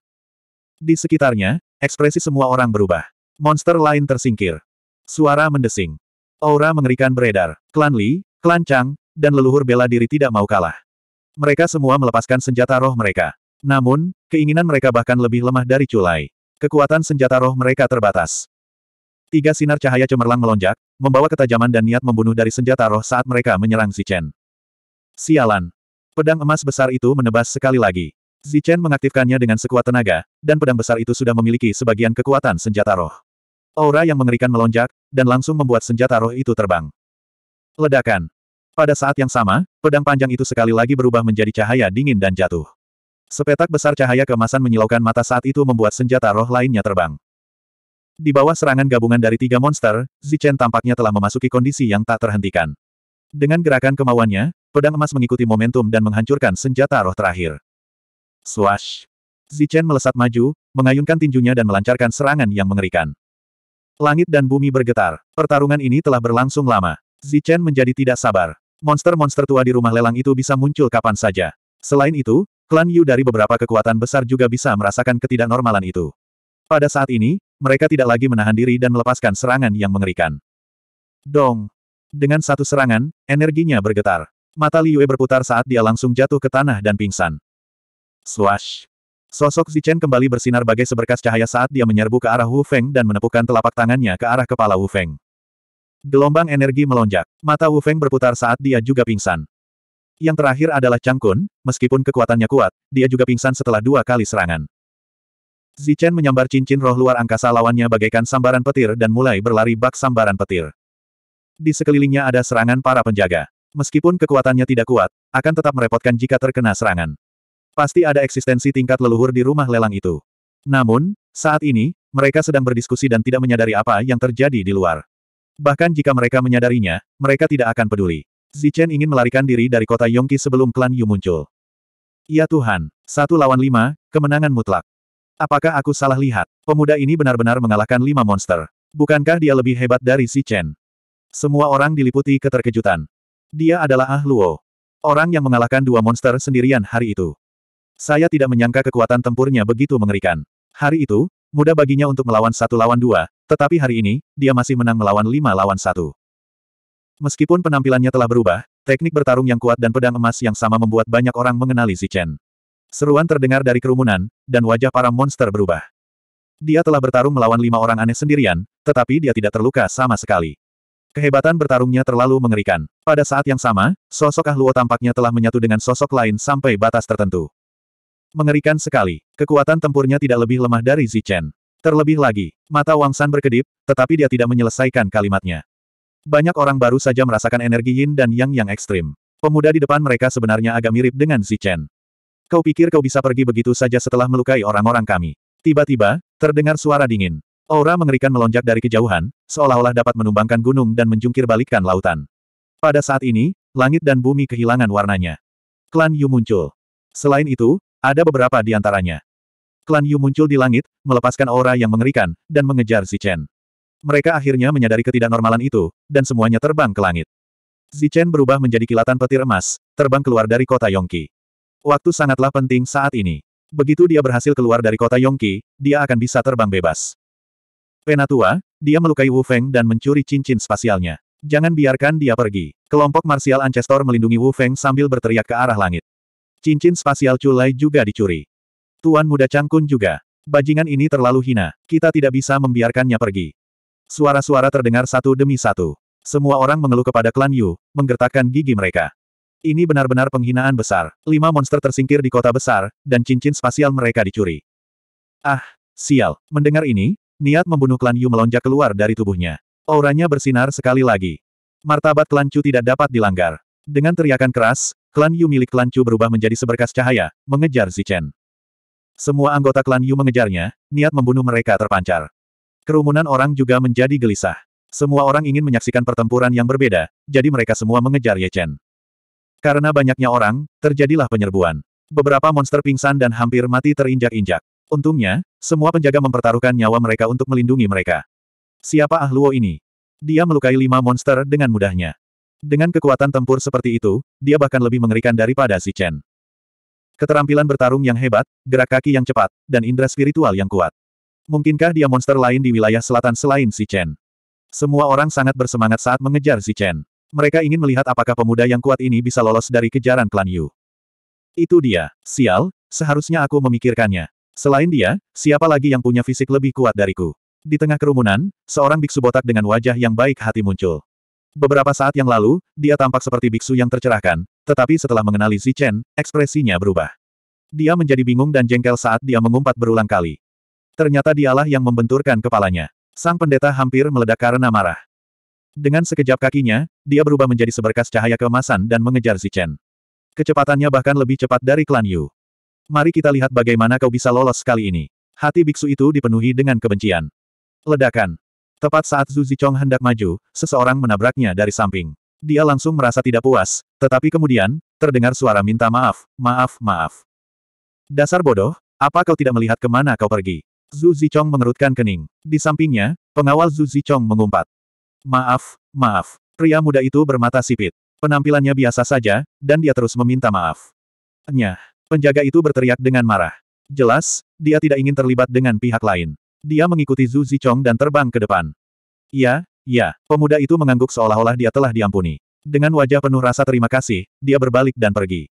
Di sekitarnya, ekspresi semua orang berubah. Monster lain tersingkir. Suara mendesing. Aura mengerikan beredar. Klan Li, Klan Chang, dan leluhur bela diri tidak mau kalah. Mereka semua melepaskan senjata roh mereka. Namun, keinginan mereka bahkan lebih lemah dari Culai. Kekuatan senjata roh mereka terbatas. Tiga sinar cahaya cemerlang melonjak, membawa ketajaman dan niat membunuh dari senjata roh saat mereka menyerang Zichen. Sialan. Pedang emas besar itu menebas sekali lagi. Zichen mengaktifkannya dengan sekuat tenaga, dan pedang besar itu sudah memiliki sebagian kekuatan senjata roh. Aura yang mengerikan melonjak, dan langsung membuat senjata roh itu terbang. Ledakan. Pada saat yang sama, pedang panjang itu sekali lagi berubah menjadi cahaya dingin dan jatuh. Sepetak besar cahaya kemasan menyilaukan mata saat itu membuat senjata roh lainnya terbang. Di bawah serangan gabungan dari tiga monster, Zichen tampaknya telah memasuki kondisi yang tak terhentikan. Dengan gerakan kemauannya, pedang emas mengikuti momentum dan menghancurkan senjata roh terakhir. Swash! Zichen melesat maju, mengayunkan tinjunya dan melancarkan serangan yang mengerikan. Langit dan bumi bergetar. Pertarungan ini telah berlangsung lama. Zichen menjadi tidak sabar. Monster-monster tua di rumah lelang itu bisa muncul kapan saja. Selain itu, klan Yu dari beberapa kekuatan besar juga bisa merasakan ketidaknormalan itu. Pada saat ini, mereka tidak lagi menahan diri dan melepaskan serangan yang mengerikan. Dong! Dengan satu serangan, energinya bergetar. Mata Liu berputar saat dia langsung jatuh ke tanah dan pingsan. Swash! Sosok Zichen kembali bersinar bagai seberkas cahaya saat dia menyerbu ke arah Wu Feng dan menepukkan telapak tangannya ke arah kepala Wu Feng. Gelombang energi melonjak. Mata Wu Feng berputar saat dia juga pingsan. Yang terakhir adalah Chang Kun, meskipun kekuatannya kuat, dia juga pingsan setelah dua kali serangan. Zichen menyambar cincin roh luar angkasa lawannya bagaikan sambaran petir dan mulai berlari bak sambaran petir. Di sekelilingnya ada serangan para penjaga. Meskipun kekuatannya tidak kuat, akan tetap merepotkan jika terkena serangan. Pasti ada eksistensi tingkat leluhur di rumah lelang itu. Namun, saat ini, mereka sedang berdiskusi dan tidak menyadari apa yang terjadi di luar. Bahkan jika mereka menyadarinya, mereka tidak akan peduli. Zichen ingin melarikan diri dari kota Yongki sebelum klan Yu muncul. Ya Tuhan, satu lawan lima, kemenangan mutlak. Apakah aku salah lihat? Pemuda ini benar-benar mengalahkan lima monster. Bukankah dia lebih hebat dari si Chen? Semua orang diliputi keterkejutan. Dia adalah Ah Luo. Orang yang mengalahkan dua monster sendirian hari itu. Saya tidak menyangka kekuatan tempurnya begitu mengerikan. Hari itu, mudah baginya untuk melawan satu lawan dua, tetapi hari ini, dia masih menang melawan lima lawan satu. Meskipun penampilannya telah berubah, teknik bertarung yang kuat dan pedang emas yang sama membuat banyak orang mengenali si Chen. Seruan terdengar dari kerumunan, dan wajah para monster berubah. Dia telah bertarung melawan lima orang aneh sendirian, tetapi dia tidak terluka sama sekali. Kehebatan bertarungnya terlalu mengerikan. Pada saat yang sama, sosok Ahluo tampaknya telah menyatu dengan sosok lain sampai batas tertentu. Mengerikan sekali. Kekuatan tempurnya tidak lebih lemah dari Zichen. Terlebih lagi, mata Wang San berkedip, tetapi dia tidak menyelesaikan kalimatnya. Banyak orang baru saja merasakan energi yin dan yang yang ekstrim. Pemuda di depan mereka sebenarnya agak mirip dengan Zichen. Kau pikir kau bisa pergi begitu saja setelah melukai orang-orang kami? Tiba-tiba, terdengar suara dingin. Aura mengerikan melonjak dari kejauhan, seolah-olah dapat menumbangkan gunung dan menjungkir balikkan lautan. Pada saat ini, langit dan bumi kehilangan warnanya. Klan Yu muncul. Selain itu, ada beberapa di antaranya. Klan Yu muncul di langit, melepaskan aura yang mengerikan, dan mengejar Si Chen. Mereka akhirnya menyadari ketidaknormalan itu, dan semuanya terbang ke langit. Si Chen berubah menjadi kilatan petir emas, terbang keluar dari kota Yongki. Waktu sangatlah penting saat ini. Begitu dia berhasil keluar dari kota Yongki, dia akan bisa terbang bebas. Penatua, dia melukai Wu Feng dan mencuri cincin spasialnya. Jangan biarkan dia pergi. Kelompok marsial Ancestor melindungi Wu Feng sambil berteriak ke arah langit. Cincin spasial culai juga dicuri. Tuan muda Cangkun juga. Bajingan ini terlalu hina. Kita tidak bisa membiarkannya pergi. Suara-suara terdengar satu demi satu. Semua orang mengeluh kepada klan Yu, menggertakkan gigi mereka. Ini benar-benar penghinaan besar. Lima monster tersingkir di kota besar, dan cincin spasial mereka dicuri. Ah, sial. Mendengar ini, niat membunuh klan Yu melonjak keluar dari tubuhnya. Auranya bersinar sekali lagi. Martabat klan Chu tidak dapat dilanggar. Dengan teriakan keras, klan Yu milik klan Chu berubah menjadi seberkas cahaya, mengejar Zichen. Semua anggota klan Yu mengejarnya, niat membunuh mereka terpancar. Kerumunan orang juga menjadi gelisah. Semua orang ingin menyaksikan pertempuran yang berbeda, jadi mereka semua mengejar Ye Chen. Karena banyaknya orang, terjadilah penyerbuan. Beberapa monster pingsan dan hampir mati terinjak-injak. Untungnya, semua penjaga mempertaruhkan nyawa mereka untuk melindungi mereka. Siapa Ahluo ini? Dia melukai lima monster dengan mudahnya. Dengan kekuatan tempur seperti itu, dia bahkan lebih mengerikan daripada si Chen. Keterampilan bertarung yang hebat, gerak kaki yang cepat, dan indera spiritual yang kuat. Mungkinkah dia monster lain di wilayah selatan selain si Chen? Semua orang sangat bersemangat saat mengejar si Chen. Mereka ingin melihat apakah pemuda yang kuat ini bisa lolos dari kejaran klan Yu. Itu dia, sial, seharusnya aku memikirkannya. Selain dia, siapa lagi yang punya fisik lebih kuat dariku? Di tengah kerumunan, seorang biksu botak dengan wajah yang baik hati muncul. Beberapa saat yang lalu, dia tampak seperti biksu yang tercerahkan, tetapi setelah mengenali Zichen, ekspresinya berubah. Dia menjadi bingung dan jengkel saat dia mengumpat berulang kali. Ternyata dialah yang membenturkan kepalanya. Sang pendeta hampir meledak karena marah. Dengan sekejap kakinya, dia berubah menjadi seberkas cahaya keemasan dan mengejar Zichen. Kecepatannya bahkan lebih cepat dari klan Yu. Mari kita lihat bagaimana kau bisa lolos kali ini. Hati biksu itu dipenuhi dengan kebencian. Ledakan. Tepat saat Zhu Zichong hendak maju, seseorang menabraknya dari samping. Dia langsung merasa tidak puas, tetapi kemudian, terdengar suara minta maaf, maaf, maaf. Dasar bodoh, apa kau tidak melihat kemana kau pergi? Zhu Zichong mengerutkan kening. Di sampingnya, pengawal Zhu Zichong mengumpat. Maaf, maaf. Pria muda itu bermata sipit. Penampilannya biasa saja, dan dia terus meminta maaf. Nyah. Penjaga itu berteriak dengan marah. Jelas, dia tidak ingin terlibat dengan pihak lain. Dia mengikuti Zhu Zichong dan terbang ke depan. Ya, ya. pemuda itu mengangguk seolah-olah dia telah diampuni. Dengan wajah penuh rasa terima kasih, dia berbalik dan pergi.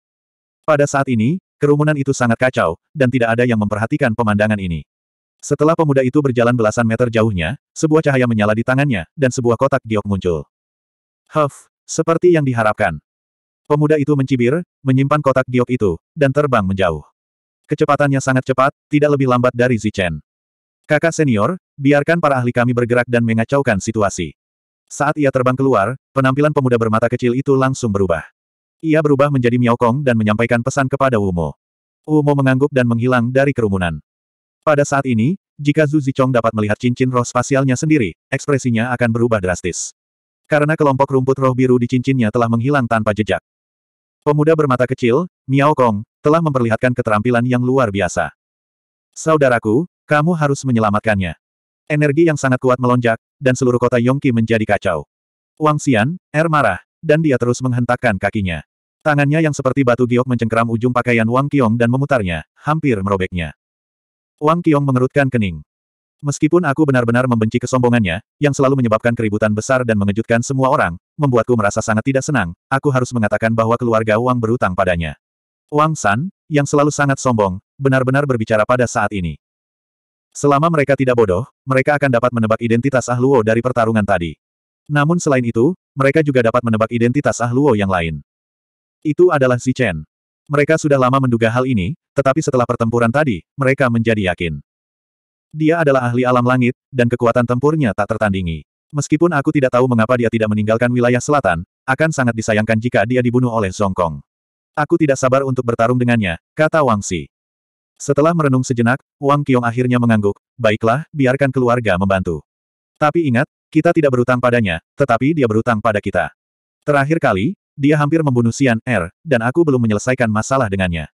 Pada saat ini, kerumunan itu sangat kacau, dan tidak ada yang memperhatikan pemandangan ini. Setelah pemuda itu berjalan belasan meter jauhnya, sebuah cahaya menyala di tangannya, dan sebuah kotak giok muncul. Huff, seperti yang diharapkan. Pemuda itu mencibir, menyimpan kotak giok itu, dan terbang menjauh. Kecepatannya sangat cepat, tidak lebih lambat dari Zichen. Kakak senior, biarkan para ahli kami bergerak dan mengacaukan situasi. Saat ia terbang keluar, penampilan pemuda bermata kecil itu langsung berubah. Ia berubah menjadi Miao Kong dan menyampaikan pesan kepada Wumo. Umo mengangguk dan menghilang dari kerumunan. Pada saat ini, jika Zhu Zichong dapat melihat cincin roh spasialnya sendiri, ekspresinya akan berubah drastis. Karena kelompok rumput roh biru di cincinnya telah menghilang tanpa jejak. Pemuda bermata kecil, Miao Kong, telah memperlihatkan keterampilan yang luar biasa. Saudaraku, kamu harus menyelamatkannya. Energi yang sangat kuat melonjak, dan seluruh kota Yongki menjadi kacau. Wang Xian, Er marah, dan dia terus menghentakkan kakinya. Tangannya yang seperti batu giok mencengkeram ujung pakaian Wang Qiong dan memutarnya, hampir merobeknya. Wang Qiong mengerutkan kening. Meskipun aku benar-benar membenci kesombongannya, yang selalu menyebabkan keributan besar dan mengejutkan semua orang, membuatku merasa sangat tidak senang, aku harus mengatakan bahwa keluarga Wang berutang padanya. Wang San, yang selalu sangat sombong, benar-benar berbicara pada saat ini. Selama mereka tidak bodoh, mereka akan dapat menebak identitas Ah Luo dari pertarungan tadi. Namun selain itu, mereka juga dapat menebak identitas Ah Luo yang lain. Itu adalah Zichen. Mereka sudah lama menduga hal ini, tetapi setelah pertempuran tadi, mereka menjadi yakin. Dia adalah ahli alam langit, dan kekuatan tempurnya tak tertandingi. Meskipun aku tidak tahu mengapa dia tidak meninggalkan wilayah selatan, akan sangat disayangkan jika dia dibunuh oleh Zongkong. Aku tidak sabar untuk bertarung dengannya, kata Wang Si. Setelah merenung sejenak, Wang Qiong akhirnya mengangguk, baiklah, biarkan keluarga membantu. Tapi ingat, kita tidak berutang padanya, tetapi dia berutang pada kita. Terakhir kali, dia hampir membunuh Sian Er, dan aku belum menyelesaikan masalah dengannya.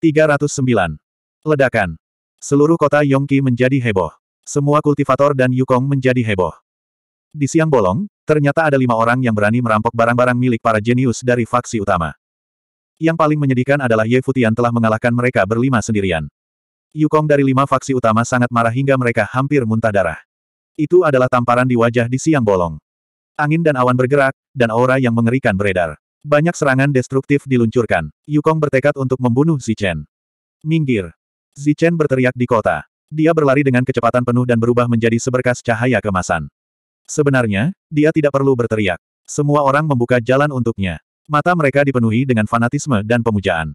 309. Ledakan. Seluruh kota Yongki menjadi heboh. Semua kultivator dan Yukong menjadi heboh. Di siang bolong, ternyata ada lima orang yang berani merampok barang-barang milik para jenius dari faksi utama. Yang paling menyedihkan adalah Ye Futian telah mengalahkan mereka berlima sendirian. Yukong dari lima faksi utama sangat marah hingga mereka hampir muntah darah. Itu adalah tamparan di wajah di siang bolong. Angin dan awan bergerak, dan aura yang mengerikan beredar. Banyak serangan destruktif diluncurkan. Yukong bertekad untuk membunuh Zichen. Minggir. Zichen berteriak di kota. Dia berlari dengan kecepatan penuh dan berubah menjadi seberkas cahaya kemasan. Sebenarnya, dia tidak perlu berteriak. Semua orang membuka jalan untuknya. Mata mereka dipenuhi dengan fanatisme dan pemujaan.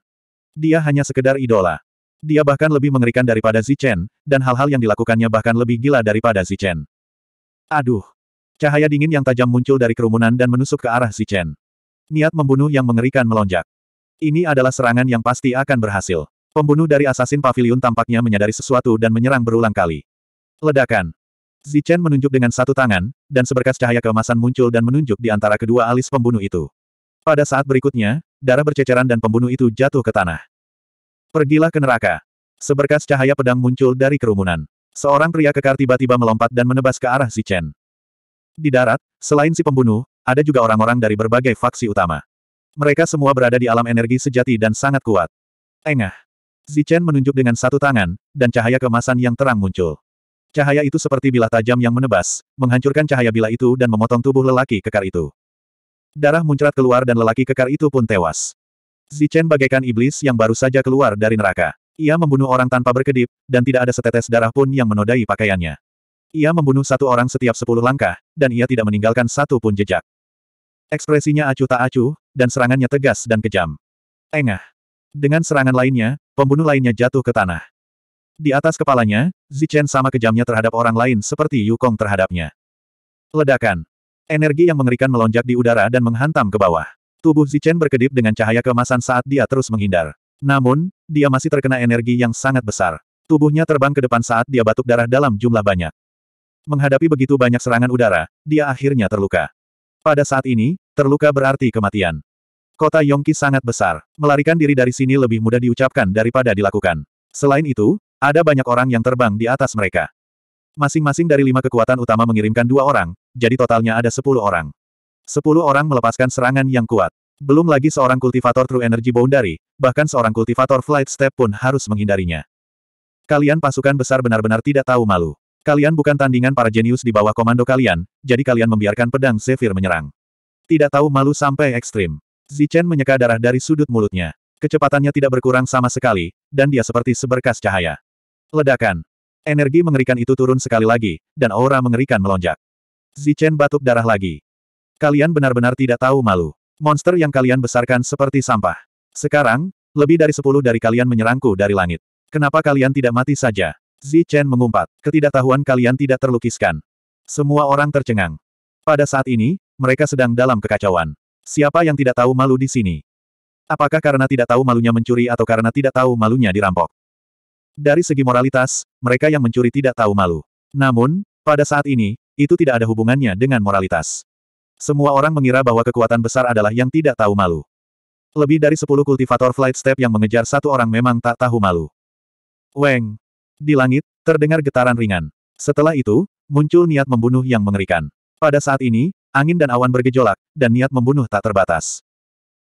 Dia hanya sekedar idola. Dia bahkan lebih mengerikan daripada Zichen, dan hal-hal yang dilakukannya bahkan lebih gila daripada Zichen. Aduh, Cahaya dingin yang tajam muncul dari kerumunan dan menusuk ke arah Zichen. Niat membunuh yang mengerikan melonjak. Ini adalah serangan yang pasti akan berhasil. Pembunuh dari Assassin Pavilion tampaknya menyadari sesuatu dan menyerang berulang kali. Ledakan. Zichen menunjuk dengan satu tangan, dan seberkas cahaya keemasan muncul dan menunjuk di antara kedua alis pembunuh itu. Pada saat berikutnya, darah berceceran dan pembunuh itu jatuh ke tanah. Pergilah ke neraka. Seberkas cahaya pedang muncul dari kerumunan. Seorang pria kekar tiba-tiba melompat dan menebas ke arah Zichen. Di darat, selain si pembunuh, ada juga orang-orang dari berbagai faksi utama. Mereka semua berada di alam energi sejati dan sangat kuat. Engah. Zichen menunjuk dengan satu tangan, dan cahaya kemasan yang terang muncul. Cahaya itu seperti bilah tajam yang menebas, menghancurkan cahaya bilah itu dan memotong tubuh lelaki kekar itu. Darah muncrat keluar dan lelaki kekar itu pun tewas. Zichen bagaikan iblis yang baru saja keluar dari neraka. Ia membunuh orang tanpa berkedip, dan tidak ada setetes darah pun yang menodai pakaiannya. Ia membunuh satu orang setiap sepuluh langkah, dan ia tidak meninggalkan satu pun jejak. Ekspresinya acuh tak acuh, dan serangannya tegas dan kejam. Engah. Dengan serangan lainnya, pembunuh lainnya jatuh ke tanah. Di atas kepalanya, Zichen sama kejamnya terhadap orang lain seperti Yukong terhadapnya. Ledakan. Energi yang mengerikan melonjak di udara dan menghantam ke bawah. Tubuh Zichen berkedip dengan cahaya kemasan saat dia terus menghindar. Namun, dia masih terkena energi yang sangat besar. Tubuhnya terbang ke depan saat dia batuk darah dalam jumlah banyak. Menghadapi begitu banyak serangan udara, dia akhirnya terluka. Pada saat ini, terluka berarti kematian. Kota Yongki sangat besar. Melarikan diri dari sini lebih mudah diucapkan daripada dilakukan. Selain itu, ada banyak orang yang terbang di atas mereka. Masing-masing dari lima kekuatan utama mengirimkan dua orang, jadi totalnya ada sepuluh orang. Sepuluh orang melepaskan serangan yang kuat. Belum lagi seorang kultivator True Energy Boundary, bahkan seorang kultivator Flight Step pun harus menghindarinya. Kalian pasukan besar benar-benar tidak tahu malu. Kalian bukan tandingan para jenius di bawah komando kalian, jadi kalian membiarkan pedang Zephyr menyerang. Tidak tahu malu sampai ekstrim. Zichen menyeka darah dari sudut mulutnya. Kecepatannya tidak berkurang sama sekali, dan dia seperti seberkas cahaya. Ledakan. Energi mengerikan itu turun sekali lagi, dan aura mengerikan melonjak. Zichen batuk darah lagi. Kalian benar-benar tidak tahu malu. Monster yang kalian besarkan seperti sampah. Sekarang, lebih dari sepuluh dari kalian menyerangku dari langit. Kenapa kalian tidak mati saja? Zi Chen mengumpat. Ketidaktahuan kalian tidak terlukiskan. Semua orang tercengang. Pada saat ini, mereka sedang dalam kekacauan. Siapa yang tidak tahu malu di sini? Apakah karena tidak tahu malunya mencuri atau karena tidak tahu malunya dirampok? Dari segi moralitas, mereka yang mencuri tidak tahu malu. Namun, pada saat ini, itu tidak ada hubungannya dengan moralitas. Semua orang mengira bahwa kekuatan besar adalah yang tidak tahu malu. Lebih dari sepuluh kultivator flight step yang mengejar satu orang memang tak tahu malu. Weng, di langit, terdengar getaran ringan. Setelah itu, muncul niat membunuh yang mengerikan. Pada saat ini, angin dan awan bergejolak, dan niat membunuh tak terbatas.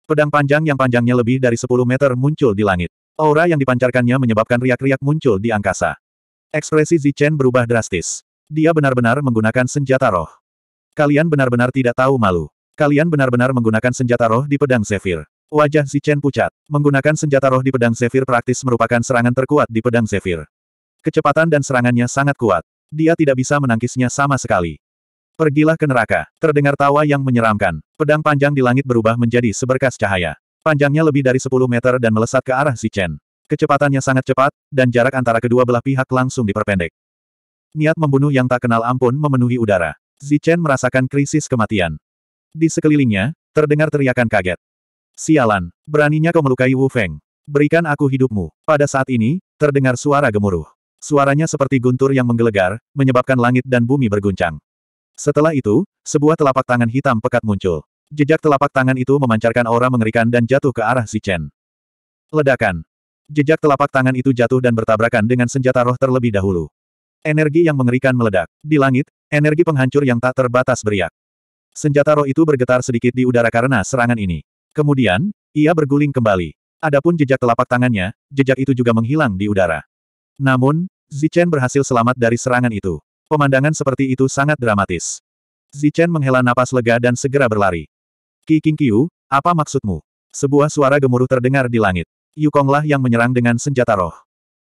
Pedang panjang yang panjangnya lebih dari 10 meter muncul di langit. Aura yang dipancarkannya menyebabkan riak-riak muncul di angkasa. Ekspresi Zichen berubah drastis. Dia benar-benar menggunakan senjata roh. Kalian benar-benar tidak tahu malu. Kalian benar-benar menggunakan senjata roh di pedang Zephyr. Wajah Zichen pucat. Menggunakan senjata roh di pedang Zephyr praktis merupakan serangan terkuat di pedang Zephyr. Kecepatan dan serangannya sangat kuat. Dia tidak bisa menangkisnya sama sekali. Pergilah ke neraka. Terdengar tawa yang menyeramkan. Pedang panjang di langit berubah menjadi seberkas cahaya. Panjangnya lebih dari 10 meter dan melesat ke arah si Chen. Kecepatannya sangat cepat, dan jarak antara kedua belah pihak langsung diperpendek. Niat membunuh yang tak kenal ampun memenuhi udara. Zichen merasakan krisis kematian. Di sekelilingnya, terdengar teriakan kaget. Sialan, beraninya kau melukai Wu Feng. Berikan aku hidupmu. Pada saat ini, terdengar suara gemuruh. Suaranya seperti guntur yang menggelegar, menyebabkan langit dan bumi berguncang. Setelah itu, sebuah telapak tangan hitam pekat muncul. Jejak telapak tangan itu memancarkan aura mengerikan dan jatuh ke arah Zichen. Ledakan. Jejak telapak tangan itu jatuh dan bertabrakan dengan senjata roh terlebih dahulu. Energi yang mengerikan meledak. Di langit, energi penghancur yang tak terbatas beriak. Senjata roh itu bergetar sedikit di udara karena serangan ini. Kemudian, ia berguling kembali. Adapun jejak telapak tangannya, jejak itu juga menghilang di udara. Namun, Zichen berhasil selamat dari serangan itu. Pemandangan seperti itu sangat dramatis. Zichen menghela napas lega dan segera berlari. Qi King Kiu, apa maksudmu? Sebuah suara gemuruh terdengar di langit. Yukonglah yang menyerang dengan senjata roh.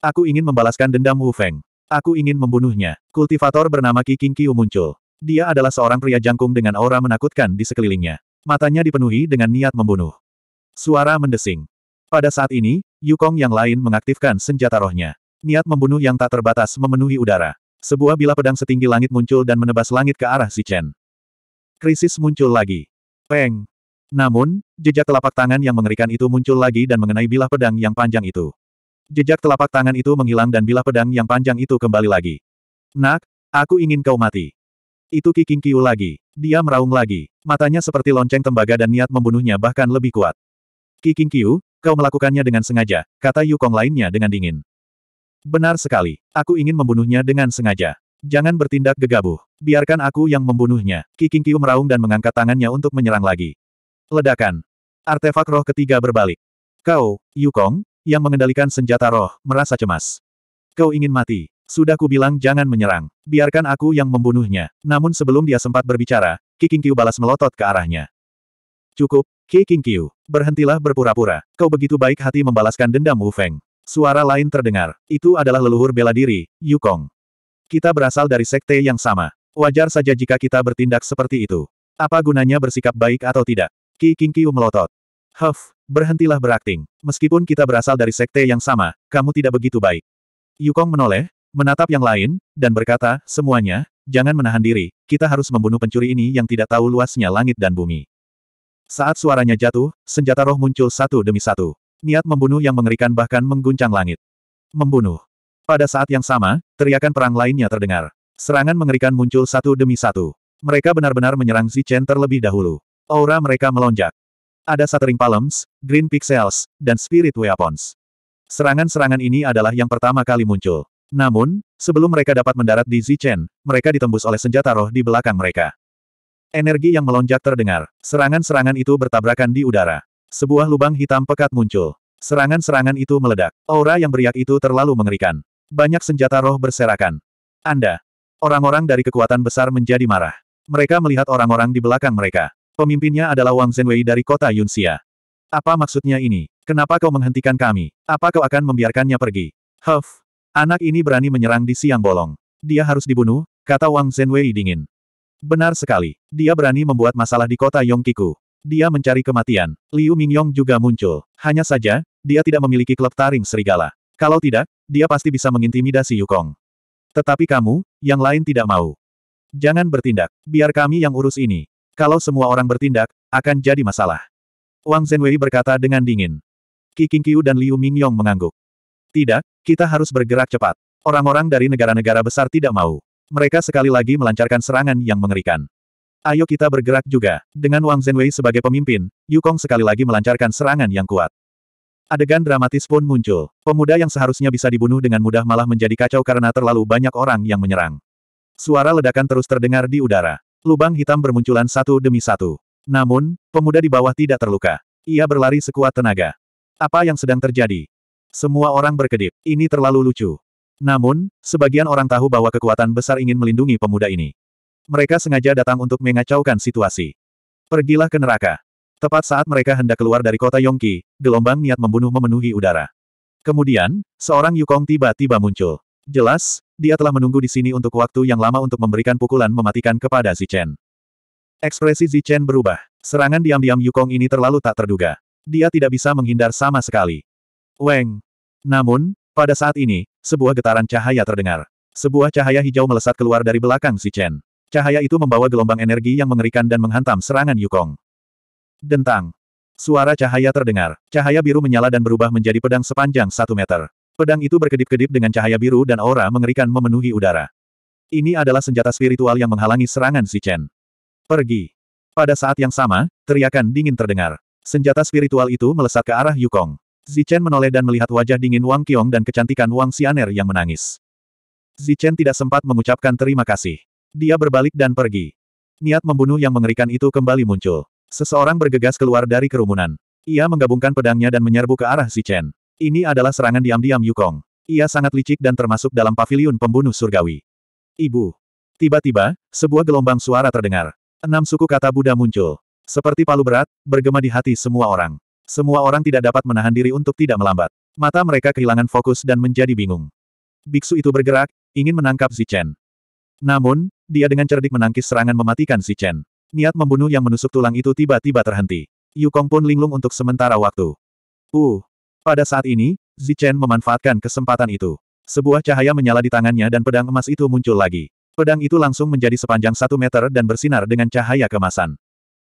Aku ingin membalaskan dendam Wu Feng. Aku ingin membunuhnya. Kultivator bernama Qi King Kiu muncul. Dia adalah seorang pria jangkung dengan aura menakutkan di sekelilingnya. Matanya dipenuhi dengan niat membunuh. Suara mendesing. Pada saat ini, Yukong yang lain mengaktifkan senjata rohnya. Niat membunuh yang tak terbatas memenuhi udara. Sebuah bilah pedang setinggi langit muncul dan menebas langit ke arah Zichen. Krisis muncul lagi. Peng. Namun, jejak telapak tangan yang mengerikan itu muncul lagi dan mengenai bilah pedang yang panjang itu. Jejak telapak tangan itu menghilang dan bilah pedang yang panjang itu kembali lagi. Nak, aku ingin kau mati. Itu Kiking Kiu lagi. Dia meraung lagi. Matanya seperti lonceng tembaga dan niat membunuhnya bahkan lebih kuat. Kiking Kiu, kau melakukannya dengan sengaja, kata Yukong lainnya dengan dingin. Benar sekali. Aku ingin membunuhnya dengan sengaja. Jangan bertindak gegabah. Biarkan aku yang membunuhnya. Kiking Kiu meraung dan mengangkat tangannya untuk menyerang lagi. Ledakan. Artefak roh ketiga berbalik. Kau, Yukong, yang mengendalikan senjata roh, merasa cemas. Kau ingin mati. Sudah kubilang jangan menyerang. Biarkan aku yang membunuhnya. Namun sebelum dia sempat berbicara, Kiking Kiu balas melotot ke arahnya. Cukup, Kiking Kiu. Berhentilah berpura-pura. Kau begitu baik hati membalaskan dendam Wu Feng. Suara lain terdengar. Itu adalah leluhur bela diri, Yukong. Kita berasal dari sekte yang sama. Wajar saja jika kita bertindak seperti itu. Apa gunanya bersikap baik atau tidak? Ki King Kiu melotot. Huff, berhentilah berakting. Meskipun kita berasal dari sekte yang sama, kamu tidak begitu baik. Yukong menoleh, menatap yang lain, dan berkata, semuanya, jangan menahan diri, kita harus membunuh pencuri ini yang tidak tahu luasnya langit dan bumi. Saat suaranya jatuh, senjata roh muncul satu demi satu. Niat membunuh yang mengerikan bahkan mengguncang langit. Membunuh. Pada saat yang sama, teriakan perang lainnya terdengar. Serangan mengerikan muncul satu demi satu. Mereka benar-benar menyerang Zichen terlebih dahulu. Aura mereka melonjak. Ada Shattering Palms, Green Pixels, dan Spirit Weapons. Serangan-serangan ini adalah yang pertama kali muncul. Namun, sebelum mereka dapat mendarat di Zichen, mereka ditembus oleh senjata roh di belakang mereka. Energi yang melonjak terdengar. Serangan-serangan itu bertabrakan di udara. Sebuah lubang hitam pekat muncul. Serangan-serangan itu meledak. Aura yang beriak itu terlalu mengerikan. Banyak senjata roh berserakan. Anda. Orang-orang dari kekuatan besar menjadi marah. Mereka melihat orang-orang di belakang mereka. Pemimpinnya adalah Wang Zhenwei dari kota Yunxia. Apa maksudnya ini? Kenapa kau menghentikan kami? Apa kau akan membiarkannya pergi? Huff. Anak ini berani menyerang di siang bolong. Dia harus dibunuh, kata Wang Zhenwei dingin. Benar sekali. Dia berani membuat masalah di kota Yongkiku. Dia mencari kematian. Liu Mingyong juga muncul. Hanya saja, dia tidak memiliki klub taring serigala. Kalau tidak, dia pasti bisa mengintimidasi Yukong. Tetapi kamu, yang lain tidak mau. Jangan bertindak. Biar kami yang urus ini. Kalau semua orang bertindak, akan jadi masalah. Wang Zhenwei berkata dengan dingin. Qi Qingqiu dan Liu Mingyong mengangguk. Tidak, kita harus bergerak cepat. Orang-orang dari negara-negara besar tidak mau. Mereka sekali lagi melancarkan serangan yang mengerikan. Ayo kita bergerak juga. Dengan Wang Zhenwei sebagai pemimpin, Yukong sekali lagi melancarkan serangan yang kuat. Adegan dramatis pun muncul. Pemuda yang seharusnya bisa dibunuh dengan mudah malah menjadi kacau karena terlalu banyak orang yang menyerang. Suara ledakan terus terdengar di udara. Lubang hitam bermunculan satu demi satu. Namun, pemuda di bawah tidak terluka. Ia berlari sekuat tenaga. Apa yang sedang terjadi? Semua orang berkedip. Ini terlalu lucu. Namun, sebagian orang tahu bahwa kekuatan besar ingin melindungi pemuda ini. Mereka sengaja datang untuk mengacaukan situasi. Pergilah ke neraka. Tepat saat mereka hendak keluar dari kota Yongki, gelombang niat membunuh memenuhi udara. Kemudian, seorang Yukong tiba-tiba muncul. Jelas, dia telah menunggu di sini untuk waktu yang lama untuk memberikan pukulan mematikan kepada Zichen. Ekspresi Zichen berubah. Serangan diam-diam Yukong ini terlalu tak terduga. Dia tidak bisa menghindar sama sekali. Weng. Namun, pada saat ini, sebuah getaran cahaya terdengar. Sebuah cahaya hijau melesat keluar dari belakang Zichen. Cahaya itu membawa gelombang energi yang mengerikan dan menghantam serangan Yukong. Dentang. Suara cahaya terdengar. Cahaya biru menyala dan berubah menjadi pedang sepanjang satu meter. Pedang itu berkedip-kedip dengan cahaya biru dan aura mengerikan memenuhi udara. Ini adalah senjata spiritual yang menghalangi serangan si Chen. Pergi. Pada saat yang sama, teriakan dingin terdengar. Senjata spiritual itu melesat ke arah Yukong. Zichen menoleh dan melihat wajah dingin Wang Qiong dan kecantikan Wang Xianer yang menangis. Zichen tidak sempat mengucapkan terima kasih. Dia berbalik dan pergi. Niat membunuh yang mengerikan itu kembali muncul. Seseorang bergegas keluar dari kerumunan. Ia menggabungkan pedangnya dan menyerbu ke arah Zichen. Ini adalah serangan diam-diam Yukong. Ia sangat licik dan termasuk dalam paviliun pembunuh surgawi. Ibu. Tiba-tiba, sebuah gelombang suara terdengar. Enam suku kata Buddha muncul. Seperti palu berat, bergema di hati semua orang. Semua orang tidak dapat menahan diri untuk tidak melambat. Mata mereka kehilangan fokus dan menjadi bingung. Biksu itu bergerak, ingin menangkap Zichen. Namun, dia dengan cerdik menangkis serangan mematikan si Chen. Niat membunuh yang menusuk tulang itu tiba-tiba terhenti. Yukong pun linglung untuk sementara waktu. Uh! Pada saat ini, Zichen memanfaatkan kesempatan itu. Sebuah cahaya menyala di tangannya dan pedang emas itu muncul lagi. Pedang itu langsung menjadi sepanjang satu meter dan bersinar dengan cahaya kemasan.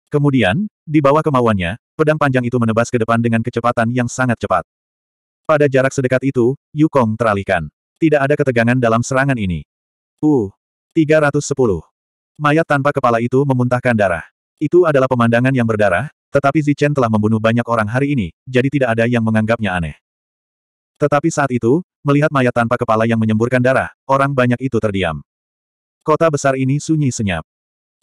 Kemudian, di bawah kemauannya, pedang panjang itu menebas ke depan dengan kecepatan yang sangat cepat. Pada jarak sedekat itu, Yukong teralihkan. Tidak ada ketegangan dalam serangan ini. Uh, 310. Mayat tanpa kepala itu memuntahkan darah. Itu adalah pemandangan yang berdarah, tetapi Zichen telah membunuh banyak orang hari ini, jadi tidak ada yang menganggapnya aneh. Tetapi saat itu, melihat mayat tanpa kepala yang menyemburkan darah, orang banyak itu terdiam. Kota besar ini sunyi senyap.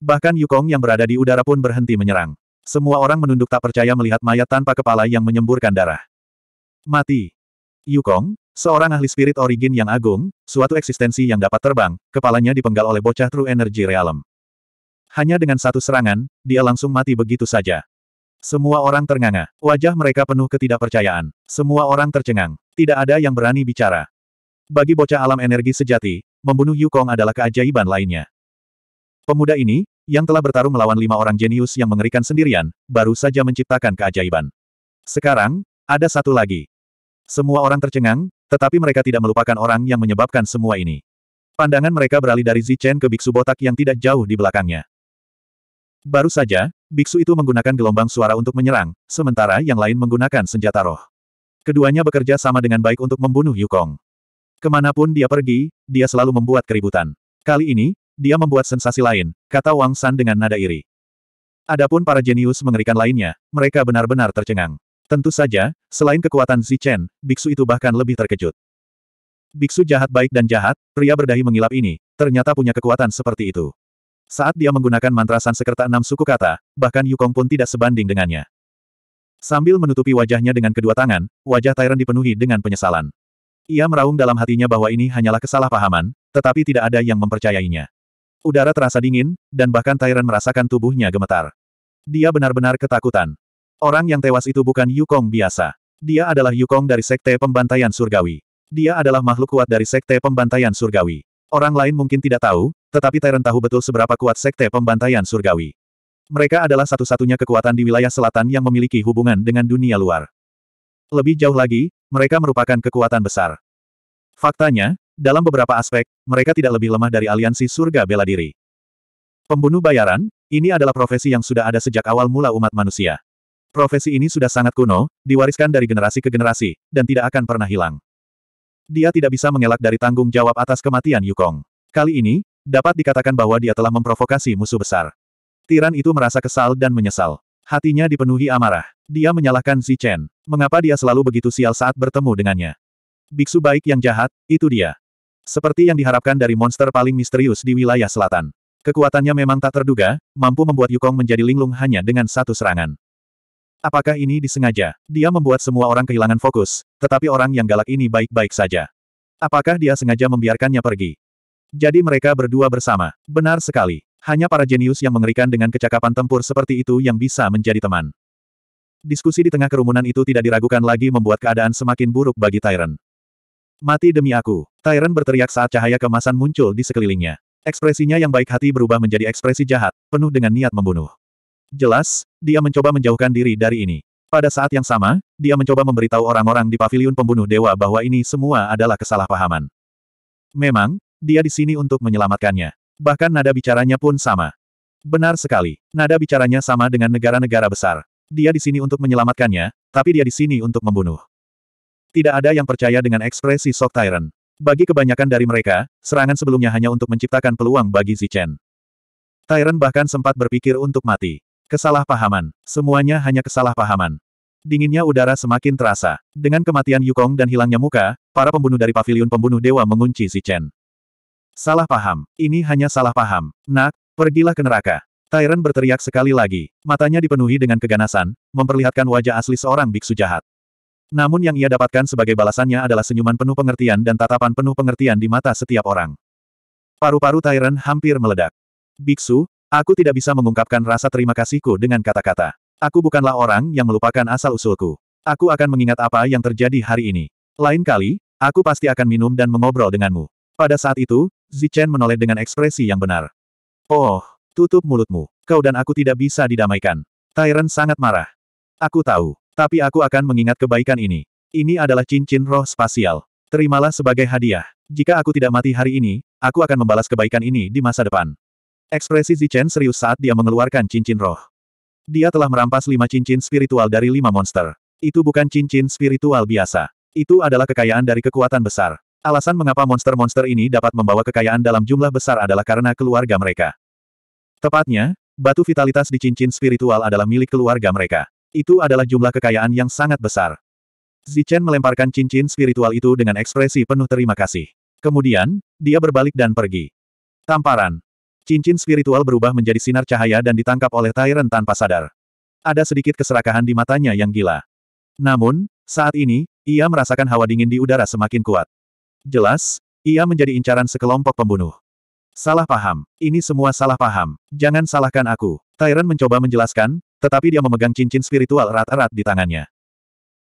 Bahkan Yukong yang berada di udara pun berhenti menyerang. Semua orang menunduk tak percaya melihat mayat tanpa kepala yang menyemburkan darah. Mati. Yukong, seorang ahli spirit origin yang agung, suatu eksistensi yang dapat terbang, kepalanya dipenggal oleh bocah True Energy Realm. Hanya dengan satu serangan, dia langsung mati begitu saja. Semua orang ternganga. Wajah mereka penuh ketidakpercayaan. Semua orang tercengang. Tidak ada yang berani bicara. Bagi bocah alam energi sejati, membunuh Yukong adalah keajaiban lainnya. Pemuda ini, yang telah bertarung melawan lima orang jenius yang mengerikan sendirian, baru saja menciptakan keajaiban. Sekarang, ada satu lagi. Semua orang tercengang, tetapi mereka tidak melupakan orang yang menyebabkan semua ini. Pandangan mereka beralih dari Zichen ke biksu botak yang tidak jauh di belakangnya. Baru saja, biksu itu menggunakan gelombang suara untuk menyerang, sementara yang lain menggunakan senjata roh. Keduanya bekerja sama dengan baik untuk membunuh Yukong. Kemanapun dia pergi, dia selalu membuat keributan. Kali ini, dia membuat sensasi lain, kata Wang San dengan nada iri. Adapun para jenius mengerikan lainnya, mereka benar-benar tercengang. Tentu saja, selain kekuatan Zichen, biksu itu bahkan lebih terkejut. Biksu jahat baik dan jahat, pria berdahi mengilap ini, ternyata punya kekuatan seperti itu. Saat dia menggunakan mantra Sansekerta enam suku kata, bahkan Yukong pun tidak sebanding dengannya. Sambil menutupi wajahnya dengan kedua tangan, wajah Tyrant dipenuhi dengan penyesalan. Ia meraung dalam hatinya bahwa ini hanyalah kesalahpahaman, tetapi tidak ada yang mempercayainya. Udara terasa dingin, dan bahkan Tyrant merasakan tubuhnya gemetar. Dia benar-benar ketakutan. Orang yang tewas itu bukan Yukong biasa. Dia adalah Yukong dari Sekte Pembantaian Surgawi. Dia adalah makhluk kuat dari Sekte Pembantaian Surgawi. Orang lain mungkin tidak tahu, tetapi Tyrant tahu betul seberapa kuat Sekte Pembantaian Surgawi. Mereka adalah satu-satunya kekuatan di wilayah selatan yang memiliki hubungan dengan dunia luar. Lebih jauh lagi, mereka merupakan kekuatan besar. Faktanya, dalam beberapa aspek, mereka tidak lebih lemah dari aliansi surga bela diri. Pembunuh bayaran, ini adalah profesi yang sudah ada sejak awal mula umat manusia. Profesi ini sudah sangat kuno, diwariskan dari generasi ke generasi, dan tidak akan pernah hilang. Dia tidak bisa mengelak dari tanggung jawab atas kematian Yukong. Kali ini, dapat dikatakan bahwa dia telah memprovokasi musuh besar. Tiran itu merasa kesal dan menyesal. Hatinya dipenuhi amarah. Dia menyalahkan Si Chen. Mengapa dia selalu begitu sial saat bertemu dengannya? Biksu baik yang jahat, itu dia. Seperti yang diharapkan dari monster paling misterius di wilayah selatan. Kekuatannya memang tak terduga, mampu membuat Yukong menjadi linglung hanya dengan satu serangan. Apakah ini disengaja? Dia membuat semua orang kehilangan fokus, tetapi orang yang galak ini baik-baik saja. Apakah dia sengaja membiarkannya pergi? Jadi mereka berdua bersama. Benar sekali. Hanya para jenius yang mengerikan dengan kecakapan tempur seperti itu yang bisa menjadi teman. Diskusi di tengah kerumunan itu tidak diragukan lagi membuat keadaan semakin buruk bagi Tyrant. Mati demi aku, Tyrant berteriak saat cahaya kemasan muncul di sekelilingnya. Ekspresinya yang baik hati berubah menjadi ekspresi jahat, penuh dengan niat membunuh. Jelas, dia mencoba menjauhkan diri dari ini. Pada saat yang sama, dia mencoba memberitahu orang-orang di paviliun pembunuh dewa bahwa ini semua adalah kesalahpahaman. Memang, dia di sini untuk menyelamatkannya. Bahkan nada bicaranya pun sama. Benar sekali, nada bicaranya sama dengan negara-negara besar. Dia di sini untuk menyelamatkannya, tapi dia di sini untuk membunuh. Tidak ada yang percaya dengan ekspresi Sok Tyrant. Bagi kebanyakan dari mereka, serangan sebelumnya hanya untuk menciptakan peluang bagi Zichen. Tyrant bahkan sempat berpikir untuk mati. Kesalahpahaman. Semuanya hanya kesalahpahaman. Dinginnya udara semakin terasa. Dengan kematian Yukong dan hilangnya muka, para pembunuh dari pavilion pembunuh dewa mengunci si Chen. Salah paham. Ini hanya salah paham. Nak, pergilah ke neraka. Tyrant berteriak sekali lagi. Matanya dipenuhi dengan keganasan, memperlihatkan wajah asli seorang biksu jahat. Namun yang ia dapatkan sebagai balasannya adalah senyuman penuh pengertian dan tatapan penuh pengertian di mata setiap orang. Paru-paru Tyrant hampir meledak. Biksu, Aku tidak bisa mengungkapkan rasa terima kasihku dengan kata-kata. Aku bukanlah orang yang melupakan asal-usulku. Aku akan mengingat apa yang terjadi hari ini. Lain kali, aku pasti akan minum dan mengobrol denganmu. Pada saat itu, Zichen menoleh dengan ekspresi yang benar. Oh, tutup mulutmu. Kau dan aku tidak bisa didamaikan. Tyren sangat marah. Aku tahu, tapi aku akan mengingat kebaikan ini. Ini adalah cincin roh spasial. Terimalah sebagai hadiah. Jika aku tidak mati hari ini, aku akan membalas kebaikan ini di masa depan. Ekspresi Zichen serius saat dia mengeluarkan cincin roh. Dia telah merampas lima cincin spiritual dari lima monster. Itu bukan cincin spiritual biasa. Itu adalah kekayaan dari kekuatan besar. Alasan mengapa monster-monster ini dapat membawa kekayaan dalam jumlah besar adalah karena keluarga mereka. Tepatnya, batu vitalitas di cincin spiritual adalah milik keluarga mereka. Itu adalah jumlah kekayaan yang sangat besar. Zichen melemparkan cincin spiritual itu dengan ekspresi penuh terima kasih. Kemudian, dia berbalik dan pergi. Tamparan. Cincin spiritual berubah menjadi sinar cahaya dan ditangkap oleh Tyrant tanpa sadar. Ada sedikit keserakahan di matanya yang gila. Namun, saat ini, ia merasakan hawa dingin di udara semakin kuat. Jelas, ia menjadi incaran sekelompok pembunuh. Salah paham. Ini semua salah paham. Jangan salahkan aku. Tyrant mencoba menjelaskan, tetapi dia memegang cincin spiritual erat-erat di tangannya.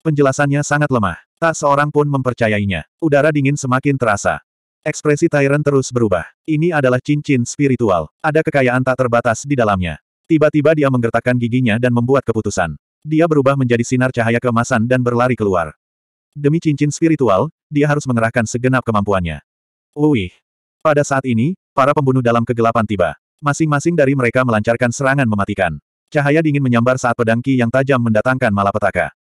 Penjelasannya sangat lemah. Tak seorang pun mempercayainya. Udara dingin semakin terasa. Ekspresi Tyrant terus berubah. Ini adalah cincin spiritual. Ada kekayaan tak terbatas di dalamnya. Tiba-tiba dia menggertakkan giginya dan membuat keputusan. Dia berubah menjadi sinar cahaya keemasan dan berlari keluar. Demi cincin spiritual, dia harus mengerahkan segenap kemampuannya. Wih! Pada saat ini, para pembunuh dalam kegelapan tiba. Masing-masing dari mereka melancarkan serangan mematikan. Cahaya dingin menyambar saat pedangki yang tajam mendatangkan malapetaka.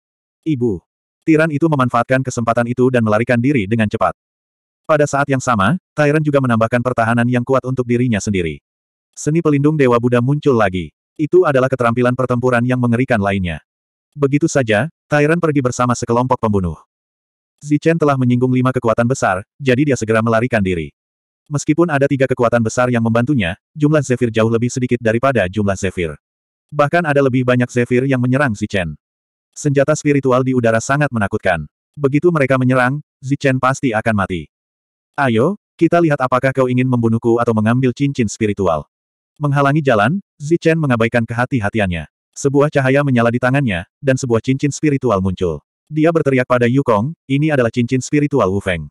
Ibu! Tiran itu memanfaatkan kesempatan itu dan melarikan diri dengan cepat. Pada saat yang sama, Tyrant juga menambahkan pertahanan yang kuat untuk dirinya sendiri. Seni pelindung Dewa Buddha muncul lagi. Itu adalah keterampilan pertempuran yang mengerikan lainnya. Begitu saja, Tyrant pergi bersama sekelompok pembunuh. Zichen telah menyinggung lima kekuatan besar, jadi dia segera melarikan diri. Meskipun ada tiga kekuatan besar yang membantunya, jumlah Zephyr jauh lebih sedikit daripada jumlah Zephyr. Bahkan ada lebih banyak Zephyr yang menyerang Zichen. Senjata spiritual di udara sangat menakutkan. Begitu mereka menyerang, Zichen pasti akan mati. Ayo, kita lihat apakah kau ingin membunuhku atau mengambil cincin spiritual. Menghalangi jalan, Zichen mengabaikan kehati-hatiannya. Sebuah cahaya menyala di tangannya, dan sebuah cincin spiritual muncul. Dia berteriak pada Yukong, ini adalah cincin spiritual Wu Feng.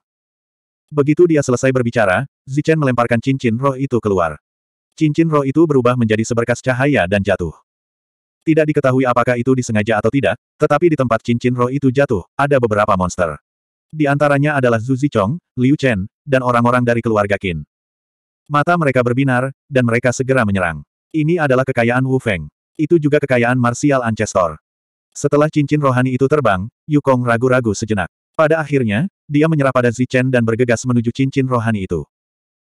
Begitu dia selesai berbicara, Zichen melemparkan cincin roh itu keluar. Cincin roh itu berubah menjadi seberkas cahaya dan jatuh. Tidak diketahui apakah itu disengaja atau tidak, tetapi di tempat cincin roh itu jatuh, ada beberapa monster. Di antaranya adalah Zhu Zichong, Liu Chen, dan orang-orang dari keluarga Qin. Mata mereka berbinar, dan mereka segera menyerang. Ini adalah kekayaan Wu Feng. Itu juga kekayaan Martial Ancestor. Setelah cincin rohani itu terbang, Yukong ragu-ragu sejenak. Pada akhirnya, dia menyerah pada Zichen dan bergegas menuju cincin rohani itu.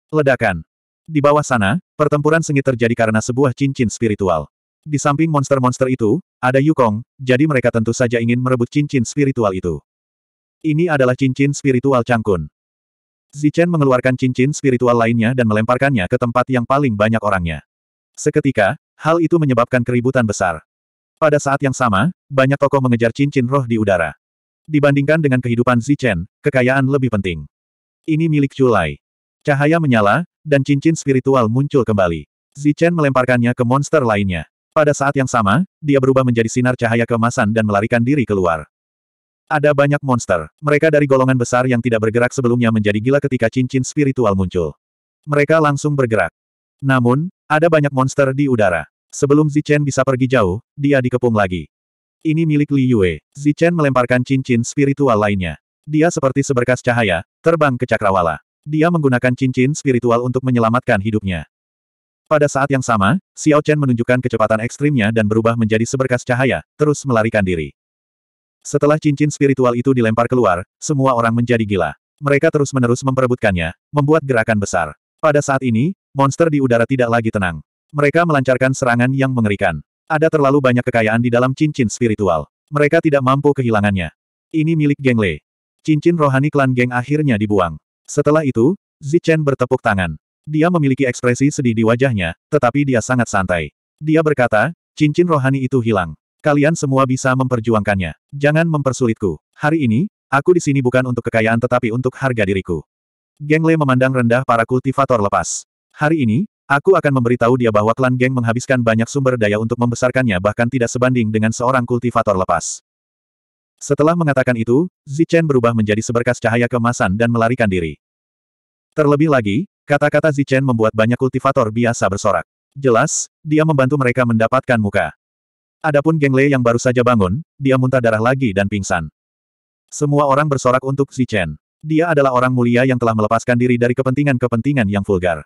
Ledakan. Di bawah sana, pertempuran sengit terjadi karena sebuah cincin spiritual. Di samping monster-monster itu, ada Yukong, jadi mereka tentu saja ingin merebut cincin spiritual itu. Ini adalah cincin spiritual Cangkun. Zichen mengeluarkan cincin spiritual lainnya dan melemparkannya ke tempat yang paling banyak orangnya. Seketika, hal itu menyebabkan keributan besar. Pada saat yang sama, banyak tokoh mengejar cincin roh di udara. Dibandingkan dengan kehidupan Zichen, kekayaan lebih penting. Ini milik Chulai. Cahaya menyala, dan cincin spiritual muncul kembali. Zichen melemparkannya ke monster lainnya. Pada saat yang sama, dia berubah menjadi sinar cahaya keemasan dan melarikan diri keluar. Ada banyak monster. Mereka dari golongan besar yang tidak bergerak sebelumnya menjadi gila ketika cincin spiritual muncul. Mereka langsung bergerak. Namun, ada banyak monster di udara. Sebelum Zichen bisa pergi jauh, dia dikepung lagi. Ini milik Li Yue. Zichen melemparkan cincin spiritual lainnya. Dia seperti seberkas cahaya, terbang ke cakrawala. Dia menggunakan cincin spiritual untuk menyelamatkan hidupnya. Pada saat yang sama, Xiao Chen menunjukkan kecepatan ekstrimnya dan berubah menjadi seberkas cahaya, terus melarikan diri. Setelah cincin spiritual itu dilempar keluar, semua orang menjadi gila. Mereka terus-menerus memperebutkannya, membuat gerakan besar. Pada saat ini, monster di udara tidak lagi tenang. Mereka melancarkan serangan yang mengerikan. Ada terlalu banyak kekayaan di dalam cincin spiritual. Mereka tidak mampu kehilangannya. Ini milik geng Lei. Cincin rohani klan geng akhirnya dibuang. Setelah itu, Zichen bertepuk tangan. Dia memiliki ekspresi sedih di wajahnya, tetapi dia sangat santai. Dia berkata, cincin rohani itu hilang. Kalian semua bisa memperjuangkannya. Jangan mempersulitku. Hari ini, aku di sini bukan untuk kekayaan tetapi untuk harga diriku. Geng Le memandang rendah para kultivator lepas. Hari ini, aku akan memberitahu dia bahwa klan geng menghabiskan banyak sumber daya untuk membesarkannya bahkan tidak sebanding dengan seorang kultivator lepas. Setelah mengatakan itu, Zichen berubah menjadi seberkas cahaya kemasan dan melarikan diri. Terlebih lagi, kata-kata Zichen membuat banyak kultivator biasa bersorak. Jelas, dia membantu mereka mendapatkan muka. Adapun Geng Lei yang baru saja bangun, dia muntah darah lagi dan pingsan. Semua orang bersorak untuk Xi Chen. Dia adalah orang mulia yang telah melepaskan diri dari kepentingan-kepentingan yang vulgar.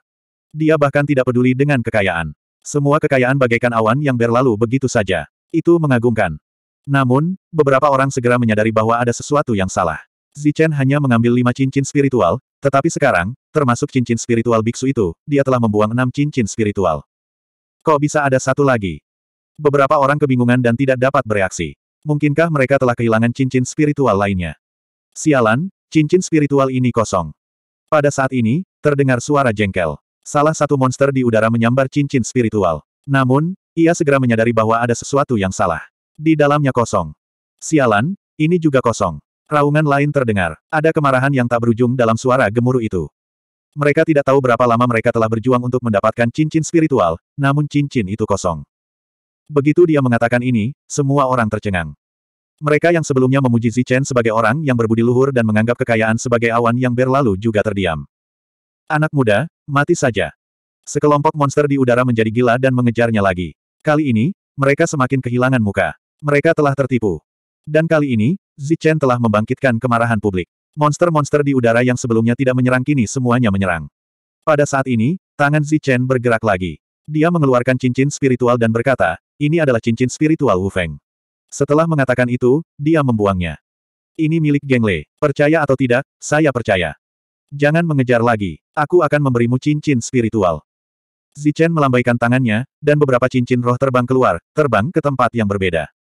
Dia bahkan tidak peduli dengan kekayaan. Semua kekayaan bagaikan awan yang berlalu begitu saja. Itu mengagumkan. Namun, beberapa orang segera menyadari bahwa ada sesuatu yang salah. Zichen hanya mengambil lima cincin spiritual, tetapi sekarang, termasuk cincin spiritual biksu itu, dia telah membuang enam cincin spiritual. Kok bisa ada satu lagi? Beberapa orang kebingungan dan tidak dapat bereaksi. Mungkinkah mereka telah kehilangan cincin spiritual lainnya? Sialan, cincin spiritual ini kosong. Pada saat ini, terdengar suara jengkel. Salah satu monster di udara menyambar cincin spiritual. Namun, ia segera menyadari bahwa ada sesuatu yang salah. Di dalamnya kosong. Sialan, ini juga kosong. Raungan lain terdengar. Ada kemarahan yang tak berujung dalam suara gemuruh itu. Mereka tidak tahu berapa lama mereka telah berjuang untuk mendapatkan cincin spiritual, namun cincin itu kosong. Begitu dia mengatakan ini, semua orang tercengang. Mereka yang sebelumnya memuji Zichen sebagai orang yang berbudi luhur dan menganggap kekayaan sebagai awan yang berlalu juga terdiam. Anak muda, mati saja. Sekelompok monster di udara menjadi gila dan mengejarnya lagi. Kali ini, mereka semakin kehilangan muka. Mereka telah tertipu. Dan kali ini, Zichen telah membangkitkan kemarahan publik. Monster-monster di udara yang sebelumnya tidak menyerang kini semuanya menyerang. Pada saat ini, tangan Zichen bergerak lagi. Dia mengeluarkan cincin spiritual dan berkata, ini adalah cincin spiritual Wu Feng. Setelah mengatakan itu, dia membuangnya. Ini milik Geng Lei. Percaya atau tidak, saya percaya. Jangan mengejar lagi. Aku akan memberimu cincin spiritual. Zichen melambaikan tangannya, dan beberapa cincin roh terbang keluar, terbang ke tempat yang berbeda.